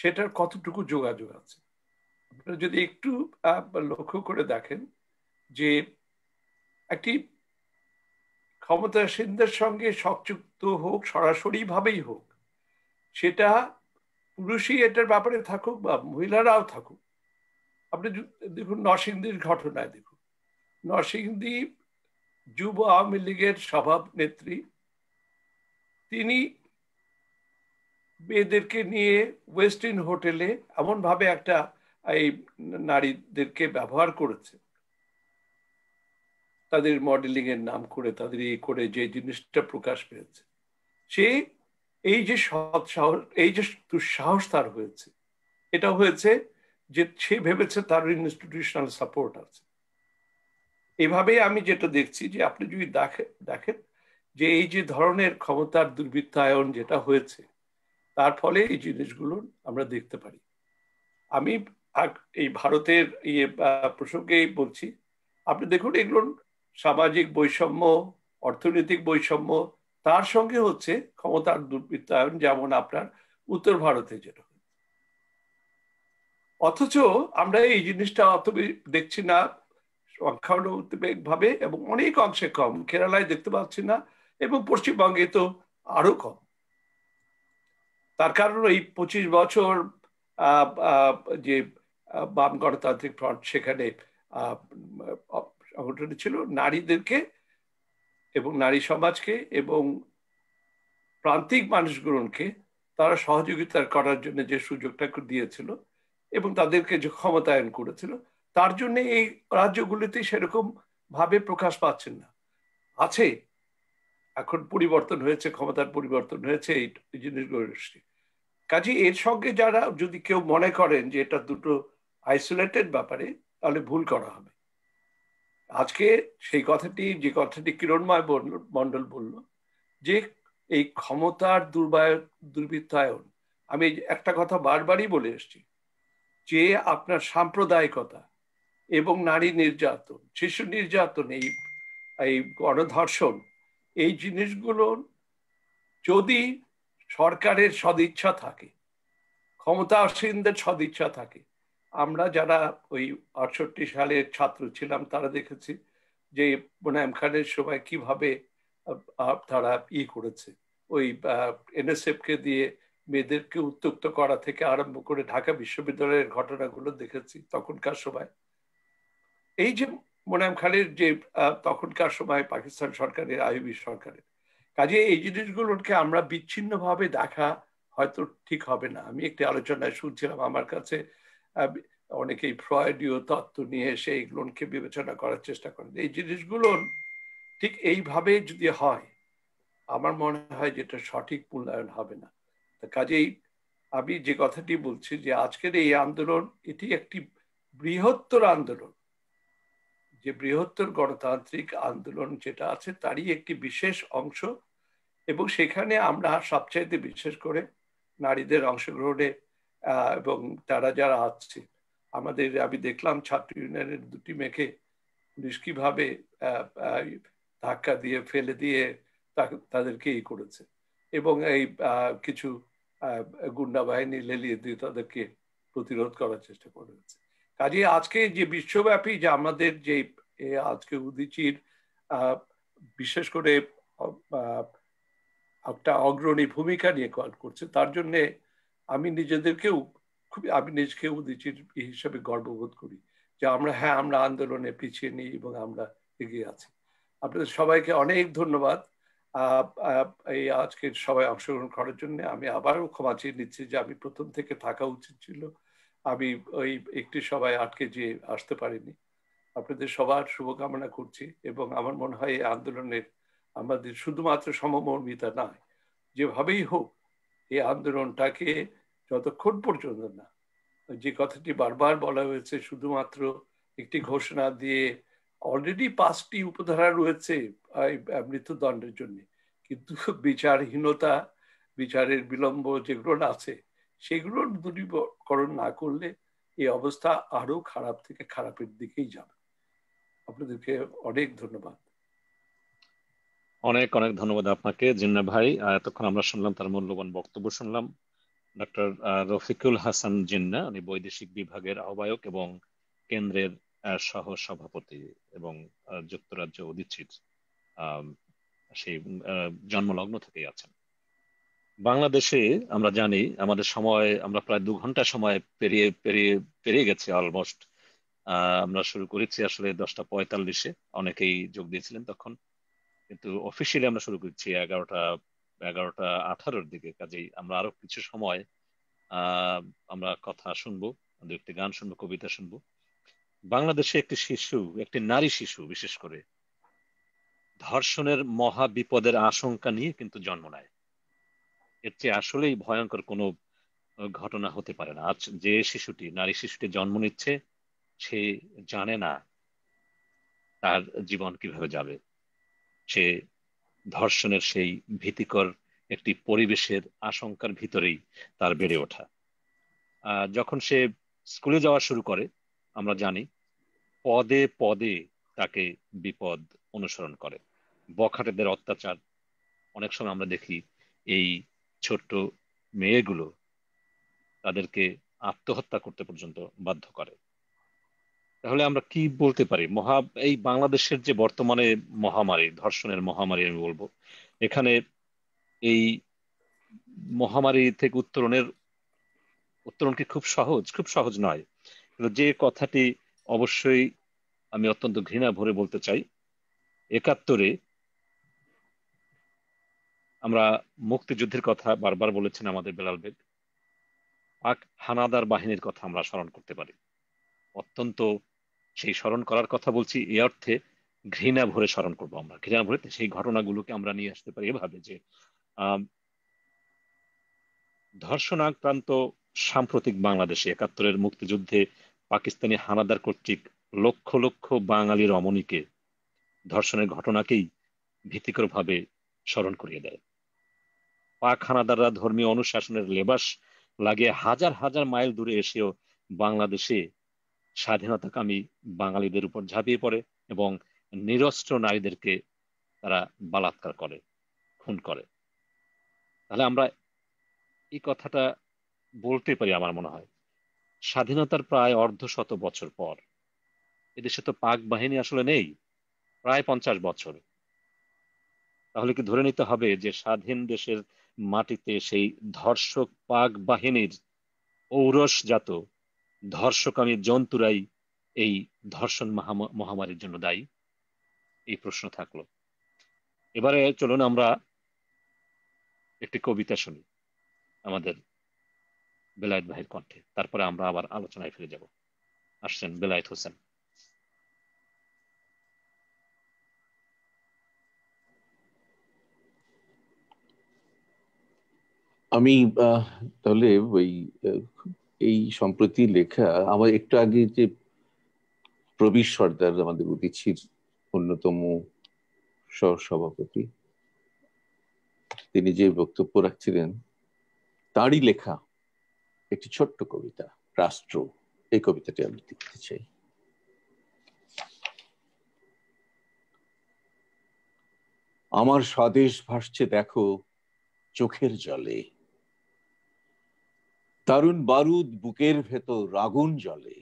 Speaker 13: সেটার কতটুকু যোগাযোগ আছে আপনারা যদি একটু লক্ষ্য করে দেখেন যে একটি ক্ষমতাসীনদের সঙ্গে সংযুক্ত হোক সরাসরিভাবেই হোক সেটা পুরুষই এটার ব্যাপারে থাকুক বা মহিলারাও থাকুক আপনি দেখুন নরসিংদীর ঘটনায় দেখুন নরসিংদী যুব আওয়ামী লীগের নেত্রী তিনি মেয়েদেরকে নিয়ে ওয়েস্টিন হোটেলে এমনভাবে একটা এই নারীদেরকে ব্যবহার করেছে তাদের মডেলিং এর নাম করে তাদের ইয়ে করে যে জিনিসটা প্রকাশ পেয়েছে সে এই যে সৎ সাহস এই যে দুঃসাহস তার হয়েছে এটা হয়েছে যে সে ভেবেছে তার ইনস্টিটিউশনাল সাপোর্ট আছে এভাবে আমি যেটা দেখছি যে আপনি যদি দেখেন যে এই যে ধরনের ক্ষমতার দুর্বৃত্তায়ন যেটা হয়েছে তার ফলে এই জিনিসগুলো আমরা দেখতে পারি আমি এই ভারতের ইয়ে প্রসঙ্গেই বলছি আপনি দেখুন এগুলো সামাজিক বৈষম্য অর্থনৈতিক বৈষম্য তার সঙ্গে হচ্ছে ক্ষমতার দুর্বৃত্তায়ন যেমন আপনার উত্তর ভারতে যেটা অথচ আমরা এই জিনিসটা অত দেখছি না সংখ্যানুপাতিক ভাবে এবং অনেক অংশে কম কেরালায় দেখতে পাচ্ছি না এবং পশ্চিমবঙ্গে তো আরো কম তার কারণ এই পঁচিশ বছর যে বাম গণতান্ত্রিক ফ্রন্ট সেখানে সংগঠন ছিল নারীদেরকে এবং নারী সমাজকে এবং প্রান্তিক মানুষগুলোকে তারা সহযোগিতা করার জন্য যে সুযোগটা দিয়েছিল এবং তাদেরকে যে ক্ষমতায়ন করেছিল তার জন্য এই রাজ্যগুলিতে সেরকম ভাবে প্রকাশ পাচ্ছেন না আছে এখন পরিবর্তন হয়েছে ক্ষমতার পরিবর্তন হয়েছে এই জিনিসগুলো কাজে এর সঙ্গে যারা যদি কেউ মনে করেন যে এটা দুটো আইসোলেটেড ব্যাপারে তাহলে ভুল করা হবে আজকে সেই কথাটি যে কথাটি কিরণময় মণ্ডল বলল যে এই ক্ষমতার দুর্বায় দুর্বৃত্তায়ন আমি একটা কথা বারবারই বলে এসছি যে আপনার সাম্প্রদায়িকতা এবং নারী নির্যাতন শিশু নির্যাতন এই এই গণধর্ষণ এই জিনিসগুলো যদি সরকারের সদিচ্ছা থাকে ক্ষমতাসীনদের সদিচ্ছা থাকে আমরা যারা ওই আটষট্টি সালের ছাত্র ছিলাম তারা দেখেছি যে মোনায়ম খানের সময় কিভাবে তারা ই করেছে ওই কে দিয়ে মেয়েদেরকে উত্তক্ত করা থেকে আরম্ভ করে ঢাকা বিশ্ববিদ্যালয়ের ঘটনাগুলো দেখেছি তখনকার সময় এই যে মোনায়ম খানের যে তখনকার সময় পাকিস্তান সরকারের আইবি সরকারের কাজে এই জিনিসগুলোকে আমরা বিচ্ছিন্নভাবে দেখা হয়তো ঠিক হবে না আমি একটি আলোচনায় শুনছিলাম আমার কাছে অনেকেই ফ্রয়েডীয় তত্ত্ব নিয়ে এসে এইগুলোকে বিবেচনা করার চেষ্টা করেন এই জিনিসগুলো ঠিক এইভাবে যদি হয় আমার মনে হয় যেটা সঠিক মূল্যায়ন হবে না কাজেই আমি যে কথাটি বলছি যে আজকের এই আন্দোলন এটি একটি বৃহত্তর আন্দোলন যে বৃহত্তর গণতান্ত্রিক আন্দোলন যেটা আছে তারই একটি বিশেষ অংশ এবং সেখানে আমরা সবচাইতে বিশেষ করে নারীদের অংশগ্রহণে এবং তারা যারা আছে আমাদের আমি দেখলাম ছাত্র ইউনিয়নের দুটি মেয়েকে নিষ্কিভাবে ধাক্কা দিয়ে ফেলে দিয়ে তাদেরকে ই করেছে এবং এই কিছু গুন্ডা বাহিনী লেলিয়ে দিয়ে তাদেরকে প্রতিরোধ করার চেষ্টা করেছে কাজে আজকে যে বিশ্বব্যাপী যে আমাদের যে আজকে উদিচির বিশেষ করে একটা অগ্রণী ভূমিকা নিয়ে কল করছে তার জন্যে আমি নিজেদেরকেও খুবই আমি নিজেকে নিজের হিসাবে গর্ববোধ করি যে আমরা হ্যাঁ আমরা আন্দোলনে পিছিয়ে নিই এবং আমরা এগিয়ে আছি আপনাদের সবাইকে অনেক ধন্যবাদ এই আজকের সবাই অংশগ্রহণ করার জন্য আমি আবারও ক্ষমা চেয়ে নিচ্ছি যে আমি প্রথম থেকে থাকা উচিত ছিল আমি ওই একটি সবাই আটকে যেয়ে আসতে পারিনি আপনাদের সবার শুভকামনা করছি এবং আমার মনে হয় এই আন্দোলনের আমাদের শুধুমাত্র সমমর্মিতা নয় যেভাবেই হোক এই আন্দোলনটাকে যতক্ষণ পর্যন্ত না যে কথাটি বারবার বলা হয়েছে শুধুমাত্র একটি ঘোষণা দিয়ে অলরেডি পাঁচটি উপধারা রয়েছে মৃত্যুদণ্ডের জন্য কিন্তু বিচারহীনতা বিচারের বিলম্ব যেগুলো আছে সেগুলোর দূরীকরণ না করলে এই অবস্থা আরো খারাপ থেকে খারাপের দিকেই যাবে আপনাদেরকে অনেক ধন্যবাদ
Speaker 2: অনেক অনেক ধন্যবাদ আপনাকে জিন্না ভাই এতক্ষণ আমরা শুনলাম তার মূল্যবান বক্তব্য শুনলাম ডক্টর রফিকুল হাসান জিন্না উনি বৈদেশিক বিভাগের আহ্বায়ক এবং কেন্দ্রের সহ সভাপতি এবং যুক্তরাজ্য অধিচিত সেই জন্মলগ্ন থেকেই আছেন বাংলাদেশে আমরা জানি আমাদের সময় আমরা প্রায় দু ঘন্টা সময় পেরিয়ে পেরিয়ে পেরিয়ে গেছি অলমোস্ট আমরা শুরু করেছি আসলে দশটা পঁয়তাল্লিশে অনেকেই যোগ দিয়েছিলেন তখন কিন্তু অফিসিয়ালি আমরা শুরু করছি এগারোটা এগারোটা আঠারোর দিকে কাজেই আমরা আরো কিছু সময় আমরা কথা শুনবো দু একটি গান শুনবো কবিতা শুনবো বাংলাদেশে একটি শিশু একটি নারী শিশু বিশেষ করে ধর্ষণের মহা বিপদের আশঙ্কা নিয়ে কিন্তু জন্ম নেয় এর চেয়ে আসলেই ভয়ঙ্কর কোনো ঘটনা হতে পারে না আজ যে শিশুটি নারী শিশুটি জন্ম নিচ্ছে সে জানে না তার জীবন কিভাবে যাবে সে ধর্ষণের সেই ভীতিকর একটি পরিবেশের আশঙ্কার ভিতরেই তার বেড়ে ওঠা যখন সে স্কুলে যাওয়া শুরু করে আমরা জানি পদে পদে তাকে বিপদ অনুসরণ করে বখাটেদের অত্যাচার অনেক সময় আমরা দেখি এই ছোট্ট মেয়েগুলো তাদেরকে আত্মহত্যা করতে পর্যন্ত বাধ্য করে তাহলে আমরা কি বলতে পারি মহা এই বাংলাদেশের যে বর্তমানে মহামারী ধর্ষণের মহামারী আমি বলবো এখানে এই মহামারী থেকে উত্তরণের উত্তরণ কি খুব সহজ খুব সহজ নয় কিন্তু যে কথাটি অবশ্যই আমি অত্যন্ত ঘৃণা ভরে বলতে চাই একাত্তরে আমরা মুক্তিযুদ্ধের কথা বারবার বলেছেন আমাদের বেলাল বেগ হানাদার বাহিনীর কথা আমরা স্মরণ করতে পারি অত্যন্ত সেই স্মরণ করার কথা বলছি এ অর্থে ঘৃণা ভরে স্মরণ করব আমরা ঘৃণা ভরে সেই ঘটনাগুলোকে আমরা নিয়ে আসতে পারি এভাবে যে ধর্ষণাক্রান্ত সাম্প্রতিক বাংলাদেশে একাত্তরের মুক্তিযুদ্ধে পাকিস্তানি হানাদার কর্তৃক লক্ষ লক্ষ বাঙালি রমণীকে ধর্ষণের ঘটনাকেই ভীতিকরভাবে স্মরণ করিয়ে দেয় পাক হানাদাররা ধর্মীয় অনুশাসনের লেবাস লাগে হাজার হাজার মাইল দূরে এসেও বাংলাদেশে স্বাধীনতাকামী বাঙালিদের উপর ঝাঁপিয়ে পড়ে এবং নিরস্ত্র নারীদেরকে তারা বালাৎকার করে খুন করে তাহলে আমরা এই কথাটা বলতে পারি আমার মনে হয় স্বাধীনতার প্রায় অর্ধ শত বছর পর এদেশে তো পাক বাহিনী আসলে নেই প্রায় পঞ্চাশ বছর তাহলে কি ধরে নিতে হবে যে স্বাধীন দেশের মাটিতে সেই ধর্ষক পাক বাহিনীর ঔরসজাত ধর্ষকামী জন্তুরাই এই ধর্ষণ মহামারীর জন্য দায়ী এই প্রশ্ন থাকলো এবারে চলুন আমরা একটি কবিতা শুনি আমাদের বেলায়ত ভাইয়ের কণ্ঠে তারপরে আমরা আবার আলোচনায় ফিরে যাব আসছেন বেলায়ত হোসেন
Speaker 8: আমি তাহলে ওই এই সম্প্রতি লেখা আমার একটু আগে যে প্রবীর সর্দার আমাদের উদীচির অন্যতম সহসভাপতি তিনি যে বক্তব্য রাখছিলেন তারই লেখা একটি ছোট্ট কবিতা রাষ্ট্র এই কবিতাটি আমি দেখতে চাই আমার স্বদেশ ভাসছে দেখো চোখের জলে তারুণ বারুদ বুকের ভেতর রাগুন জলে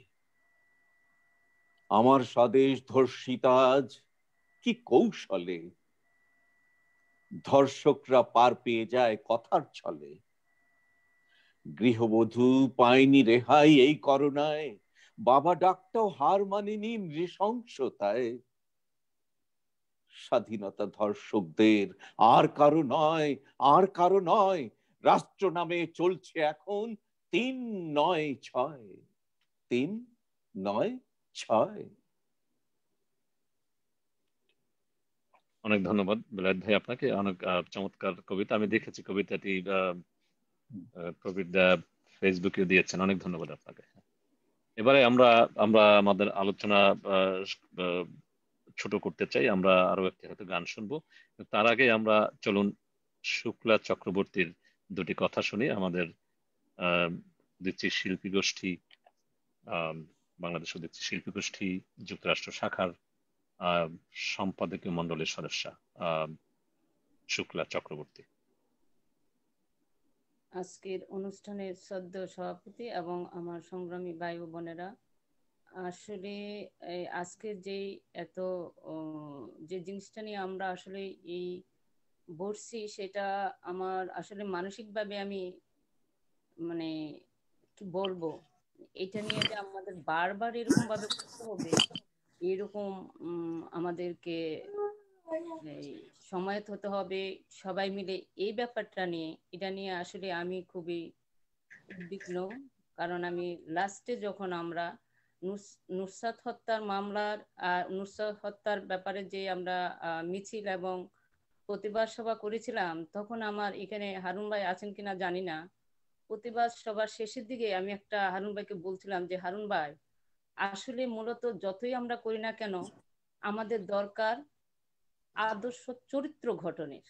Speaker 8: আমার স্বদেশ ধর্ষিতাজ কি কৌশলে ধর্ষকরা পার পেয়ে যায় কথার ছলে গৃহবধূ পায়নি রেহাই এই করোনায় বাবা ডাকটাও হার মানেনি নৃশংসতায় স্বাধীনতা ধর্ষকদের আর কারো নয় আর কারো নয় রাষ্ট্র নামে চলছে এখন তিন নয় ছয় তিন নয় ছয়
Speaker 2: অনেক ধন্যবাদ বিলাদ ভাই আপনাকে অনেক চমৎকার কবিতা আমি দেখেছি কবিতাটি কবিতা ফেসবুকে দিয়েছেন অনেক ধন্যবাদ আপনাকে এবারে আমরা আমরা আমাদের আলোচনা ছোট করতে চাই আমরা আরো একটি হয়তো গান শুনবো তার আগে আমরা চলুন শুক্লা চক্রবর্তীর দুটি কথা শুনি আমাদের দেখছি শিল্পী গোষ্ঠী বাংলাদেশও দেখছি শিল্পী গোষ্ঠী যুক্তরাষ্ট্র শাখার সম্পাদকীয় মন্ডলের সদস্য শুক্লা চক্রবর্তী
Speaker 14: আজকের অনুষ্ঠানের সদ্য সভাপতি এবং আমার সংগ্রামী ভাই বোনেরা আসলে আজকের যে এত যে জিনিসটা নিয়ে আমরা আসলে এই বসছি সেটা আমার আসলে মানসিকভাবে আমি মানে কি বলবো এটা নিয়ে যে আমাদের বারবার এরকম ভাবে করতে হবে এরকম আমাদেরকে সময়ত হতে হবে সবাই মিলে এই ব্যাপারটা নিয়ে এটা নিয়ে আসলে আমি খুবই উদ্বিগ্ন কারণ আমি লাস্টে যখন আমরা নুসরাত হত্যার মামলার নুসরাত হত্যার ব্যাপারে যে আমরা মিছিল এবং প্রতিবাদ সভা করেছিলাম তখন আমার এখানে হারুন ভাই আছেন কিনা জানি না প্রতিবাদ সবার শেষের দিকে আমি একটা হারুন ভাইকে বলছিলাম যে হারুন ভাই আসলে মূলত যতই আমরা করি না কেন আমাদের দরকার আদর্শ চরিত্র ঘটনের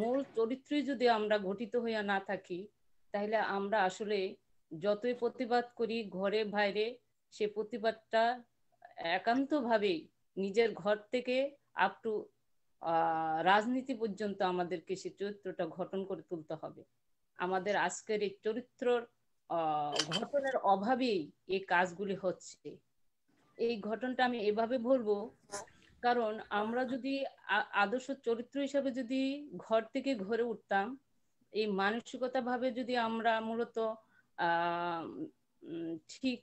Speaker 14: মূল চরিত্রই যদি আমরা ঘটিত হইয়া না থাকি তাহলে আমরা আসলে যতই প্রতিবাদ করি ঘরে বাইরে সে প্রতিবাদটা ভাবেই নিজের ঘর থেকে আপ টু রাজনীতি পর্যন্ত আমাদেরকে সে চরিত্রটা গঠন করে তুলতে হবে আমাদের আজকের এই চরিত্রর ঘটনার অভাবেই এই কাজগুলি হচ্ছে এই ঘটনাটা আমি এভাবে বলবো কারণ আমরা যদি আদর্শ চরিত্র হিসাবে যদি ঘর থেকে ঘরে উঠতাম এই মানসিকতা ভাবে যদি আমরা মূলত ঠিক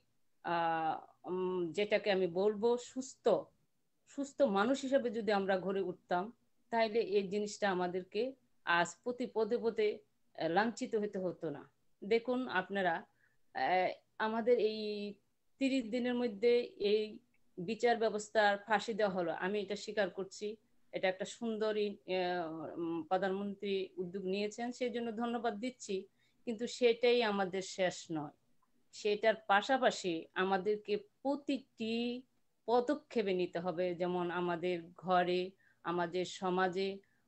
Speaker 14: যেটাকে আমি বলবো সুস্থ সুস্থ মানুষ হিসাবে যদি আমরা ঘরে উঠতাম তাহলে এই জিনিসটা আমাদেরকে আজ প্রতি পদে পদে লাঞ্ছিত হতে হতো না দেখুন আপনারা আমাদের এই তিরিশ দিনের মধ্যে এই বিচার ব্যবস্থার ফাঁসি দেওয়া হলো আমি এটা স্বীকার করছি এটা একটা সুন্দরী প্রধানমন্ত্রী উদ্যোগ নিয়েছেন সেই জন্য ধন্যবাদ দিচ্ছি কিন্তু সেটাই আমাদের শেষ নয় সেটার পাশাপাশি আমাদেরকে প্রতিটি পদক্ষেপে নিতে হবে যেমন আমাদের ঘরে আমাদের সমাজে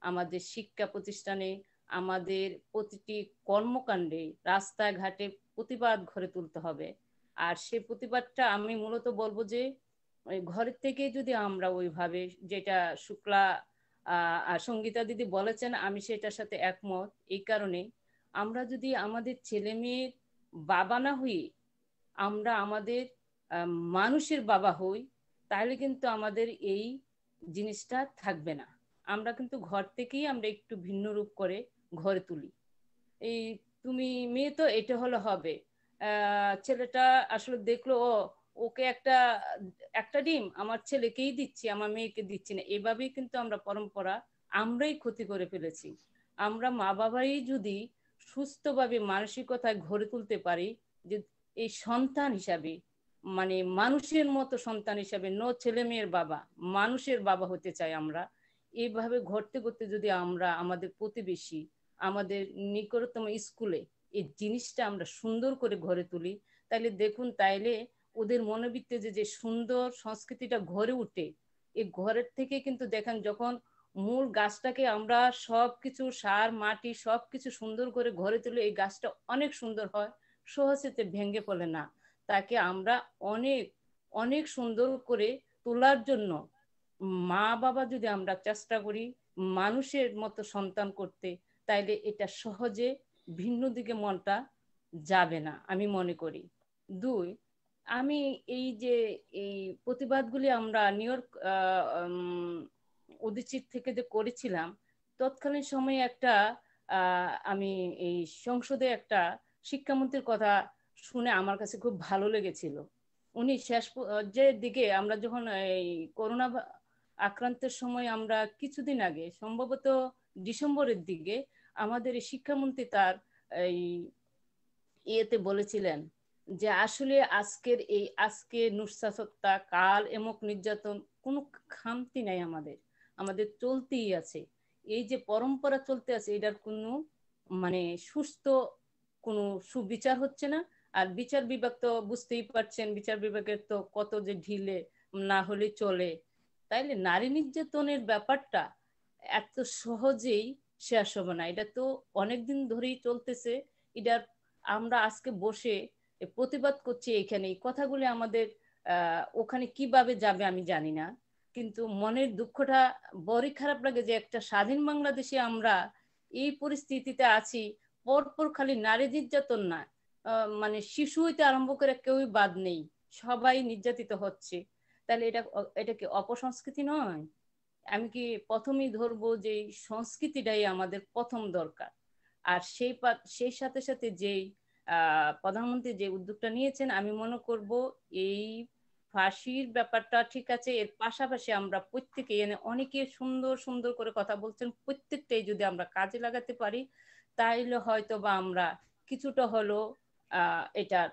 Speaker 14: আমাদের শিক্ষা প্রতিষ্ঠানে আমাদের প্রতিটি কর্মকাণ্ডে রাস্তাঘাটে প্রতিবাদ ঘরে তুলতে হবে আর সে প্রতিবাদটা আমি মূলত বলবো যে ঘরের থেকে যদি আমরা ওইভাবে যেটা শুক্লা সঙ্গীতা দিদি বলেছেন আমি সেটার সাথে একমত এই কারণে আমরা যদি আমাদের ছেলে মেয়ের বাবা না হই আমরা আমাদের মানুষের বাবা হই তাহলে কিন্তু আমাদের এই জিনিসটা থাকবে না আমরা কিন্তু ঘর থেকেই আমরা একটু ভিন্ন রূপ করে ঘরে তুলি এই তুমি মেয়ে তো এটা হলো হবে ছেলেটা আসলে দেখলো ও ওকে একটা একটা ডিম আমার ছেলেকেই দিচ্ছি আমার মেয়েকে দিচ্ছি না এভাবেই কিন্তু আমরা পরম্পরা আমরাই ক্ষতি করে ফেলেছি আমরা মা বাবাই যদি সুস্থভাবে মানসিকতায় ঘরে তুলতে পারি যে এই সন্তান হিসাবে মানে মানুষের মতো সন্তান হিসাবে ন ছেলে মেয়ের বাবা মানুষের বাবা হতে চাই আমরা এইভাবে ঘটতে করতে যদি আমরা আমাদের প্রতিবেশী আমাদের নিকটতম স্কুলে এই জিনিসটা আমরা সুন্দর করে ঘরে তুলি তাহলে দেখুন তাইলে ওদের মনোবৃত্তে যে যে সুন্দর সংস্কৃতিটা ঘরে উঠে এই ঘরের থেকে কিন্তু দেখেন যখন মূল গাছটাকে আমরা সব কিছু সার মাটি সব কিছু সুন্দর করে ঘরে তুলে এই গাছটা অনেক সুন্দর হয় সহজেতে ভেঙে পড়ে না তাকে আমরা অনেক অনেক সুন্দর করে তোলার জন্য মা বাবা যদি আমরা চেষ্টা করি মানুষের মতো সন্তান করতে তাইলে এটা সহজে ভিন্ন দিকে মনটা যাবে না আমি মনে করি দুই আমি এই যে এই প্রতিবাদগুলি আমরা নিউ ইয়র্ক অধিচিত থেকে যে করেছিলাম তৎকালীন সময়ে একটা আমি এই সংসদে একটা শিক্ষামন্ত্রীর কথা শুনে আমার কাছে খুব ভালো লেগেছিল উনি শেষ যে দিকে আমরা যখন এই করোনা আক্রান্তের সময় আমরা কিছুদিন আগে সম্ভবত ডিসেম্বরের দিকে আমাদের শিক্ষামন্ত্রী তার এই ইয়েতে বলেছিলেন যে আসলে আজকের এই আজকে নুসাসত্তা কাল এমক নির্যাতন কোনো খামতি নাই আমাদের আমাদের চলতেই আছে এই যে পরম্পরা চলতে আছে এটার কোনো মানে সুস্থ কোনো সুবিচার হচ্ছে না আর বিচার বিভাগ তো বুঝতেই পারছেন বিচার বিভাগের তো কত যে ঢিলে না হলে চলে তাইলে নারী নির্যাতনের ব্যাপারটা এত সহজেই শেষ হবে না এটা তো অনেকদিন ধরেই চলতেছে এটার আমরা আজকে বসে প্রতিবাদ করছি এখানে এই কথাগুলি আমাদের ওখানে কিভাবে যাবে আমি জানি না কিন্তু মনের দুঃখটা বড়ই খারাপ লাগে যে একটা স্বাধীন বাংলাদেশে আমরা এই পরিস্থিতিতে আছি পরপর খালি নারী নির্যাতন না মানে শিশু হইতে আরম্ভ করে কেউই বাদ নেই সবাই নির্যাতিত হচ্ছে তাহলে এটা এটা কি অপসংস্কৃতি নয় আমি কি প্রথমেই ধরবো যে সংস্কৃতিটাই আমাদের প্রথম দরকার আর সেই সেই সাথে সাথে যে প্রধানমন্ত্রী যে উদ্যোগটা নিয়েছেন আমি মনে করব এই ফাঁসির ব্যাপারটা ঠিক আছে এর পাশাপাশি আমরা প্রত্যেকে মানে অনেকে সুন্দর সুন্দর করে কথা বলছেন প্রত্যেকটাই যদি আমরা কাজে লাগাতে পারি তাইলে হয়তো বা আমরা কিছুটা হলো এটার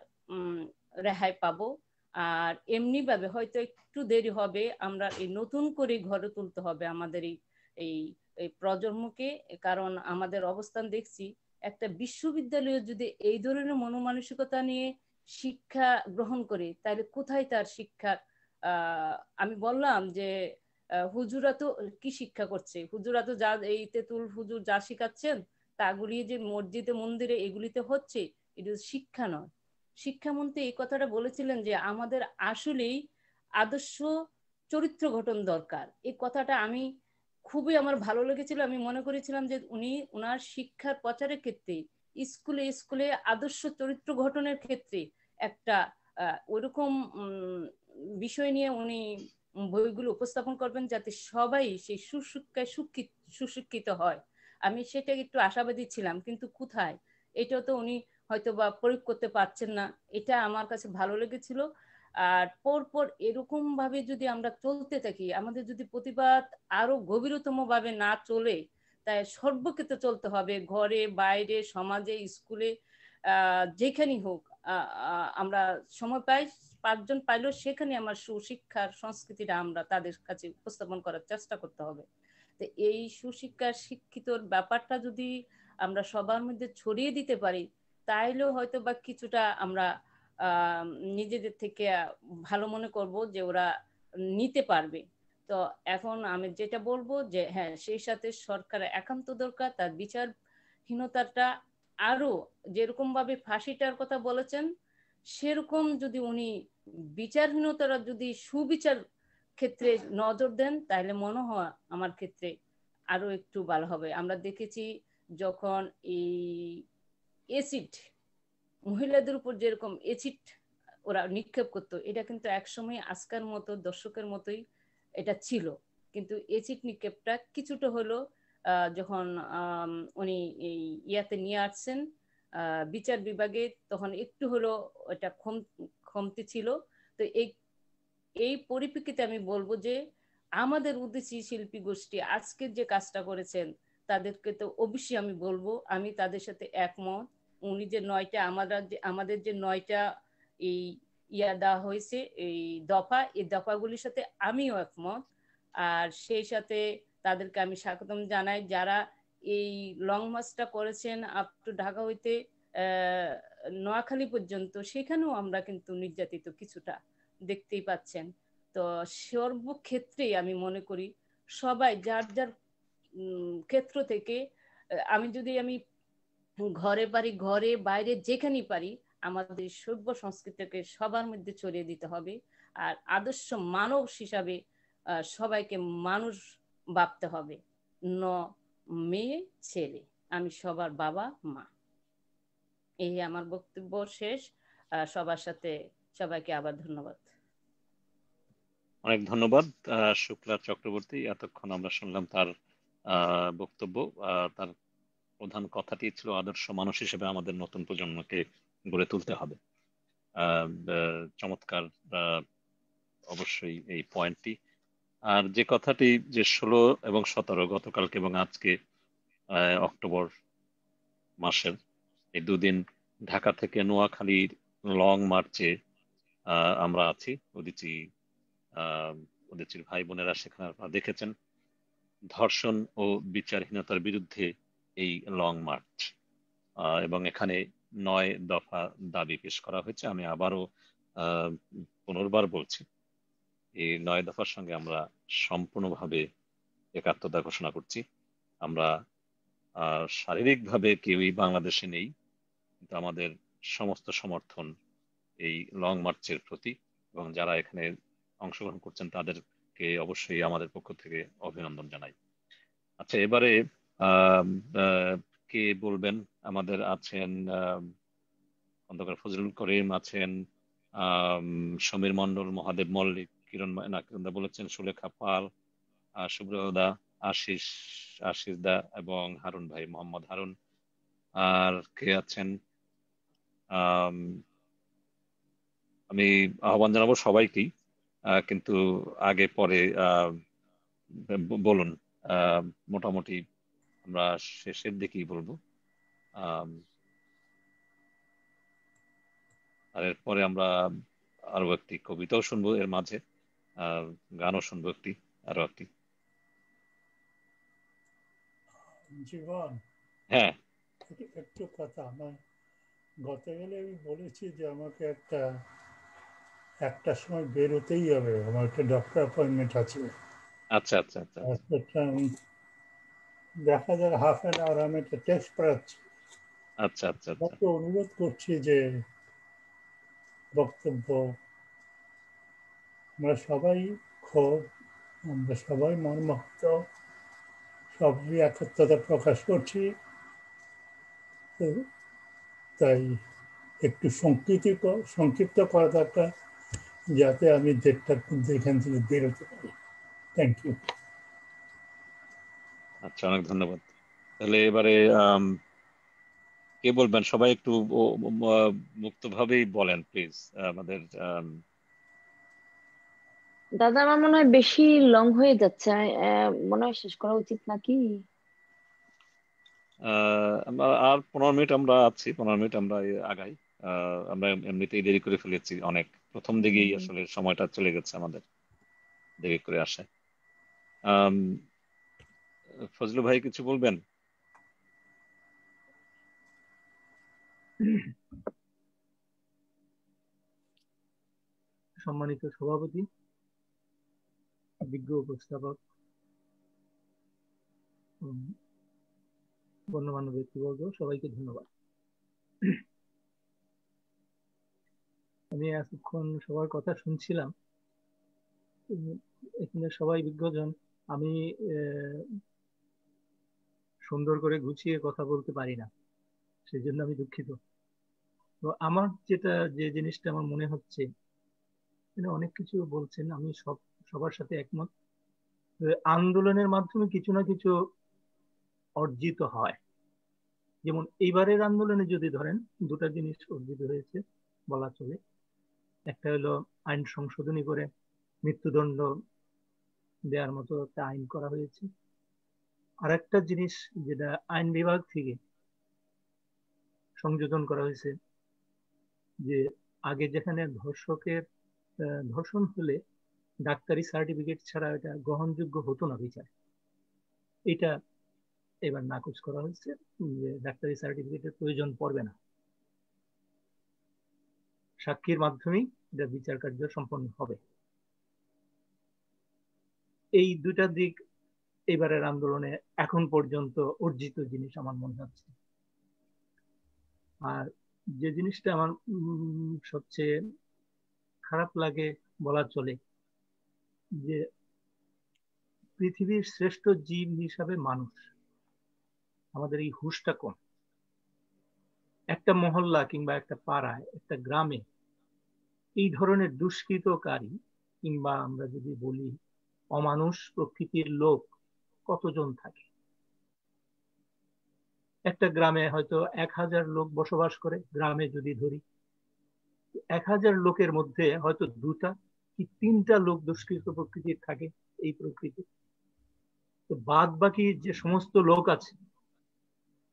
Speaker 14: রেহাই পাবো আর এমনিভাবে হয়তো একটু দেরি হবে আমরা এই নতুন করে ঘরে তুলতে হবে আমাদের এই এই প্রজন্মকে কারণ আমাদের অবস্থান দেখছি একটা বিশ্ববিদ্যালয়ে যদি এই ধরনের মনোমানসিকতা নিয়ে শিক্ষা গ্রহণ করে তাহলে কোথায় তার শিক্ষার আমি বললাম যে হুজুরা তো কি শিক্ষা করছে হুজুরা তো যা এই তেতুল হুজুর যা শিখাচ্ছেন তাগুলি যে মসজিদে মন্দিরে এগুলিতে হচ্ছে এটা শিক্ষা নয় শিক্ষামন্ত্রী এই কথাটা বলেছিলেন যে আমাদের আসলেই আদর্শ চরিত্র গঠন দরকার এই কথাটা আমি খুবই আমার ভালো লেগেছিল আমি মনে করেছিলাম যে উনি ওনার শিক্ষার প্রচারের ক্ষেত্রে স্কুলে স্কুলে আদর্শ চরিত্র গঠনের ক্ষেত্রে একটা ওরকম বিষয় নিয়ে উনি বইগুলো উপস্থাপন করবেন যাতে সবাই সেই সুশিক্ষায় সুশিক্ষিত হয় আমি সেটা একটু আশাবাদী ছিলাম কিন্তু কোথায় এটা তো উনি হয়তো বা প্রয়োগ করতে পারছেন না এটা আমার কাছে ভালো লেগেছিল আর পরপর এরকম ভাবে যদি আমরা চলতে থাকি আমাদের যদি প্রতিবাদ আরো গভীরতম ভাবে না চলে তাই সর্বক্ষেত্রে চলতে হবে ঘরে বাইরে সমাজে স্কুলে যেখানেই হোক আমরা সময় পাই পাঁচজন পাইলেও সেখানে আমার সুশিক্ষার সংস্কৃতিটা আমরা তাদের কাছে উপস্থাপন করার চেষ্টা করতে হবে তো এই সুশিক্ষার শিক্ষিতর ব্যাপারটা যদি আমরা সবার মধ্যে ছড়িয়ে দিতে পারি তাইলেও হয়তো বা কিছুটা আমরা নিজেদের থেকে ভালো মনে করব যে ওরা নিতে পারবে তো এখন আমি যেটা বলবো যে হ্যাঁ সেই সাথে সরকার একান্ত দরকার তার বিচারহীনতাটা আরো যেরকম ভাবে ফাঁসিটার কথা বলেছেন সেরকম যদি উনি বিচারহীনতার যদি সুবিচার ক্ষেত্রে নজর দেন তাহলে মনে হয় আমার ক্ষেত্রে আরো একটু ভালো হবে আমরা দেখেছি যখন এই এসিড মহিলাদের উপর যেরকম এসিড ওরা নিক্ষেপ করতো এটা কিন্তু একসময় আজকার মতো দর্শকের মতোই এটা ছিল কিন্তু এসিড নিক্ষেপটা কিছুটা হলো যখন উনি এই ইয়াতে নিয়ে আসছেন বিচার বিভাগে তখন একটু হলো এটা ক্ষম ক্ষমতি ছিল তো এই এই পরিপ্রেক্ষিতে আমি বলবো যে আমাদের উদ্দেশ্যে শিল্পী গোষ্ঠী আজকের যে কাজটা করেছেন তাদেরকে তো অবশ্যই আমি বলবো আমি তাদের সাথে একমত উনি যে নয়টা যে আমাদের যে নয়টা এই ইয়া দেওয়া হয়েছে এই দফা এই দফাগুলির সাথে আমিও একমত আর সেই সাথে তাদেরকে আমি স্বাগতম জানাই যারা এই লং মার্চটা করেছেন আপ টু ঢাকা হইতে নোয়াখালী পর্যন্ত সেখানেও আমরা কিন্তু নির্যাতিত কিছুটা দেখতেই পাচ্ছেন তো সর্বক্ষেত্রেই আমি মনে করি সবাই যার যার ক্ষেত্র থেকে আমি যদি আমি ঘরে পারি ঘরে বাইরে যেখানেই পারি আমাদের সভ্য সংস্কৃতিকে সবার মধ্যে ছড়িয়ে দিতে হবে আর আদর্শ মানব হিসাবে সবাইকে মানুষ ভাবতে হবে ন মেয়ে ছেলে আমি সবার বাবা মা এই আমার বক্তব্য শেষ সবার সাথে সবাইকে আবার ধন্যবাদ
Speaker 2: অনেক ধন্যবাদ শুক্লা চক্রবর্তী এতক্ষণ আমরা শুনলাম তার বক্তব্য তার প্রধান কথাটি ছিল আদর্শ মানুষ হিসেবে আমাদের নতুন প্রজন্মকে গড়ে তুলতে হবে চমৎকার অবশ্যই এই পয়েন্টটি আর যে কথাটি যে ষোলো এবং সতেরো গতকালকে এবং আজকে অক্টোবর মাসের এই দুদিন ঢাকা থেকে নোয়াখালীর লং মার্চে আমরা আছি উদিচি উদিচির ভাই বোনেরা সেখানে দেখেছেন ধর্ষণ ও বিচারহীনতার বিরুদ্ধে এই লং মার্চ এবং এখানে নয় দফা দাবি পেশ করা হয়েছে আমি আবারও পুনর্বার বলছি এই নয় দফার সঙ্গে আমরা সম্পূর্ণভাবে একাত্মতা ঘোষণা করছি আমরা শারীরিকভাবে কেউই বাংলাদেশে নেই কিন্তু আমাদের সমস্ত সমর্থন এই লং মার্চের প্রতি এবং যারা এখানে অংশগ্রহণ করছেন তাদেরকে অবশ্যই আমাদের পক্ষ থেকে অভিনন্দন জানাই আচ্ছা এবারে কে বলবেন আমাদের আছেন অন্ধকার ফজলুল করিম আছেন সমীর মন্ডল মহাদেব মল্লিক কিরণ না কিরণ দা বলেছেন সুলেখা পাল সুব্রত দা আশিস আশিস দা এবং হারুন ভাই মোহাম্মদ হারুন আর কে আছেন আমি আহ্বান জানাবো সবাইকেই কিন্তু আগে পরে বলুন মোটামুটি আমরা শেষের দিকেই বলবো আর এরপরে আমরা আরো একটি কবিতাও শুনবো এর মাঝে আর গানও শুনবো একটি আরো একটি
Speaker 1: জীবন হ্যাঁ একটু কথা আমার গতকালে আমি বলেছি যে আমাকে একটা একটা সময় বেরোতেই হবে আমার একটা ডক্টর অ্যাপয়েন্টমেন্ট আছে আচ্ছা আচ্ছা আচ্ছা আমি দেখা যায় হাফ অ্যান আওয়ার আমি একটা টেস্ট পড়াচ্ছি আচ্ছা আচ্ছা আচ্ছা অনুরোধ করছি যে বক্তব্য আমরা সবাই ক্ষোভ আমরা সবাই মর্মাহত সবই একত্রতা প্রকাশ করছি তাই একটু সংকৃতি সংক্ষিপ্ত করা দরকার যাতে আমি দেড়টার মধ্যে এখান থেকে বেরোতে পারি থ্যাংক ইউ
Speaker 2: আচ্ছা অনেক ধন্যবাদ তাহলে এবারে কে বলবেন সবাই একটু মুক্তভাবেই বলেন প্লিজ আমাদের
Speaker 14: দাদা আমার মনে হয় বেশি লং হয়ে যাচ্ছে
Speaker 11: মনে হয় শেষ করা উচিত নাকি
Speaker 2: আর পনেরো মিনিট আমরা আছি পনেরো মিনিট আমরা আগাই আমরা এমনিতেই দেরি করে ফেলেছি অনেক প্রথম দিকেই আসলে সময়টা চলে গেছে আমাদের দেরি করে আসে ফজলু ভাই কিছু বলবেন
Speaker 15: সম্মানিত সভাপতি বিজ্ঞ উপস্থাপক গণ্যমান্য ব্যক্তিবর্গ সবাইকে ধন্যবাদ আমি এতক্ষণ সবার কথা শুনছিলাম এখানে সবাই বিজ্ঞজন আমি সুন্দর করে গুছিয়ে কথা বলতে পারি না সেই জন্য আমি দুঃখিত তো আমার যেটা যে জিনিসটা আমার মনে হচ্ছে অনেক কিছু বলছেন আমি সব সবার সাথে একমত আন্দোলনের মাধ্যমে কিছু না কিছু অর্জিত হয় যেমন এইবারের আন্দোলনে যদি ধরেন দুটা জিনিস অর্জিত হয়েছে বলা চলে একটা হলো আইন সংশোধনী করে মৃত্যুদণ্ড দেওয়ার মতো একটা আইন করা হয়েছে আরেকটা জিনিস যেটা আইন বিভাগ থেকে সংযোজন করা হয়েছে যে আগে যেখানে ধর্ষকের ধর্ষণ হলে ডাক্তারি সার্টিফিকেট ছাড়া এটা গ্রহণযোগ্য হতো না বিচার এটা এবার নাকচ করা হয়েছে যে ডাক্তারি সার্টিফিকেটের প্রয়োজন পড়বে না সাক্ষীর মাধ্যমেই এটা বিচার কার্য সম্পন্ন হবে এই দুটা দিক এবারের আন্দোলনে এখন পর্যন্ত অর্জিত জিনিস আমার মনে হচ্ছে আর যে জিনিসটা আমার সবচেয়ে খারাপ লাগে বলা চলে যে পৃথিবীর শ্রেষ্ঠ জীব হিসাবে মানুষ আমাদের এই হুশটা কম একটা মহল্লা কিংবা একটা পাড়ায় একটা গ্রামে এই ধরনের দুষ্কৃতকারী কিংবা আমরা যদি বলি অমানুষ প্রকৃতির লোক কতজন থাকে একটা গ্রামে হয়তো এক হাজার লোক বসবাস করে গ্রামে যদি ধরি এক হাজার লোকের মধ্যে হয়তো দুটা কি তিনটা লোক দুষ্কৃত প্রকৃতির থাকে এই প্রকৃতি তো বাদ বাকি যে সমস্ত লোক আছে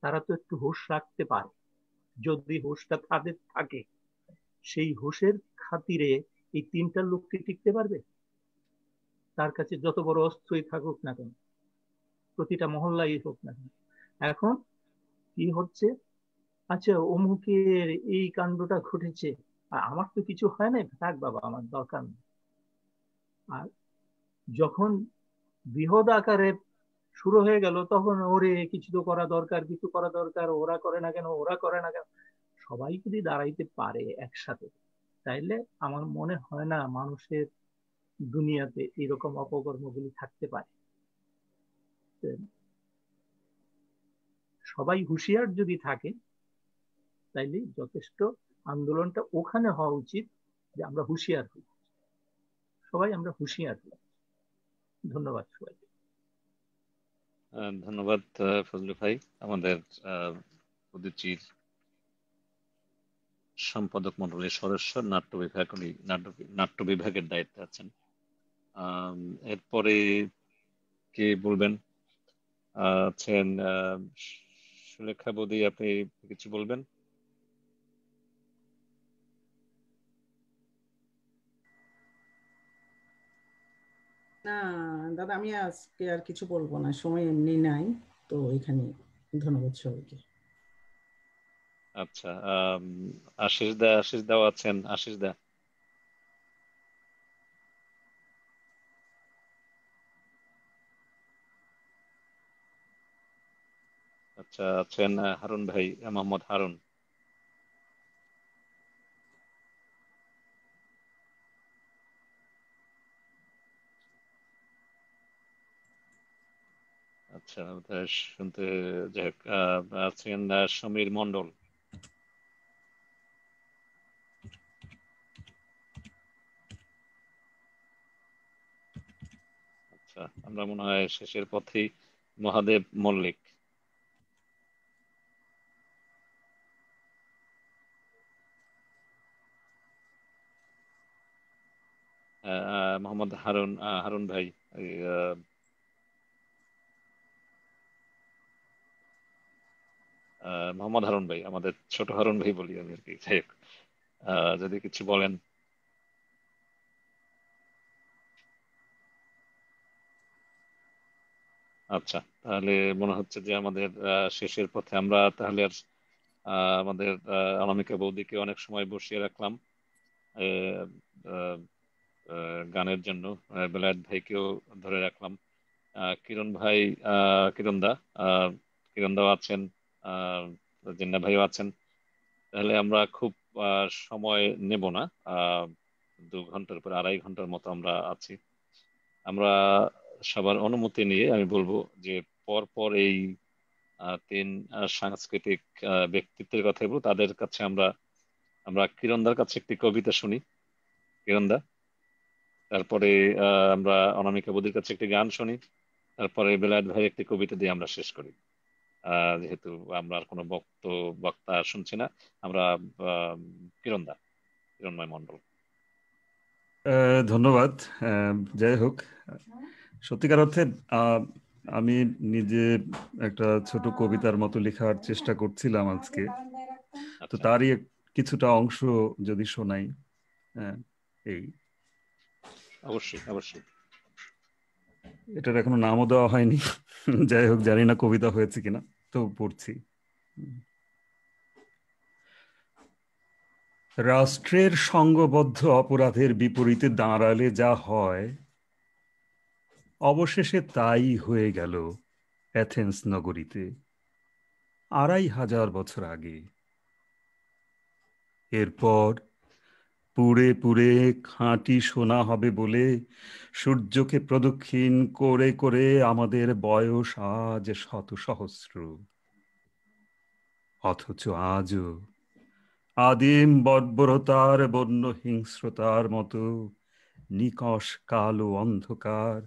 Speaker 15: তারা তো একটু হুশ রাখতে পারে যদি হুশটা তাদের থাকে সেই হুশের খাতিরে এই তিনটা লোককে টিকতে পারবে তার কাছে যত বড় অস্ত্রই থাকুক না কেন প্রতিটা মহল্লাই হোক না এখন কি হচ্ছে আচ্ছা অমুকের এই কাণ্ডটা ঘটেছে আর আমার তো কিছু হয় নাই থাক বাবা আমার দরকার নেই আর যখন বৃহৎ আকারে শুরু হয়ে গেল তখন ওরে কিছু তো করা দরকার কিছু করা দরকার ওরা করে না কেন ওরা করে না কেন সবাই যদি দাঁড়াইতে পারে একসাথে তাইলে আমার মনে হয় না মানুষের দুনিয়াতে এরকম অপকর্মগুলি থাকতে পারে সবাই হুঁশিয়ার যদি থাকে তাইলে যথেষ্ট আন্দোলনটা ওখানে হওয়া উচিত যে আমরা হুঁশিয়ার হই সবাই আমরা হুঁশিয়ার হই ধন্যবাদ
Speaker 2: সবাইকে ধন্যবাদ ফজলু ভাই আমাদের উদুচির সম্পাদক মন্ডলের সদস্য নাট্য বিভাগ নাট্য বিভাগের দায়িত্বে আছেন এরপরে কে বলবেন আছেন সুলেখা বৌদি আপনি কিছু বলবেন
Speaker 3: না দাদা আমি আজকে আর কিছু বলবো না সময় এমনি নাই তো এখানে ধন্যবাদ সবাইকে
Speaker 2: আচ্ছা আশিস দা আশিস দাও আছেন আশিস দা
Speaker 4: আচ্ছা আছেন হারুন
Speaker 2: ভাই মোহাম্মদ হারুন আচ্ছা শুনতে যাই আছেন সমীর মন্ডল আচ্ছা আমরা মনে হয় শেষের পথেই মহাদেব মল্লিক মোহাম্মদ হারুন হারুন ভাই মোহাম্মদ হারুন ভাই আমাদের ছোট হারুন ভাই বলি আমি আর কি যাই হোক যদি কিছু বলেন আচ্ছা তাহলে মনে হচ্ছে যে আমাদের শেষের পথে আমরা তাহলে আর আমাদের অনামিকা বৌদিকে অনেক সময় বসিয়ে রাখলাম গানের জন্য বেলায়েত ভাইকেও ধরে রাখলাম কিরণ ভাই কিরণ দা কিরণ দাও আছেন জিন্না ভাইও আছেন তাহলে আমরা খুব সময় নেব না দু ঘন্টার পর আড়াই ঘন্টার মতো আমরা আছি আমরা সবার অনুমতি নিয়ে আমি বলবো যে পর পর এই তিন সাংস্কৃতিক ব্যক্তিত্বের কথা বলবো তাদের কাছে আমরা আমরা কিরণদার কাছে একটি কবিতা শুনি কিরণদা তারপরে আমরা অনামিকা বদির কাছে একটি গান শুনি তারপরে বেলায়ত ভাই একটি কবিতা দিয়ে আমরা শেষ করি যেহেতু আমরা আর কোনো বক্ত বক্তা শুনছি না আমরা কিরণদা কিরণময় মন্ডল
Speaker 12: ধন্যবাদ যাই হোক সত্যিকার অর্থে আমি নিজে একটা ছোট কবিতার মতো লেখার চেষ্টা করছিলাম আজকে তো আচ্ছা। তারই কিছুটা অংশ যদি শোনাই
Speaker 2: এই অবশ্যই অবশ্যই
Speaker 12: এটার এখনো নামও দেওয়া হয়নি যাই হোক জানি না কবিতা হয়েছে কিনা তো পড়ছি রাষ্ট্রের সঙ্গবদ্ধ অপরাধের বিপরীতে দাঁড়ালে যা হয় অবশেষে তাই হয়ে গেল অ্যাথেন্স নগরীতে আড়াই হাজার বছর আগে এরপর পুড়ে পুড়ে খাঁটি সোনা হবে বলে সূর্যকে প্রদক্ষিণ করে করে আমাদের বয়স আজ শত সহস্র অথচ আজও আদিম বর্বরতার বন্য হিংস্রতার মতো নিকশ কালো অন্ধকার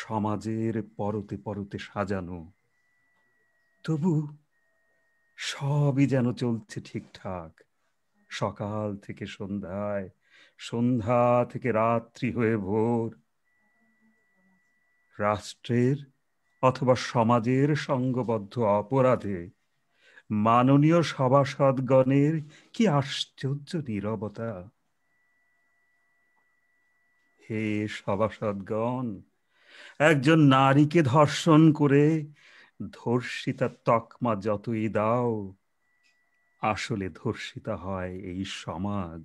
Speaker 12: সমাজের পরতে পরতে সাজানো তবু সবই যেন চলছে ঠিকঠাক সকাল থেকে সন্ধ্যায় সন্ধ্যা থেকে রাত্রি হয়ে ভোর রাষ্ট্রের অথবা সমাজের সঙ্গবদ্ধ অপরাধে মাননীয় সভাসদগণের কি আশ্চর্য নিরবতা হে সভাসদগণ একজন নারীকে ধর্ষণ করে ধর্ষিতা তকমা যতই দাও আসলে ধর্ষিতা হয় এই সমাজ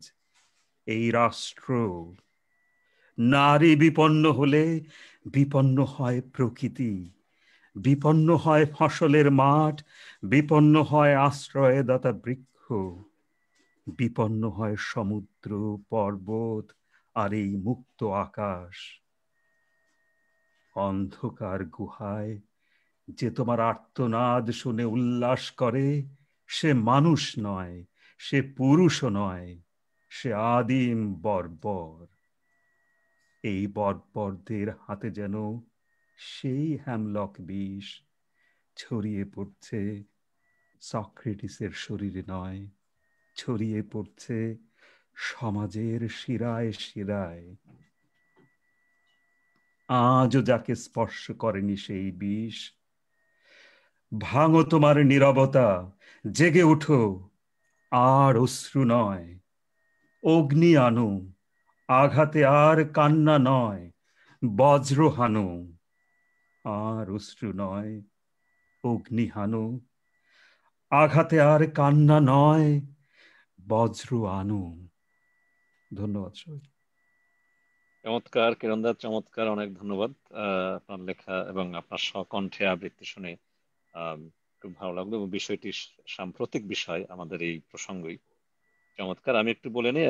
Speaker 12: এই রাষ্ট্র নারী বিপন্ন হলে বিপন্ন হয় প্রকৃতি বিপন্ন হয় ফসলের মাঠ বিপন্ন হয় আশ্রয়দাতা বৃক্ষ বিপন্ন হয় সমুদ্র পর্বত আর এই মুক্ত আকাশ অন্ধকার গুহায় যে তোমার আর্তনাদ শুনে উল্লাস করে সে মানুষ নয় সে পুরুষও নয় সে আদিম বর্বর এই বর্বরদের হাতে যেন সেই হ্যামলক বিষ ছড়িয়ে পড়ছে সক্রেটিসের শরীরে নয় ছড়িয়ে পড়ছে সমাজের শিরায় শিরায় আজও যাকে স্পর্শ করেনি সেই বিষ ভাঙো তোমার নিরবতা জেগে উঠো আর অশ্রু নয় অগ্নি আনু আঘাতে আর কান্না নয় বজ্র হানু আর অশ্রু নয় অগ্নি হানু আঘাতে আর কান্না নয় বজ্র আনু ধন্যবাদ সবাই
Speaker 2: চমৎকার কিরণদার চমৎকার অনেক ধন্যবাদ আপনার লেখা এবং আপনার স্বকণ্ঠে আবৃত্তি শুনে খুব ভালো লাগলো এবং বিষয়টি সাম্প্রতিক বিষয় আমাদের এই প্রসঙ্গই চমৎকার আমি একটু বলে নিই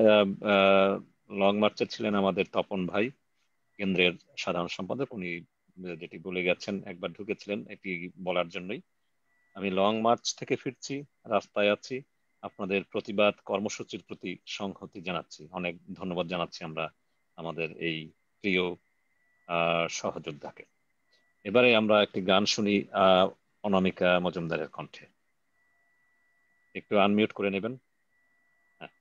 Speaker 2: লং মার্চে ছিলেন আমাদের তপন ভাই কেন্দ্রের সাধারণ সম্পাদক উনি যেটি বলে গেছেন একবার ঢুকেছিলেন এটি বলার জন্যই আমি লং মার্চ থেকে ফিরছি রাস্তায় আছি আপনাদের প্রতিবাদ কর্মসূচির প্রতি সংহতি জানাচ্ছি অনেক ধন্যবাদ জানাচ্ছি আমরা আমাদের এই প্রিয় সহযোদ্ধাকে এবারে আমরা একটি গান শুনি আহ অনামিকা মজুমদারের কণ্ঠে একটু আনমিউট করে নেবেন হ্যাঁ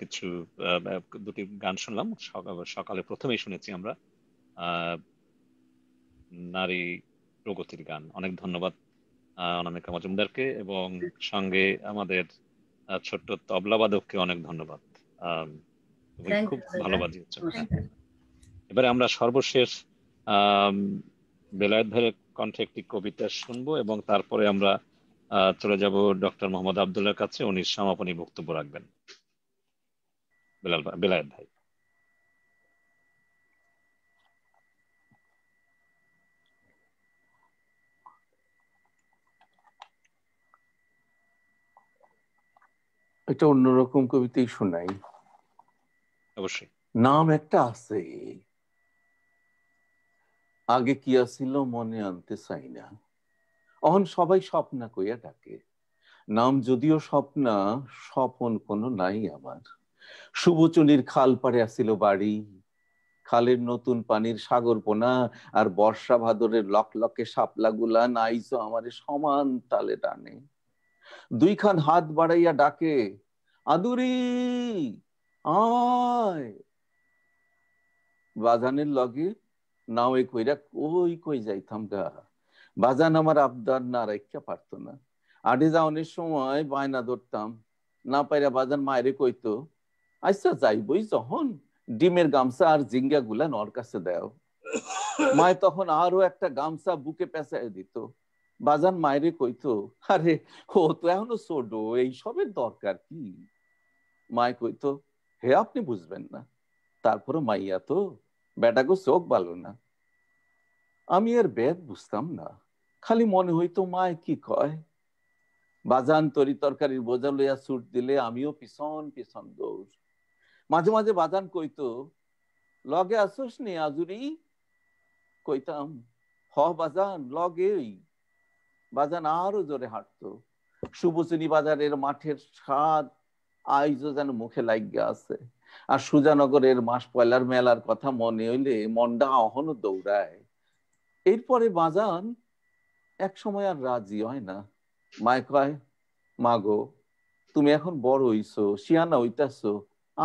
Speaker 2: কিছু দুটি গান শুনলাম সকালে প্রথমেই শুনেছি আমরা নারী প্রগতির গান অনেক ধন্যবাদ অনামিকা মজুমদারকে এবং সঙ্গে আমাদের ছোট্ট তবলাবাদককে অনেক ধন্যবাদ খুব ভালো বাজিয়েছ এবারে আমরা সর্বশেষ বেলায়েত ভাইয়ের কণ্ঠে একটি কবিতা শুনবো এবং তারপরে আমরা চলে যাব ডক্টর মোহাম্মদ আবদুল্লার কাছে উনি সমাপনী বক্তব্য রাখবেন বেলাল বেলায়েত ভাই
Speaker 8: এটা অন্যরকম কবিতাই শোনাই অবশ্যই নাম একটা আছে আগে কি আসিল মনে আনতে চাই না অহন সবাই স্বপ্না কইয়া ডাকে নাম যদিও স্বপ্না স্বপন কোনো নাই আমার শুভচুলির খাল পারে আসিল বাড়ি খালের নতুন পানির সাগর পোনা আর বর্ষা ভাদরের লকলকে গুলা নাইছো আমারে সমান তালে টানে দুইখান হাত বাড়াইয়া ডাকে আদুরি আয় বাজানের লগে নাও এ কইরা কই কই যাইতাম গা বাজান আমার আবদার না রাখা পারতো না আডে যাওয়ানোর সময় বায়না ধরতাম না পাইরা বাজান মায়ের কইতো আচ্ছা যাইবই যখন ডিমের গামছা আর জিঙ্গা গুলা নর কাছে দেও মায় তখন আরো একটা গামছা বুকে পেঁচায় দিত বাজান মায়েরে কইতো আরে ও তো এখনো ছোট এইসবের দরকার কি মায় কইতো হে আপনি বুঝবেন না তারপরে মাইয়া তো বেটাকে চোখ ভালো না আমি এর বেদ বুঝতাম না খালি মনে হইতো মায় কি কয় বাজান তরি তরকারির বোঝা লইয়া ছুট দিলে আমিও পিছন পিছন দৌড় মাঝে মাঝে বাজান কইতো লগে আসোস নি আজুরি কইতাম হ বাজান লগে বাজান আরো জোরে হাঁটতো সুবচনী বাজারের মাঠের স্বাদ আইজো যেন মুখে লাগিয়া আছে আর সুজানগরের মাস পয়লার মেলার কথা মনে হইলে মনটা অহনো দৌড়ায় এরপরে বাজান এক সময় আর রাজি হয় না মায় কয় মাগো তুমি এখন বড় হইছো শিয়ানা হইতাছো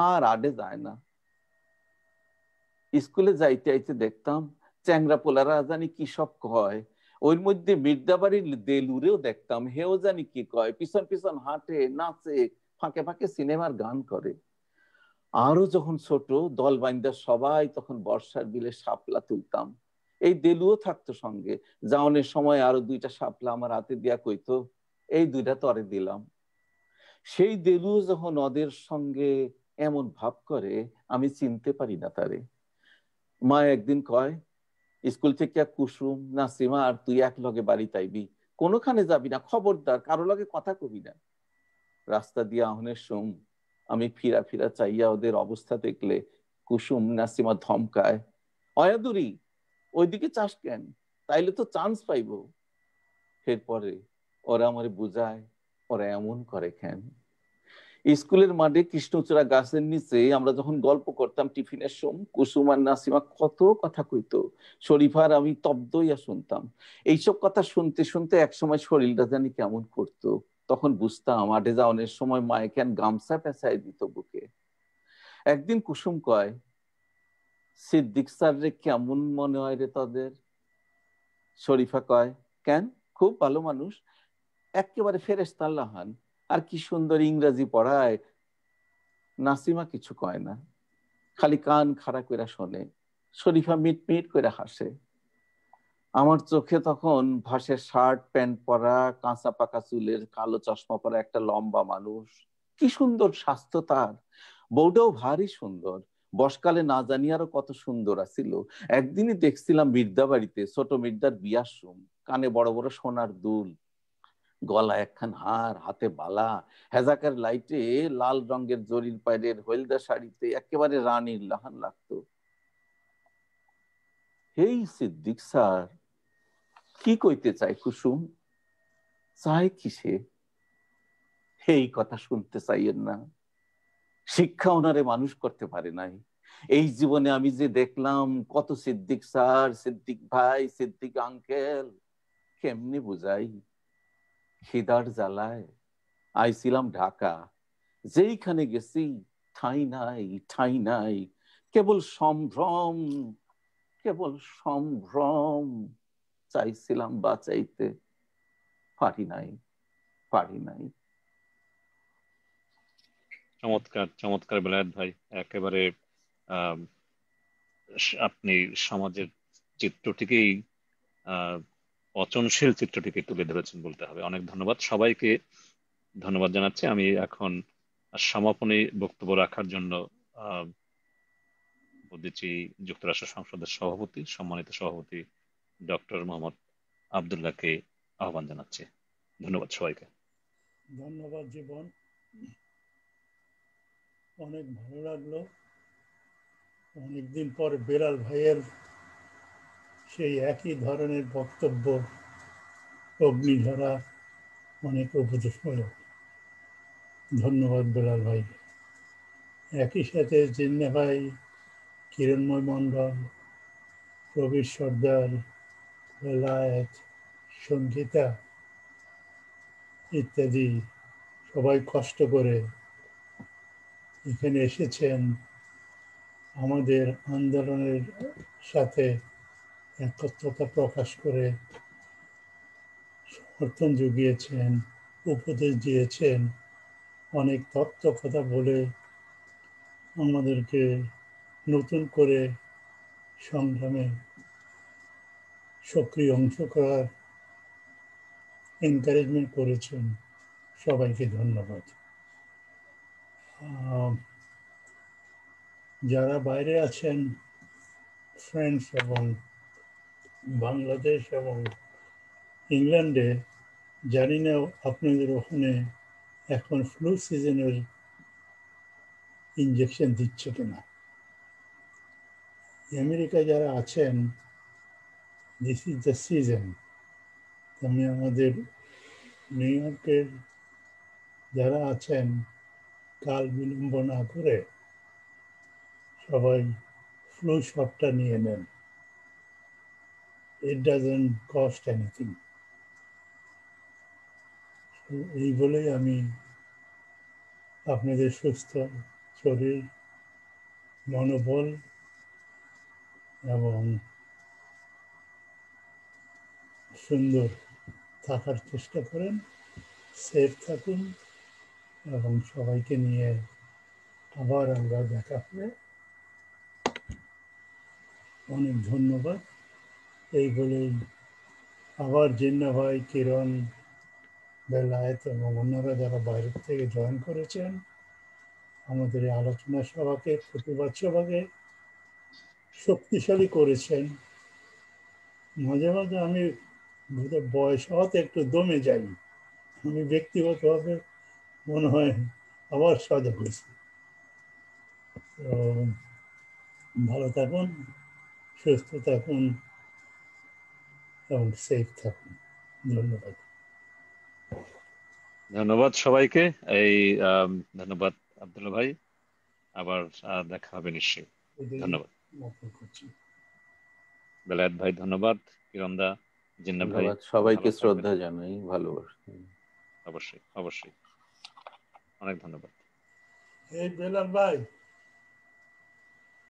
Speaker 8: আর আডে যায় না স্কুলে যাইতে আইতে দেখতাম চ্যাংরা পোলারা জানি কি সব কয় ওর মধ্যে মির্দাবাড়ির দেলুরেও দেখতাম হেও জানি কি কয় পিছন পিছন হাঁটে নাচে ফাঁকে ফাঁকে সিনেমার গান করে আরো যখন ছোট দল বাইন্দা সবাই তখন বর্ষার বিলে সাপলা তুলতাম এই দেলুও থাকতো সঙ্গে জাওনের সময় আরো দুইটা সাপলা আমার হাতে দিয়া কইতো এই দুইটা তরে দিলাম সেই দেলুও যখন ওদের সঙ্গে এমন ভাব করে আমি চিনতে পারি না তারে মা একদিন কয় স্কুল থেকে কুসুম নাসিমা আর তুই এক লগে বাড়ি তাইবি কোনোখানে যাবি না খবরদার কারো লগে কথা কবি না রাস্তা দিয়ে আহনের সোম আমি ফিরা ফিরা চাইয়া ওদের অবস্থা দেখলে কুসুম নাসিমা ধমকায় অয়াদুরি ওইদিকে চাষ কেন তাইলে তো চান্স পাইব এরপরে ওরা আমার বুঝায় ওরা এমন করে কেন স্কুলের মাঠে কৃষ্ণচূড়া গাছের নিচে আমরা যখন গল্প করতাম টিফিনের সোম কুসুম আর নাসিমা কত কথা কইত শরীফার আমি তব্দ শুনতাম এইসব কথা শুনতে শুনতে একসময় শরীরটা জানি কেমন করতো তখন বুঝতাম মাঠে যাওয়ানোর সময় মায়ে কেন গামছা পেঁচায় দিত বুকে একদিন কুসুম কয় সিদ্দিক স্যার রে কেমন মনে হয় রে তাদের শরীফা কয় কেন খুব ভালো মানুষ একেবারে ফেরেস্তাল্লাহান আর কি সুন্দর ইংরাজি পড়ায় নাসিমা কিছু কয় না খালি কান খাড়া করে শোনে শরীফা মিট মিট করে হাসে আমার চোখে তখন ভাসের শার্ট প্যান্ট পরা কাঁচা পাকা চুলের কালো চশমা পরা একটা লম্বা মানুষ কি সুন্দর স্বাস্থ্য তার বউটাও ভারী সুন্দর বসকালে না জানি আরো কত সুন্দর আছিল একদিনই দেখছিলাম মির্দা বাড়িতে ছোট মির্দার বিয়াসুম কানে বড় বড় সোনার দুল গলা একখান হার হাতে বালা হেজাকার লাইটে লাল রঙের জরির পায়ের হলদা শাড়িতে একেবারে রানীর লাহান লাগত হেই সিদ্দিক স্যার কি কইতে চাই কুসুম চায় কিসে এই কথা শুনতে চাইয়েন না শিক্ষা ওনারে মানুষ করতে পারে নাই এই জীবনে আমি যে দেখলাম কত সিদ্দিক স্যার সিদ্দিক ভাই সিদ্দিক আঙ্কেল কেমনি বুঝাই খিদার জ্বালায় আইছিলাম ঢাকা যেইখানে গেছি ঠাই নাই ঠাই নাই কেবল সম্ভ্রম কেবল সম্ভ্রম চাইছিলাম বাঁচাইতে পারি নাই পারি নাই
Speaker 2: চমৎকার চমৎকার বেলায়ত ভাই একেবারে আপনি সমাজের চিত্রটিকেই অচনশীল চিত্রটিকে তুলে ধরেছেন বলতে হবে অনেক ধন্যবাদ সবাইকে ধন্যবাদ জানাচ্ছি আমি এখন সমাপনী বক্তব্য রাখার জন্য বলতেছি যুক্তরাষ্ট্র সংসদের সভাপতি সম্মানিত সভাপতি ডক্টর মোহাম্মদ আবদুল্লাহকে আহ্বান জানাচ্ছি ধন্যবাদ সবাইকে
Speaker 1: ধন্যবাদ জীবন অনেক ভালো লাগলো অনেকদিন পর বেড়াল ভাইয়ের সেই একই ধরনের বক্তব্য অগ্নিধারা অনেক উপদেশ করে ধন্যবাদ বেলাল ভাই একই সাথে জিন্না ভাই কিরণময় মন্ডল প্রবীর সর্দার বেলায়েত সঙ্গীতা ইত্যাদি সবাই কষ্ট করে এখানে এসেছেন আমাদের আন্দোলনের সাথে একত্রতা প্রকাশ করে সমর্থন জুগিয়েছেন উপদেশ দিয়েছেন অনেক তত্ত্ব কথা বলে আমাদেরকে নতুন করে সংগ্রামে সক্রিয় অংশ করার এনকারেজমেন্ট করেছেন সবাইকে ধন্যবাদ যারা বাইরে আছেন ফ্রেন্ডস এবং বাংলাদেশ এবং ইংল্যান্ডে জানি না আপনাদের ওখানে এখন ফ্লু সিজনের ইঞ্জেকশন দিচ্ছে কিনা আমেরিকা যারা আছেন দিস ইজ দ্য সিজন আমি আমাদের নিউ ইয়র্কের যারা আছেন কাল বিলম্ব না করে সবাই ফ্লু শটটা নিয়ে নেন it doesn't cost anything এই বলেই আমি আপনাদের সুস্থ শরীর মনোবল এবং সুন্দর থাকার চেষ্টা করেন সেফ থাকুন এবং সবাইকে নিয়ে আবার আমরা দেখা হবে অনেক ধন্যবাদ এই বলে আবার জিন্না ভাই কিরণ বেলায়েত এবং অন্যরা যারা বাইরের থেকে জয়েন করেছেন আমাদের এই আলোচনা সভাকে প্রতিবাদ সভাকে শক্তিশালী করেছেন মাঝে মাঝে আমি বয়স হওয়াতে একটু দমে যাই আমি ব্যক্তিগতভাবে মনে হয় আবার সজা হয়েছি তো ভালো থাকুন সুস্থ থাকুন এবং সেফ থাকুন ধন্যবাদ
Speaker 2: ধন্যবাদ সবাইকে এই ধন্যবাদ আব্দুল্লা ভাই আবার দেখা হবে নিশ্চয়ই ধন্যবাদ বেলায়ত ভাই ধন্যবাদ কিরণদা জিন্না ভাই সবাইকে শ্রদ্ধা জানাই
Speaker 8: ভালোবাসি অবশ্যই অবশ্যই অনেক ধন্যবাদ
Speaker 1: এই বেলাল ভাই